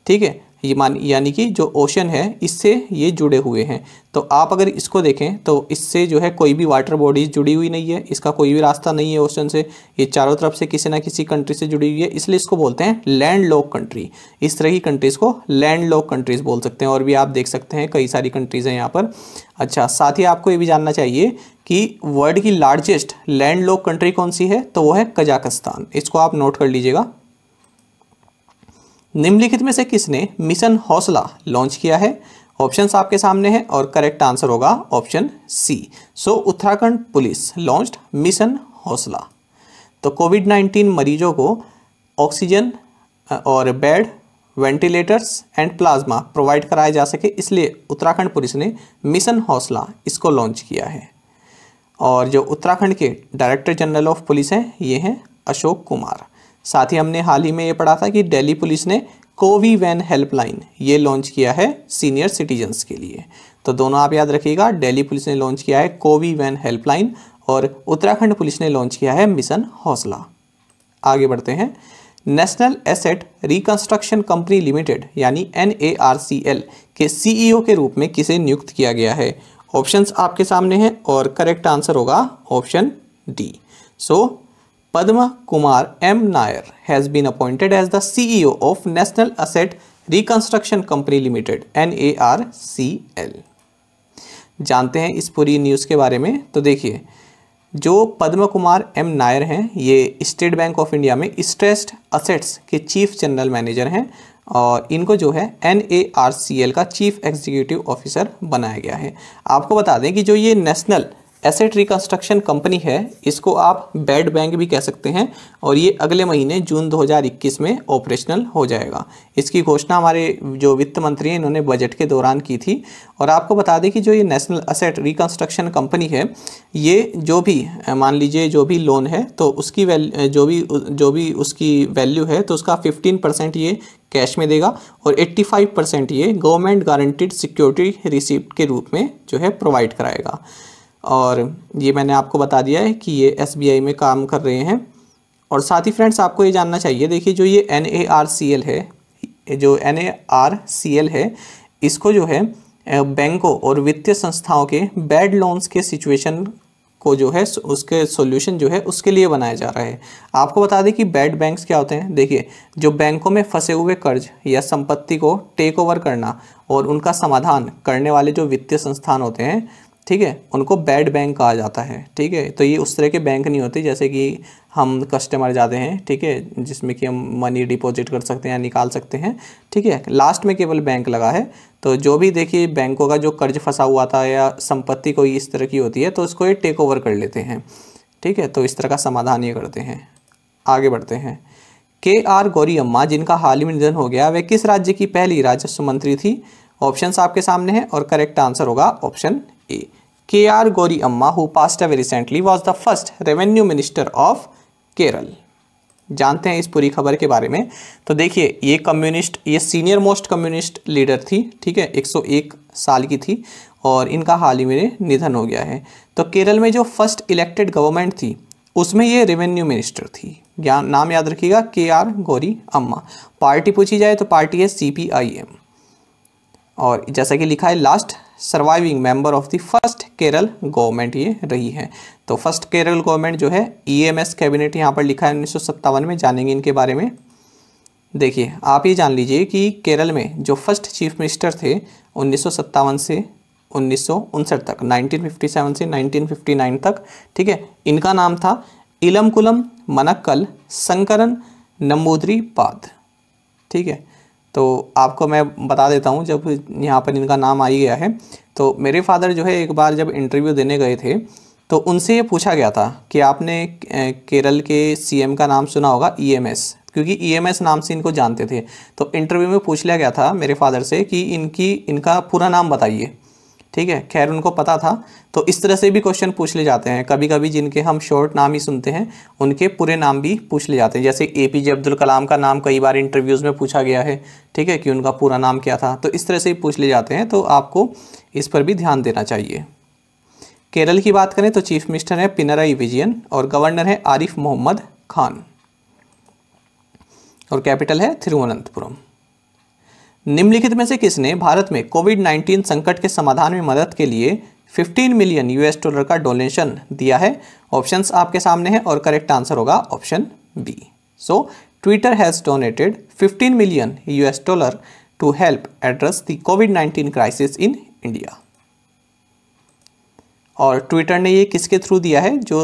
[SPEAKER 1] ठीक है ये मान यानी कि जो ओशन है इससे ये जुड़े हुए हैं तो आप अगर इसको देखें तो इससे जो है कोई भी वाटर बॉडीज़ जुड़ी हुई नहीं है इसका कोई भी रास्ता नहीं है ओशन से ये चारों तरफ से किसी ना किसी कंट्री से जुड़ी हुई है इसलिए इसको बोलते हैं लैंड लॉक कंट्री इस तरह की कंट्रीज़ को लैंड लॉक कंट्रीज़ बोल सकते हैं और भी आप देख सकते हैं कई सारी कंट्रीज़ हैं यहाँ पर अच्छा साथ ही आपको ये भी जानना चाहिए कि वर्ल्ड की लार्जेस्ट लैंड लॉक कंट्री कौन सी है तो वो है कजाकस्तान इसको आप नोट कर लीजिएगा निम्नलिखित में से किसने मिशन हौसला लॉन्च किया है ऑप्शंस आपके सामने हैं और करेक्ट आंसर होगा option C so Uttarakhand police launch mission Hausla तो कोविड नाइन्टीन मरीजों को ऑक्सीजन और bed ventilators and plasma provide कराया जा सके इसलिए उत्तराखंड पुलिस ने मिशन हौसला इसको लॉन्च किया है और जो उत्तराखंड के डायरेक्टर जनरल ऑफ पुलिस हैं ये हैं अशोक कुमार साथ ही हमने हाल ही में ये पढ़ा था कि दिल्ली पुलिस ने कोवी वैन हेल्पलाइन ये लॉन्च किया है सीनियर सिटीजन्स के लिए तो दोनों आप याद रखिएगा दिल्ली पुलिस ने लॉन्च किया है कोवी वैन हेल्पलाइन और उत्तराखंड पुलिस ने लॉन्च किया है मिशन हौसला आगे बढ़ते हैं national asset reconstruction company limited यानी एन के सीईओ के रूप में किसे नियुक्त किया गया है ऑप्शन आपके सामने हैं और करेक्ट आंसर होगा option D so so, Padma Kumar M. Nair has been appointed as the CEO of National Asset Reconstruction Company Limited NARCL. जानते हैं इस पूरी न्यूज़ के बारे में तो देखिए जो पद्म कुमार एम नायर हैं ये स्टेट बैंक ऑफ इंडिया में स्ट्रेस्ड असेट्स के चीफ जनरल मैनेजर हैं और इनको जो है एन का चीफ एग्जीक्यूटिव ऑफिसर बनाया गया है आपको बता दें कि जो ये नेशनल एसेट रिकंस्ट्रक्शन कंपनी है इसको आप बेड बैंक भी कह सकते हैं और ये अगले महीने जून 2021 में ऑपरेशनल हो जाएगा इसकी घोषणा हमारे जो वित्त मंत्री हैं इन्होंने बजट के दौरान की थी और आपको बता दें कि जो ये नेशनल असेट रिकंस्ट्रक्शन कंपनी है ये जो भी मान लीजिए जो भी लोन है तो उसकी वैल्यू जो भी जो भी उसकी वैल्यू है तो उसका फिफ्टीन परसेंट ये कैश में देगा और 85 परसेंट ये गवर्नमेंट गारंटीड सिक्योरिटी रिसिप्ट के रूप में जो है प्रोवाइड कराएगा और ये मैंने आपको बता दिया है कि ये एस में काम कर रहे हैं और साथ ही फ्रेंड्स आपको ये जानना चाहिए देखिए जो ये एन है जो एन है इसको जो है बैंकों और वित्तीय संस्थाओं के बैड लोन्स के सिचुएशन को जो है उसके सॉल्यूशन जो है उसके लिए बनाया जा रहा है आपको बता दें कि बैड बैंक्स क्या होते हैं देखिए जो बैंकों में फंसे हुए कर्ज या संपत्ति को टेक ओवर करना और उनका समाधान करने वाले जो वित्तीय संस्थान होते हैं ठीक है उनको बैड बैंक कहा जाता है ठीक है तो ये उस तरह के बैंक नहीं होते जैसे कि हम कस्टमर जाते हैं ठीक है जिसमें कि हम मनी डिपॉजिट कर सकते हैं या निकाल सकते हैं ठीक है लास्ट में केवल बैंक लगा है तो जो भी देखिए बैंकों का जो कर्ज फंसा हुआ था या संपत्ति कोई इस तरह की होती है तो उसको ये टेक ओवर कर लेते हैं ठीक है तो इस तरह का समाधान ये करते हैं आगे बढ़ते हैं के आर गौरी अम्मा जिनका हाल ही में निधन हो गया वे किस राज्य की पहली राजस्व मंत्री थी ऑप्शंस आपके सामने हैं और करेक्ट आंसर होगा option A K.R. Gori Amma, who passed away recently, was the first revenue minister of Kerala जानते हैं इस पूरी खबर के बारे में तो देखिए ये कम्युनिस्ट ये सीनियर मोस्ट कम्युनिस्ट लीडर थी ठीक है 101 साल की थी और इनका हाल ही में निधन हो गया है तो केरल में जो फर्स्ट इलेक्टेड गवर्नमेंट थी उसमें ये रेवेन्यू मिनिस्टर थी या नाम याद रखिएगा के आर गौरी अम्मा पार्टी पूछी जाए तो पार्टी है सी पी आई एम और जैसा कि लिखा है last surviving member of the first Kerala government ये रही है तो फर्स्ट केरल गवर्नमेंट जो है ईएमएस e कैबिनेट यहाँ पर लिखा है उन्नीस में जानेंगे इनके बारे में देखिए आप ये जान लीजिए कि केरल में जो फर्स्ट चीफ मिनिस्टर थे उन्नीस से उन्नीस तक 1957 से 1959 तक ठीक है इनका नाम था इलमकुलम मनक्कल संकरन नमोदरी पाद ठीक है तो आपको मैं बता देता हूँ जब यहाँ पर इनका नाम आ ही गया है तो मेरे फादर जो है एक बार जब इंटरव्यू देने गए थे तो उनसे ये पूछा गया था कि आपने केरल के सीएम का नाम सुना होगा ईएमएस e क्योंकि ईएमएस e नाम से इनको जानते थे तो इंटरव्यू में पूछ लिया गया था मेरे फादर से कि इनकी इनका पूरा नाम बताइए ठीक है खैर उनको पता था तो इस तरह से भी क्वेश्चन पूछ ले जाते हैं कभी कभी जिनके हम शॉर्ट नाम ही सुनते हैं उनके पूरे नाम भी पूछ ले जाते हैं जैसे ए पी जे अब्दुल कलाम का नाम कई बार इंटरव्यूज़ में पूछा गया है ठीक है कि उनका पूरा नाम क्या था तो इस तरह से ही पूछ ले जाते हैं तो आपको इस पर भी ध्यान देना चाहिए केरल की बात करें तो चीफ मिनिस्टर है पिनराई विजयन और गवर्नर है आरिफ मोहम्मद खान और कैपिटल है थिरुवनंतपुरम निम्नलिखित में से किसने भारत में कोविड 19 संकट के समाधान में मदद के लिए 15 मिलियन यूएस डॉलर का डोनेशन दिया है ऑप्शंस आपके सामने हैं और करेक्ट आंसर होगा option B so Twitter has donated 15 million US dollar to help address the COVID 19 crisis in India और ट्विटर ने ये किसके थ्रू दिया है जो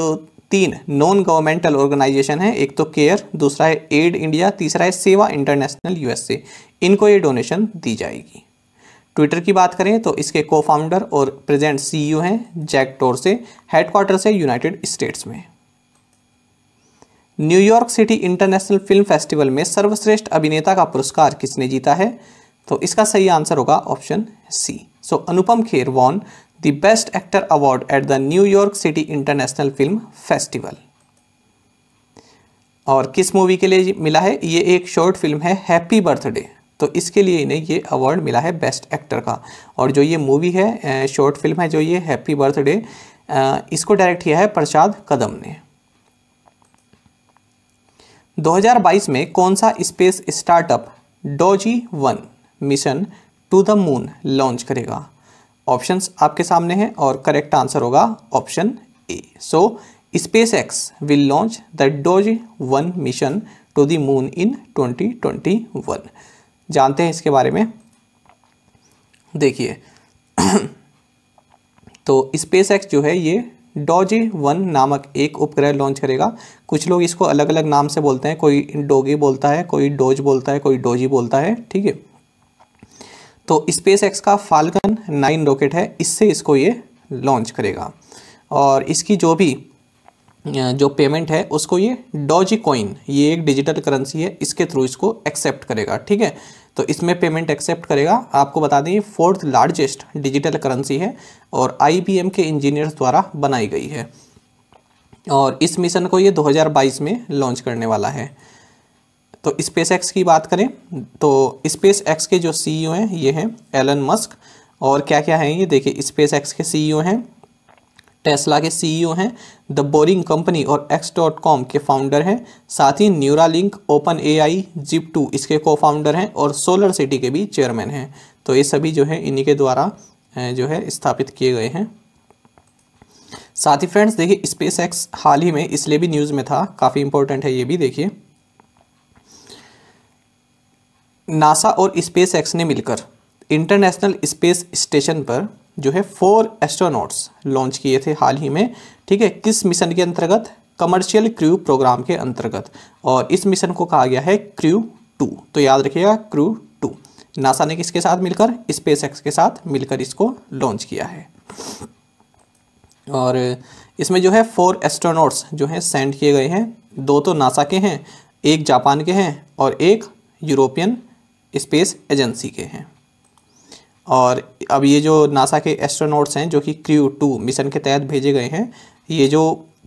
[SPEAKER 1] तीन नॉन गवर्नमेंटल ऑर्गेनाइजेशन है एक तो केयर दूसरा है एड इंडिया तीसरा है सेवा इंटरनेशनल यूएसए इनको ये डोनेशन दी जाएगी ट्विटर की बात करें तो इसके को फाउंडर और प्रेजेंट सीईओ e हैं जैक टोर से हेडक्वार्टर से यूनाइटेड स्टेट्स में New York city international film festival में सर्वश्रेष्ठ अभिनेता का पुरस्कार किसने जीता है तो इसका सही आंसर होगा option C so Anupam Kher won the Best Actor Award at the New York City International Film Festival. और किस मूवी के लिए मिला है ये एक शॉर्ट फिल्म है हैप्पी बर्थडे तो इसके लिए इन्हें ये अवार्ड मिला है बेस्ट एक्टर का और जो ये मूवी है शॉर्ट फिल्म है जो ये हैप्पी बर्थडे इसको डायरेक्ट किया है प्रसाद कदम ने 2022 में कौन सा space startup Doge one mission to the moon launch करेगा ऑप्शंस आपके सामने हैं और करेक्ट आंसर होगा option A so SpaceX will launch the Doge one mission to the moon in 2021 जानते हैं इसके बारे में देखिए <clears throat> तो स्पेस एक्स जो है ये डोजे वन नामक एक उपग्रह लॉन्च करेगा कुछ लोग इसको अलग अलग नाम से बोलते हैं कोई डोगी बोलता है कोई डोज बोलता है कोई डोजी बोलता है ठीक है तो स्पेस एक्स का फाल्कन नाइन रॉकेट है इससे इसको ये लॉन्च करेगा और इसकी जो भी जो पेमेंट है उसको ये डॉजी कॉइन ये एक डिजिटल करेंसी है इसके थ्रू इसको एक्सेप्ट करेगा ठीक है तो इसमें पेमेंट एक्सेप्ट करेगा आपको बता दें ये फोर्थ लार्जेस्ट डिजिटल करेंसी है और आईबीएम के इंजीनियर्स द्वारा बनाई गई है और इस मिशन को ये 2022 में लॉन्च करने वाला है तो स्पेस एक्स की बात करें तो स्पेस एक्स के जो सी e हैं ये हैं एलन मस्क और क्या क्या हैं ये देखिए स्पेस एक्स के सी e हैं टेस्ला के सीईओ e हैं द बोरिंग कंपनी और एक्स डॉट कॉम के फाउंडर हैं साथ ही Neuralink open A I Zip two इसके को फाउंडर हैं और सोलर सिटी के भी चेयरमैन हैं तो ये सभी जो है इन्हीं के द्वारा जो है स्थापित किए गए हैं साथ ही फ्रेंड्स देखिए स्पेस एक्स हाल ही में इसलिए भी न्यूज़ में था काफ़ी इंपॉर्टेंट है ये भी देखिए नासा और स्पेस एक्स ने मिलकर इंटरनेशनल स्पेस स्टेशन पर जो है फोर एस्ट्रोनॉट्स लॉन्च किए थे हाल ही में ठीक है किस मिशन के अंतर्गत कमर्शियल क्रू प्रोग्राम के अंतर्गत और इस मिशन को कहा गया है क्रू टू तो याद रखिएगा क्रू टू नासा ने किसके साथ मिलकर स्पेस एक्स के साथ मिलकर इसको लॉन्च किया है और इसमें जो है फोर एस्ट्रोनॉट्स जो हैं सेंड किए गए हैं दो तो नासा के हैं एक जापान के हैं और एक यूरोपियन स्पेस एजेंसी के हैं और अब ये जो नासा के एस्ट्रोनॉट्स हैं जो कि क्रू टू मिशन के तहत भेजे गए हैं ये जो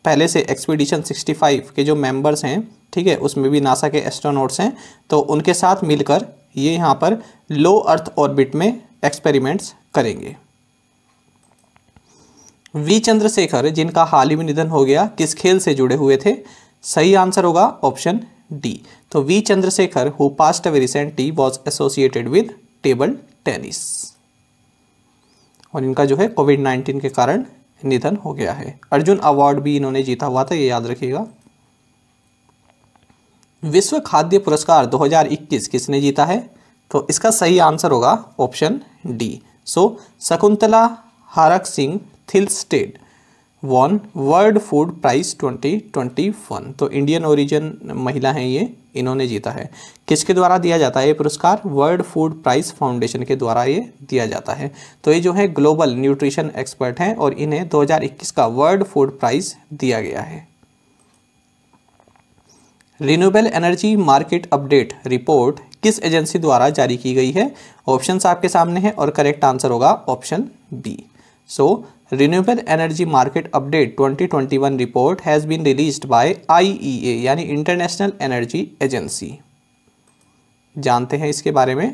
[SPEAKER 1] पहले से एक्सपीडिशन 65 के जो मेंबर्स हैं ठीक है उसमें भी नासा के एस्ट्रोनॉट्स हैं तो उनके साथ मिलकर ये यहाँ पर लो अर्थ ऑर्बिट में एक्सपेरिमेंट्स करेंगे वी चंद्रशेखर जिनका हाल ही में निधन हो गया किस खेल से जुड़े हुए थे सही आंसर होगा ऑप्शन D. So तो V. Chandrasekhar, who passed away recently, was associated with table tennis और इनका जो है कोविड नाइन्टीन के कारण निधन हो गया है अर्जुन अवार्ड भी इन्होंने जीता हुआ था ये याद रखिएगा विश्व खाद्य पुरस्कार 2021 किसने जीता है तो इसका सही आंसर होगा option D so Shakuntala Haraksingh Thilsted won world food prize 2021 तो इंडियन ओरिजिन महिला हैं ये इन्होंने जीता है किसके द्वारा दिया जाता है ये पुरस्कार वर्ल्ड फूड प्राइस फाउंडेशन के द्वारा ये दिया जाता है तो ये जो है ग्लोबल न्यूट्रिशन एक्सपर्ट हैं और इन्हें 2021 का वर्ल्ड फूड प्राइस दिया गया है renewable energy market update report किस एजेंसी द्वारा जारी की गई है ऑप्शन आपके सामने हैं और करेक्ट आंसर होगा option B so so, renewable energy market update 2021 report has been released by IEA यानी इंटरनेशनल एनर्जी एजेंसी जानते हैं इसके बारे में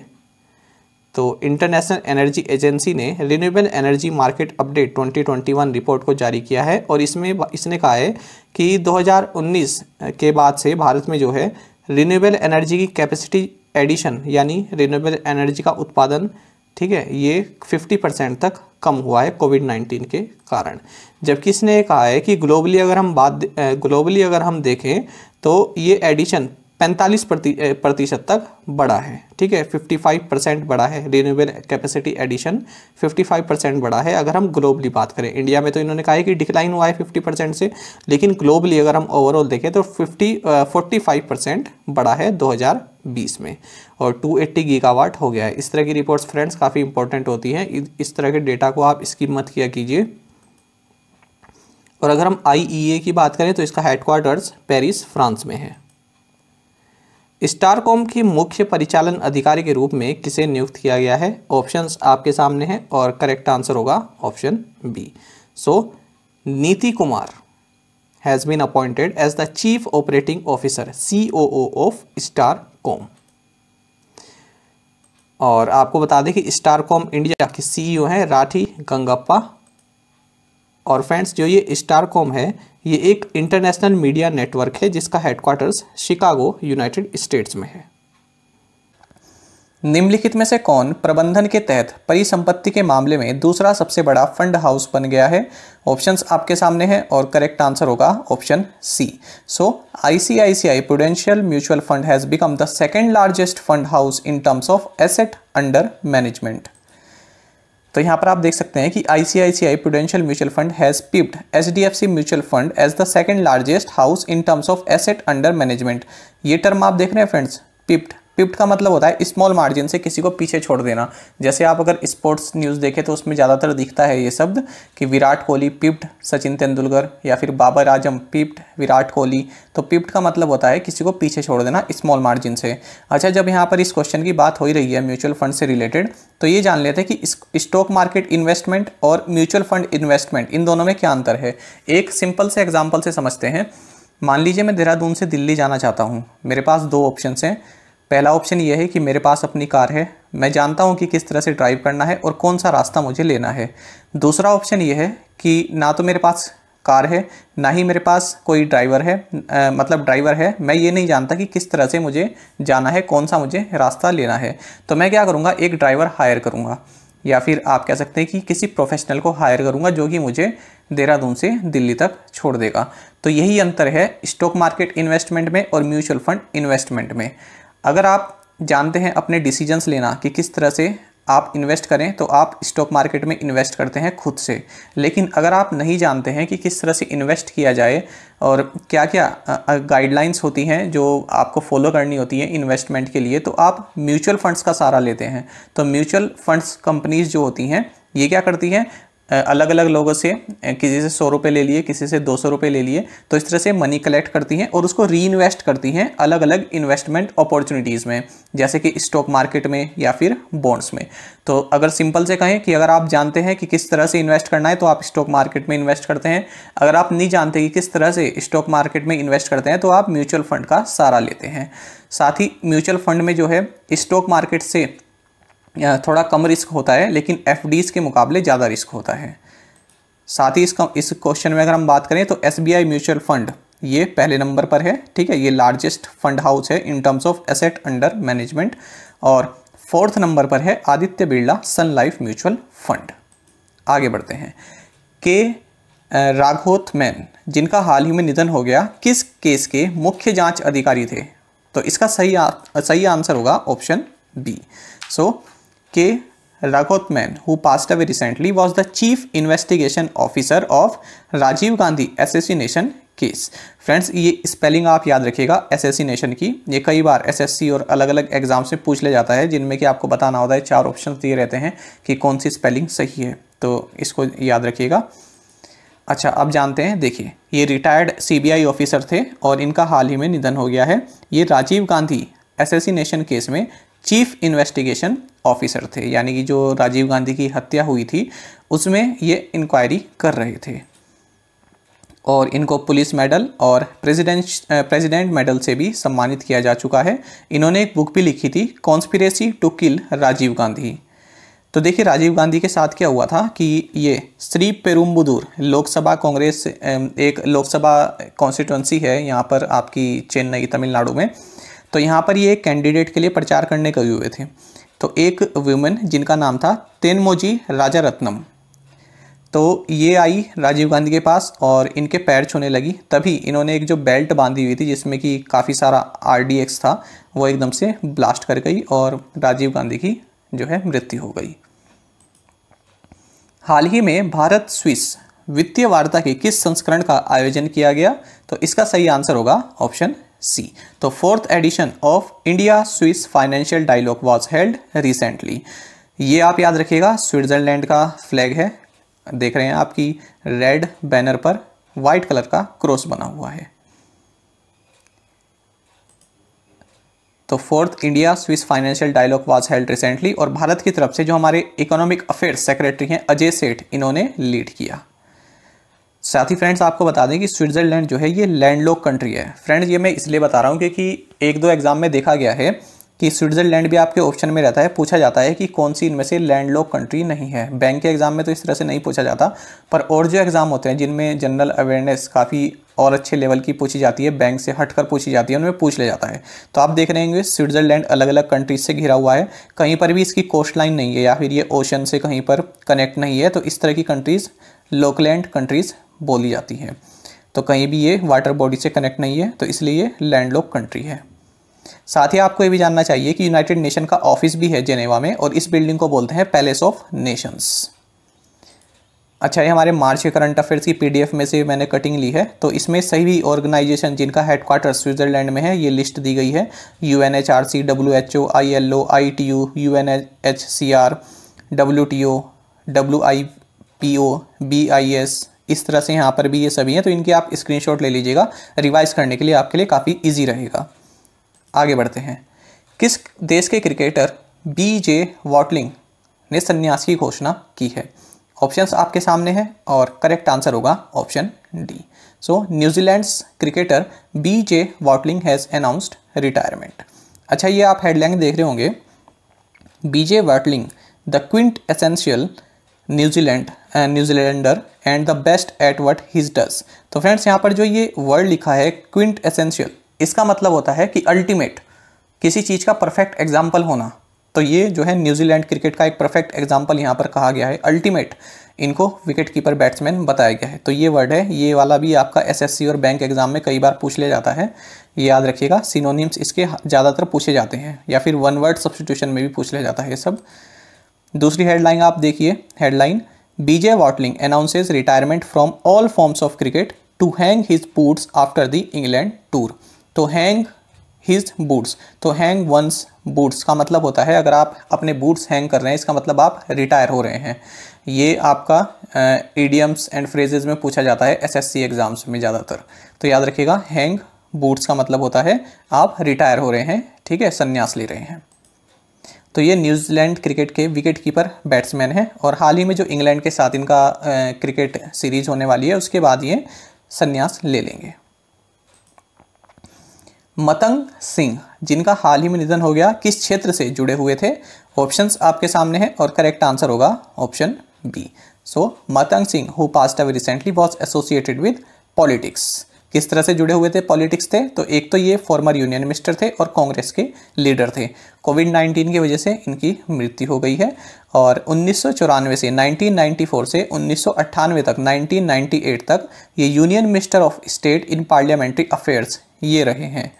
[SPEAKER 1] तो इंटरनेशनल एनर्जी एजेंसी ने renewable energy market update 2021 report को जारी किया है और इसमें इसने कहा है कि 2019 के बाद से भारत में जो है रिन्यूएबल एनर्जी की कैपेसिटी एडिशन यानी रिन्यूएबल एनर्जी का उत्पादन ठीक है ये 50 परसेंट तक कम हुआ है कोविड 19 के कारण जबकि इसने कहा है कि ग्लोबली अगर हम बात ग्लोबली अगर हम देखें तो ये एडिशन पैंतालीस प्रति प्रतिशत तक बढ़ा है ठीक है 55 परसेंट बढ़ा है रिन्यूएबल कैपेसिटी एडिशन 55 परसेंट बढ़ा है अगर हम ग्लोबली बात करें इंडिया में तो इन्होंने कहा है कि डिक्लाइन हुआ है 50 परसेंट से लेकिन ग्लोबली अगर हम ओवरऑल देखें तो 50 45 परसेंट बढ़ा है 2020 में और 280 गीगावाट हो गया है इस तरह की रिपोर्ट्स फ्रेंड्स काफ़ी इंपॉर्टेंट होती हैं इस तरह के डेटा को आप इसकी मत किया कीजिए और अगर हम आई e की बात करें तो इसका हेडक्वार्टर्स पेरिस फ्रांस में है स्टारकॉम की मुख्य परिचालन अधिकारी के रूप में किसे नियुक्त किया गया है ऑप्शंस आपके सामने हैं और करेक्ट आंसर होगा option B so Niti Kumar has been appointed as the chief operating officer C O of Starcom और आपको बता दें कि स्टारकॉम इंडिया के सीईओ हैं राठी गंगप्पा और फ्रेंड्स जो ये स्टारकॉम है ये एक इंटरनेशनल मीडिया नेटवर्क है जिसका हेडक्वार्टर्स शिकागो यूनाइटेड स्टेट्स में है निम्नलिखित में से कौन प्रबंधन के तहत परिसंपत्ति के मामले में दूसरा सबसे बड़ा फंड हाउस बन गया है ऑप्शंस आपके सामने हैं और करेक्ट आंसर होगा option C so ICICI Prudential mutual fund has become the second largest fund house in terms of asset under management तो यहाँ पर आप देख सकते हैं कि ICICI Prudential mutual fund has pipped HDFC mutual fund as the second largest house in terms of asset under management ये term आप देख रहे हैं फ्रेंड्स पिप्ड पिप्ट का मतलब होता है स्मॉल मार्जिन से किसी को पीछे छोड़ देना जैसे आप अगर स्पोर्ट्स न्यूज़ देखें तो उसमें ज़्यादातर दिखता है ये शब्द कि विराट कोहली पिप्ट सचिन तेंदुलकर या फिर बाबर आजम पिप्ट विराट कोहली तो पिप्ट का मतलब होता है किसी को पीछे छोड़ देना स्मॉल मार्जिन से अच्छा जब यहाँ पर इस क्वेश्चन की बात हो ही रही है म्यूचुअल फंड से रिलेटेड तो ये जान लेते हैं कि स्टॉक मार्केट इन्वेस्टमेंट और म्यूचुअल फंड इन्वेस्टमेंट इन दोनों में क्या अंतर है एक सिंपल से एग्जाम्पल से समझते हैं मान लीजिए मैं देहरादून से दिल्ली जाना चाहता हूँ मेरे पास दो ऑप्शन हैं पहला ऑप्शन ये है कि मेरे पास अपनी कार है मैं जानता हूँ कि किस तरह से ड्राइव करना है और कौन सा रास्ता मुझे लेना है दूसरा ऑप्शन ये है कि ना तो मेरे पास कार है ना ही मेरे पास कोई ड्राइवर है आ, मतलब ड्राइवर है मैं ये नहीं जानता कि किस तरह से मुझे जाना है कौन सा मुझे रास्ता लेना है तो मैं क्या करूँगा एक ड्राइवर हायर करूँगा या फिर आप कह सकते हैं कि किसी प्रोफेशनल को हायर करूँगा जो कि मुझे देहरादून से दिल्ली तक छोड़ देगा तो यही अंतर है स्टॉक मार्केट इन्वेस्टमेंट में और म्यूचुअल फंड इन्वेस्टमेंट में अगर आप जानते हैं अपने डिसीजंस लेना कि किस तरह से आप इन्वेस्ट करें तो आप स्टॉक मार्केट में इन्वेस्ट करते हैं खुद से लेकिन अगर आप नहीं जानते हैं कि किस तरह से इन्वेस्ट किया जाए और क्या क्या गाइडलाइंस होती हैं जो आपको फॉलो करनी होती है इन्वेस्टमेंट के लिए तो आप म्यूचुअल फंड्स का सहारा लेते हैं तो म्यूचुअल फंड्स कंपनीज़ जो होती हैं ये क्या करती हैं अलग अलग लोगों से किसी से सौ रुपये ले लिए किसी से दो सौ रुपये ले लिए तो इस तरह से मनी कलेक्ट करती हैं और उसको री इन्वेस्ट करती हैं अलग अलग इन्वेस्टमेंट अपॉर्चुनिटीज़ में जैसे कि स्टॉक मार्केट में या फिर बॉन्ड्स में तो अगर सिंपल से कहें कि अगर आप जानते हैं कि किस तरह से इन्वेस्ट करना है तो आप स्टॉक मार्केट में इन्वेस्ट करते हैं अगर आप नहीं जानते कि किस तरह से स्टॉक मार्केट में इन्वेस्ट करते हैं तो आप म्यूचुअल फंड का सहारा लेते हैं साथ ही म्यूचुअल फंड में जो है स्टॉक मार्केट से थोड़ा कम रिस्क होता है लेकिन एफ के मुकाबले ज़्यादा रिस्क होता है साथ ही इसका इस क्वेश्चन में अगर हम बात करें तो एस म्यूचुअल फंड ये पहले नंबर पर है ठीक है ये लार्जेस्ट फंड हाउस है in terms of asset under management और फोर्थ नंबर पर है Aditya Birla Sun Life mutual fund आगे बढ़ते हैं के राघोत मैन जिनका हाल ही में निधन हो गया किस केस के मुख्य जांच अधिकारी थे तो इसका सही आ, सही आंसर होगा option B so K. Raghotman, who passed away recently was the chief investigation officer of Rajiv Gandhi assassination case friends ये स्पेलिंग आप याद रखिएगा एसेसिनेशन की ये कई बार एसएससी और अलग अलग एग्जाम्स में पूछ लिया जाता है जिनमें कि आपको बताना होता है चार ऑप्शन दिए रहते हैं कि कौन सी स्पेलिंग सही है तो इसको याद रखिएगा अच्छा अब जानते हैं देखिए ये रिटायर्ड सीबीआई ऑफिसर थे और इनका हाल ही में निधन हो गया है ये राजीव गांधी एसेसिनेशन केस में चीफ इन्वेस्टिगेशन ऑफिसर थे यानी कि जो राजीव गांधी की हत्या हुई थी उसमें ये इंक्वायरी कर रहे थे और इनको पुलिस मेडल और प्रेसिडेंट प्रेसिडेंट मेडल से भी सम्मानित किया जा चुका है इन्होंने एक बुक भी लिखी थी conspiracy to kill Rajiv Gandhi तो देखिए राजीव गांधी के साथ क्या हुआ था कि ये श्री पेरुम्बुदूर लोकसभा कांग्रेस एक लोकसभा कॉन्स्टिट्युएंसी है यहाँ पर आपकी चेन्नई तमिलनाडु में तो यहाँ पर ये एक कैंडिडेट के लिए प्रचार करने गए हुए थे तो एक वुमेन जिनका नाम था तेनमोजी राजा रत्नम तो ये आई राजीव गांधी के पास और इनके पैर छूने लगी तभी इन्होंने एक जो बेल्ट बांधी हुई थी जिसमें कि काफ़ी सारा आर था वो एकदम से ब्लास्ट कर गई और राजीव गांधी की जो है मृत्यु हो गई हाल ही में भारत स्विस वित्तीय वार्ता के किस संस्करण का आयोजन किया गया तो इसका सही आंसर होगा ऑप्शन सी तो fourth edition of India Swiss financial dialogue was held recently ये आप याद रखिएगा स्विट्जरलैंड का फ्लैग है देख रहे हैं आपकी रेड बैनर पर व्हाइट कलर का क्रॉस बना हुआ है तो fourth India Swiss financial dialogue was held recently और भारत की तरफ से जो हमारे इकोनॉमिक अफेयर्स सेक्रेटरी हैं अजय सेठ इन्होंने लीड किया साथ ही फ्रेंड्स आपको बता दें कि स्विट्ज़रलैंड जो है ये लैंडलॉक कंट्री है फ्रेंड्स ये मैं इसलिए बता रहा हूँ क्योंकि एक दो एग्ज़ाम में देखा गया है कि स्विट्ज़रलैंड भी आपके ऑप्शन में रहता है पूछा जाता है कि कौन सी इनमें से लैंडलॉक कंट्री नहीं है बैंक के एग्ज़ाम में तो इस तरह से नहीं पूछा जाता पर और जो एग्ज़ाम होते हैं जिनमें जनरल अवेयरनेस काफ़ी और अच्छे लेवल की पूछी जाती है बैंक से हट कर पूछी जाती है उनमें पूछ लिया जाता है तो आप देख रहे होंगे स्विट्ज़रलैंड अलग अलग कंट्रीज से घिरा हुआ है कहीं पर भी इसकी कोस्ट लाइन नहीं है या फिर ये ओशन से कहीं पर कनेक्ट नहीं है तो इस तरह की कंट्रीज़ लोकलैंड कंट्रीज़ बोली जाती है तो कहीं भी ये वाटर बॉडी से कनेक्ट नहीं है तो इसलिए ये लैंडलॉक कंट्री है साथ ही आपको ये भी जानना चाहिए कि यूनाइटेड नेशन का ऑफिस भी है जेनेवा में और इस बिल्डिंग को बोलते हैं पैलेस ऑफ नेशंस अच्छा ये हमारे मार्च के करंट अफेयर्स की पीडीएफ में से मैंने कटिंग ली है तो इसमें सभी ऑर्गेनाइजेशन जिनका हेडक्वार्टर स्विट्जरलैंड में है ये लिस्ट दी गई है U N H R C W H O I L O I T U U N H C R W T O W I P O B I S इस तरह से यहाँ पर भी ये सभी हैं तो इनके आप स्क्रीनशॉट ले लीजिएगा रिवाइज करने के लिए आपके लिए काफ़ी ईजी रहेगा आगे बढ़ते हैं किस देश के क्रिकेटर बी जे वॉटलिंग ने संन्यास की घोषणा की है ऑप्शंस आपके सामने हैं और करेक्ट आंसर होगा option D so New Zealand cricketer B J Watling has announced retirement अच्छा ये आप हेडलाइन देख रहे होंगे B J Watling the quintessential New Zealand New Zealander and the best at what his does तो फ्रेंड्स यहाँ पर जो ये वर्ड लिखा है क्विंट एसेंशियल इसका मतलब होता है कि अल्टीमेट किसी चीज़ का परफेक्ट एग्जाम्पल होना तो ये जो है न्यूजीलैंड क्रिकेट का एक परफेक्ट एग्जाम्पल यहाँ पर कहा गया है अल्टीमेट इनको विकेट कीपर बैट्समैन बताया गया है तो ये वर्ड है ये वाला भी आपका एसएससी और बैंक एग्जाम में कई बार पूछ लिया जाता है ये याद रखिएगा सिनोनिम्स इसके ज़्यादातर पूछे जाते हैं या फिर वन वर्ड सब्सटीट्यूशन में भी पूछ लिया जाता है ये सब दूसरी हेडलाइन आप देखिए headline BJ Watling announces retirement from all forms of cricket to hang his boots after the England tour. To hang his boots. To hang one's boots का मतलब होता है अगर आप अपने boots hang कर रहे हैं इसका मतलब आप retire हो रहे हैं ये आपका uh, idioms and phrases में पूछा जाता है SSC exams में ज़्यादातर तो याद रखिएगा hang boots का मतलब होता है आप retire हो रहे हैं ठीक है संन्यास ले रहे हैं तो ये न्यूजीलैंड क्रिकेट के विकेट कीपर बैट्समैन हैं और हाल ही में जो इंग्लैंड के साथ इनका क्रिकेट सीरीज होने वाली है उसके बाद ये संन्यास ले लेंगे मतंग सिंह जिनका हाल ही में निधन हो गया किस क्षेत्र से जुड़े हुए थे ऑप्शंस आपके सामने हैं और करेक्ट आंसर होगा option B so Matang Singh who passed away recently was associated with politics किस तरह से जुड़े हुए थे पॉलिटिक्स थे तो एक तो ये फॉर्मर यूनियन मिनिस्टर थे और कांग्रेस के लीडर थे कोविड 19 की वजह से इनकी मृत्यु हो गई है और उन्नीस से 1994 से उन्नीस तक 1998 तक ये union minister of state in parliamentary affairs ये रहे हैं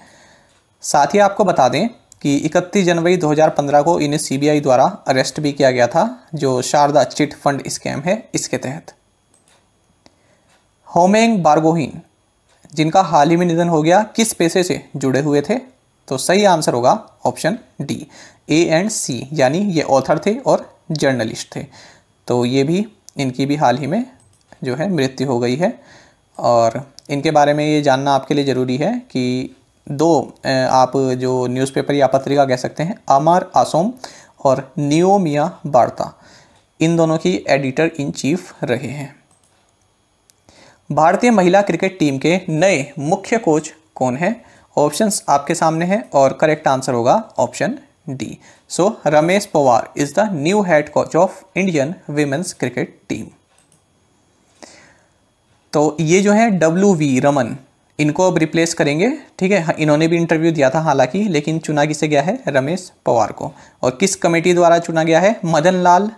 [SPEAKER 1] साथ ही आपको बता दें कि 31 जनवरी 2015 को इन्हें सीबीआई द्वारा अरेस्ट भी किया गया था जो शारदा चिट फंड स्कैम है इसके तहत होमेंग बारगोहीन जिनका हाल ही में निधन हो गया किस पेशे से जुड़े हुए थे तो सही आंसर होगा option D A and C यानी ये ऑथर थे और जर्नलिस्ट थे तो ये भी इनकी भी हाल ही में जो है मृत्यु हो गई है और इनके बारे में ये जानना आपके लिए ज़रूरी है कि दो आप जो न्यूज़पेपर या पत्रिका कह सकते हैं अमर आसोम और नियोमिया वार्ता इन दोनों की एडिटर इन चीफ रहे हैं भारतीय महिला क्रिकेट टीम के नए मुख्य कोच कौन है ऑप्शंस आपके सामने हैं और करेक्ट आंसर होगा option D so Ramesh Powar is the new head coach of Indian women's cricket team तो ये जो है डब्ल्यू वी रमन इनको अब रिप्लेस करेंगे ठीक है हाँ, इन्होंने भी इंटरव्यू दिया था हालांकि लेकिन चुना किसे गया है रमेश पवार को और किस कमेटी द्वारा चुना गया है Madan Lal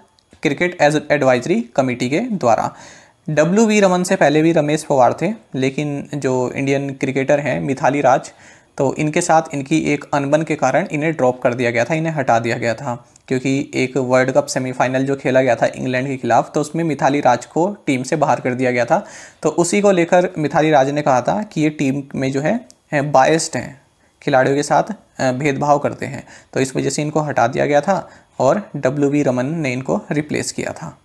[SPEAKER 1] cricket as advisory committee के द्वारा डब्ल्यू वी रमन से पहले भी रमेश पवार थे लेकिन जो इंडियन क्रिकेटर हैं मिथाली राज तो इनके साथ इनकी एक अनबन के कारण इन्हें ड्रॉप कर दिया गया था इन्हें हटा दिया गया था क्योंकि एक वर्ल्ड कप सेमीफाइनल जो खेला गया था इंग्लैंड के खिलाफ तो उसमें मिथाली राज को टीम से बाहर कर दिया गया था तो उसी को लेकर मिथाली राज ने कहा था कि ये टीम में जो है, बायस्ड हैं खिलाड़ियों के साथ भेदभाव करते हैं तो इस वजह से इनको हटा दिया गया था और डब्ल्यू रमन ने इनको रिप्लेस किया था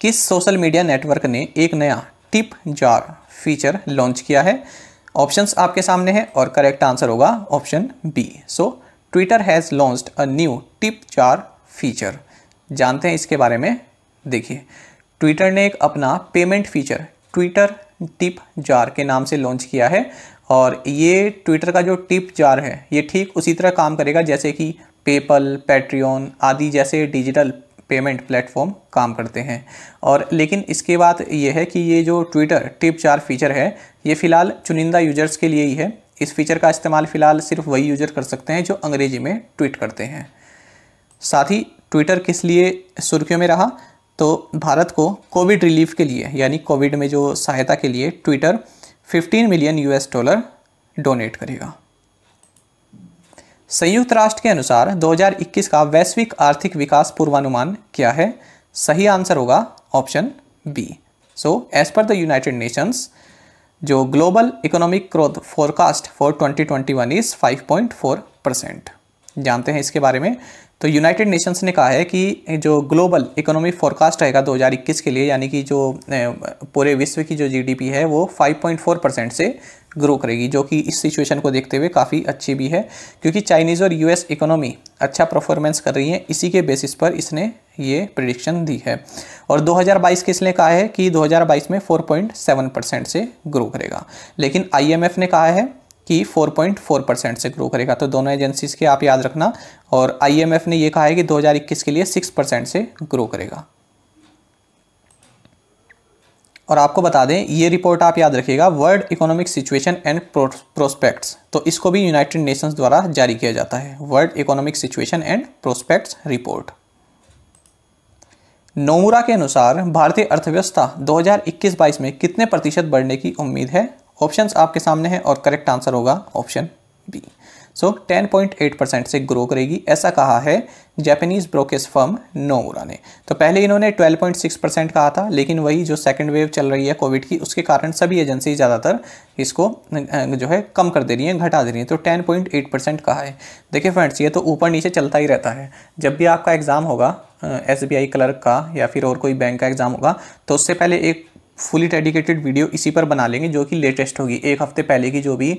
[SPEAKER 1] किस सोशल मीडिया नेटवर्क ने एक नया टिप जार फीचर लॉन्च किया है ऑप्शंस आपके सामने हैं और करेक्ट आंसर होगा option B so Twitter has launched a new tip jar feature जानते हैं इसके बारे में देखिए ट्विटर ने एक अपना payment feature Twitter tip jar के नाम से लॉन्च किया है और ये ट्विटर का जो टिप जार है ये ठीक उसी तरह काम करेगा जैसे कि पेपल पैट्रियन आदि जैसे डिजिटल पेमेंट प्लेटफॉर्म काम करते हैं और लेकिन इसके बाद ये है कि ये जो ट्विटर टिप चार फीचर है ये फ़िलहाल चुनिंदा यूजर्स के लिए ही है इस फीचर का इस्तेमाल फ़िलहाल सिर्फ वही यूजर कर सकते हैं जो अंग्रेजी में ट्वीट करते हैं साथ ही ट्विटर किस लिए सुर्खियों में रहा तो भारत को कोविड रिलीफ के लिए यानी कोविड में जो सहायता के लिए Twitter 15 million US dollar donate करेगा संयुक्त राष्ट्र के अनुसार 2021 का वैश्विक आर्थिक विकास पूर्वानुमान क्या है सही आंसर होगा option B so as per the United Nations जो global economic growth forecast for 2021 is 5.4 percent जानते हैं इसके बारे में तो यूनाइटेड नेशंस ने कहा है कि जो ग्लोबल इकोनॉमिक फोरकास्ट रहेगा 2021 के लिए यानी कि जो पूरे विश्व की जो जीडीपी है वो 5.4 परसेंट से ग्रो करेगी जो कि इस सिचुएशन को देखते हुए काफ़ी अच्छी भी है क्योंकि चाइनीज़ और यूएस इकोनॉमी अच्छा परफॉर्मेंस कर रही है इसी के बेसिस पर इसने ये प्रडिक्शन दी है और 2022 के इसने कहा है कि 2022 में 4.7 परसेंट से ग्रो करेगा लेकिन आईएमएफ ने कहा है कि 4.4 परसेंट से ग्रो करेगा तो दोनों एजेंसीज के आप याद रखना और आईएमएफ ने यह कहा है कि 2021 के लिए 6 परसेंट से ग्रो करेगा और आपको बता दें ये रिपोर्ट आप याद रखिएगा world economic situation and prospects तो इसको भी यूनाइटेड नेशंस द्वारा जारी किया जाता है world economic situation and prospects report Nomura के अनुसार भारतीय अर्थव्यवस्था 2021-22 में कितने प्रतिशत बढ़ने की उम्मीद है ऑप्शंस आपके सामने हैं और करेक्ट आंसर होगा ऑप्शन बी सो 10.8 परसेंट से ग्रो करेगी ऐसा कहा है जैपनीज़ ब्रोकेस फर्म उरा ने तो पहले इन्होंने 12.6 परसेंट कहा था लेकिन वही जो सेकंड वेव चल रही है कोविड की उसके कारण सभी एजेंसी ज़्यादातर इसको जो है कम कर दे रही हैं घटा दे रही हैं तो 10.8 परसेंट कहा है देखिए फ्रेंड्स ये तो ऊपर नीचे चलता ही रहता है जब भी आपका एग्ज़ाम होगा एस क्लर्क का या फिर और कोई बैंक का एग्ज़ाम होगा तो उससे पहले एक फुली डेडिकेटेड वीडियो इसी पर बना लेंगे जो कि लेटेस्ट होगी एक हफ्ते पहले की जो भी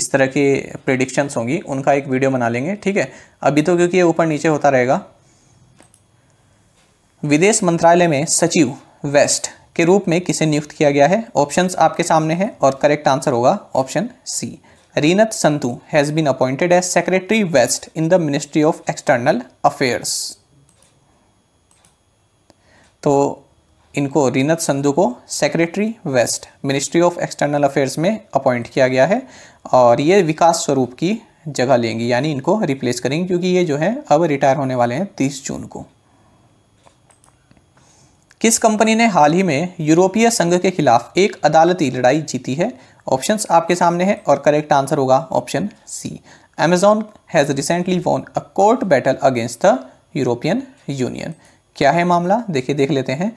[SPEAKER 1] इस तरह की प्रिडिक्शंस होंगी उनका एक वीडियो बना लेंगे ठीक है अभी तो क्योंकि ये ऊपर नीचे होता रहेगा विदेश मंत्रालय में सचिव वेस्ट के रूप में किसे नियुक्त किया गया है ऑप्शंस आपके सामने हैं और करेक्ट आंसर होगा option C Reenat Sandhu has been appointed as secretary west in the ministry of external affairs तो इनको रीनत संधु को secretary west ministry of external affairs में अपॉइंट किया गया है और ये विकास स्वरूप की जगह लेंगी यानी इनको रिप्लेस करेंगी क्योंकि ये जो है अब रिटायर होने वाले हैं तीस जून को किस कंपनी ने हाल ही में यूरोपीय संघ के खिलाफ एक अदालती लड़ाई जीती है ऑप्शंस आपके सामने हैं और करेक्ट आंसर होगा option C Amazon has recently won a court battle against the European Union क्या है मामला देखिए देख लेते हैं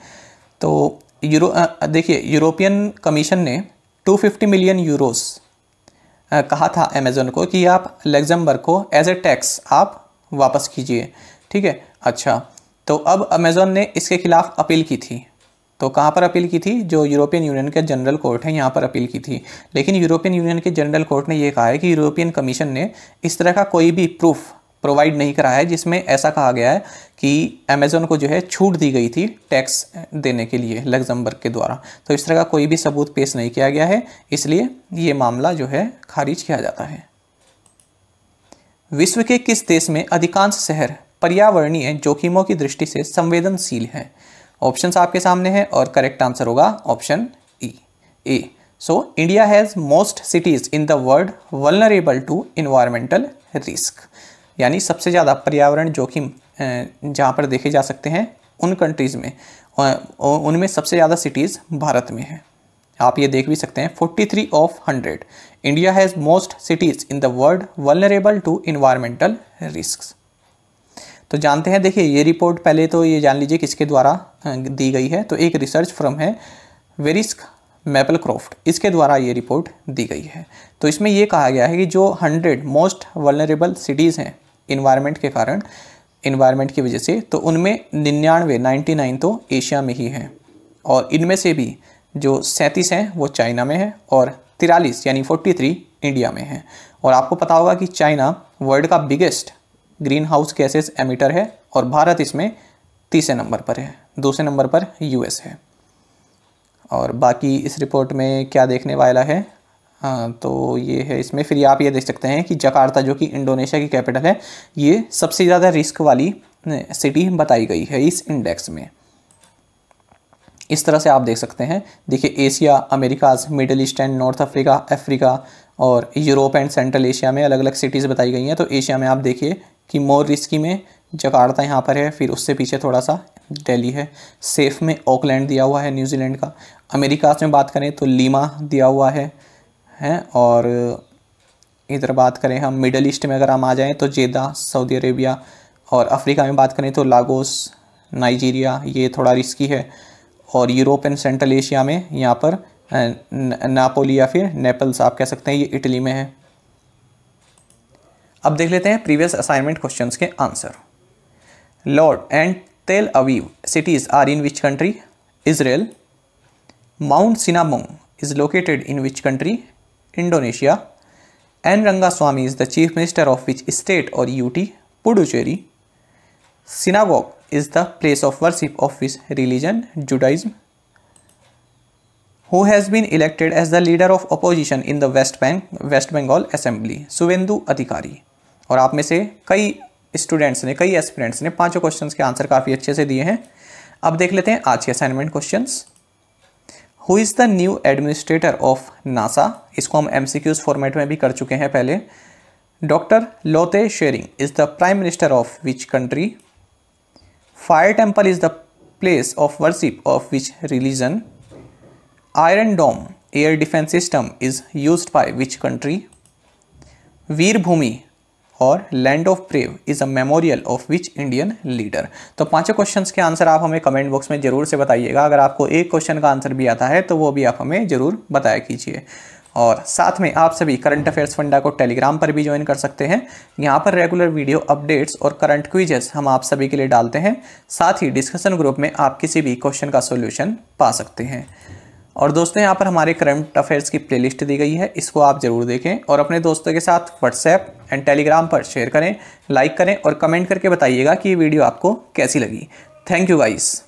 [SPEAKER 1] तो यूरो देखिए यूरोपियन कमीशन ने 250 मिलियन यूरोस कहा था अमेज़ोन को कि आप लेग्जम्बर्ग को एज ए टैक्स आप वापस कीजिए ठीक है अच्छा तो अब अमेज़ोन ने इसके खिलाफ अपील की थी तो कहाँ पर अपील की थी जो यूरोपियन यूनियन के जनरल कोर्ट है यहाँ पर अपील की थी लेकिन यूरोपियन यूनियन के जनरल कोर्ट ने यह कहा है कि यूरोपियन कमीशन ने इस तरह का कोई भी प्रूफ प्रोवाइड नहीं कराया है जिसमें ऐसा कहा गया है कि अमेज़ोन को जो है छूट दी गई थी टैक्स देने के लिए लग्जमबर्ग के द्वारा तो इस तरह का कोई भी सबूत पेश नहीं किया गया है इसलिए ये मामला जो है खारिज किया जाता है विश्व के किस देश में अधिकांश शहर पर्यावरणीय जोखिमों की दृष्टि से संवेदनशील हैं ऑप्शन आपके सामने हैं और करेक्ट आंसर होगा option E A so India has most cities in the world vulnerable to environmental risk यानी सबसे ज़्यादा पर्यावरण जोखिम जहाँ पर देखे जा सकते हैं उन कंट्रीज़ में उनमें सबसे ज़्यादा सिटीज़ भारत में हैं आप ये देख भी सकते हैं 43 of 100 India has most cities in the world vulnerable to environmental risk तो जानते हैं देखिए ये रिपोर्ट पहले तो ये जान लीजिए किसके द्वारा दी गई है तो एक रिसर्च फ्रॉम है वेरिस्क मैपल क्रॉफ्ट इसके द्वारा ये रिपोर्ट दी गई है तो इसमें यह कहा गया है कि जो 100 मोस्ट वलनरेबल सिटीज़ हैं इन्वायरमेंट के कारण इन्वायरमेंट की वजह से तो उनमें निन्यानवे नाइन्टी नाइन तो एशिया में ही है और इनमें से भी जो सैंतीस हैं वो चाइना में है और तिरालीस यानी फोर्टी थ्री इंडिया में है और आपको पता होगा कि चाइना वर्ल्ड का biggest greenhouse gases emitter है और भारत इसमें तीसरे नंबर पर है दूसरे नंबर पर यूएस है और बाकी इस रिपोर्ट में क्या देखने वाला है हाँ तो ये है इसमें फिर आप ये देख सकते हैं कि जकार्ता जो कि इंडोनेशिया की कैपिटल है ये सबसे ज़्यादा रिस्क वाली सिटी बताई गई है इस इंडेक्स में इस तरह से आप देख सकते हैं देखिए Asia Americas Middle East and North Africa Africa और यूरोप एंड सेंट्रल एशिया में अलग अलग सिटीज़ बताई गई हैं तो एशिया में आप देखिए कि मोर रिस्की में जकार्ता यहाँ पर है फिर उससे पीछे थोड़ा सा दिल्ली है सेफ में ऑकलैंड दिया हुआ है न्यूजीलैंड का अमेरिकाज में बात करें तो लीमा दिया हुआ है हैं और इधर बात करें हम मिडल ईस्ट में अगर हम आ जाएँ तो जेदा सऊदी अरेबिया और अफ्रीका में बात करें तो लागोस नाइजीरिया ये थोड़ा रिस्की है और यूरोप एंड सेंट्रल एशिया में यहाँ पर नापोली या फिर नेपल्स आप कह सकते हैं ये इटली में है अब देख लेते हैं प्रीवियस असाइनमेंट क्वेश्चन के answer Lod and Tel Aviv cities are in which country Israel Mount Sinabung is located in which country Indonesia. N. Rangaswamy is the Chief Minister of which state or UT? Puducherry. Synagogue is the place of worship of which religion? Judaism. Who has been elected as the leader of opposition in the West Bank, West Bengal Assembly? Suvendu Adhikari. और आप में से कई students ने कई aspirants ने पांचों questions के आंसर काफ़ी अच्छे से दिए हैं अब देख लेते हैं आज के assignment questions who is the new administrator of NASA इसको हम एम फॉर्मेट में भी कर चुके हैं पहले doctor Lotay Tshering is the prime minister of which country fire temple is the place of worship of which religion iron dome air defence system is use by which country Veerbhoomi और land of brave is a memorial of which Indian leader तो पांचों questions के answer आप हमें comment box में जरूर से बताइएगा अगर आपको एक क्वेश्चन का आंसर भी आता है तो वो भी आप हमें जरूर बताया कीजिए और साथ में आप सभी करंट अफेयर्स फंडा को टेलीग्राम पर भी ज्वाइन कर सकते हैं यहाँ पर रेगुलर वीडियो अपडेट्स और करंट क्विजेस हम आप सभी के लिए डालते हैं साथ ही डिस्कशन ग्रुप में आप किसी भी क्वेश्चन का सोल्यूशन पा सकते हैं और दोस्तों यहाँ पर हमारे करंट अफेयर्स की प्लेलिस्ट दी गई है इसको आप ज़रूर देखें और अपने दोस्तों के साथ व्हाट्सएप एंड टेलीग्राम पर शेयर करें लाइक करें और कमेंट करके बताइएगा कि ये वीडियो आपको कैसी लगी थैंक यू गाइस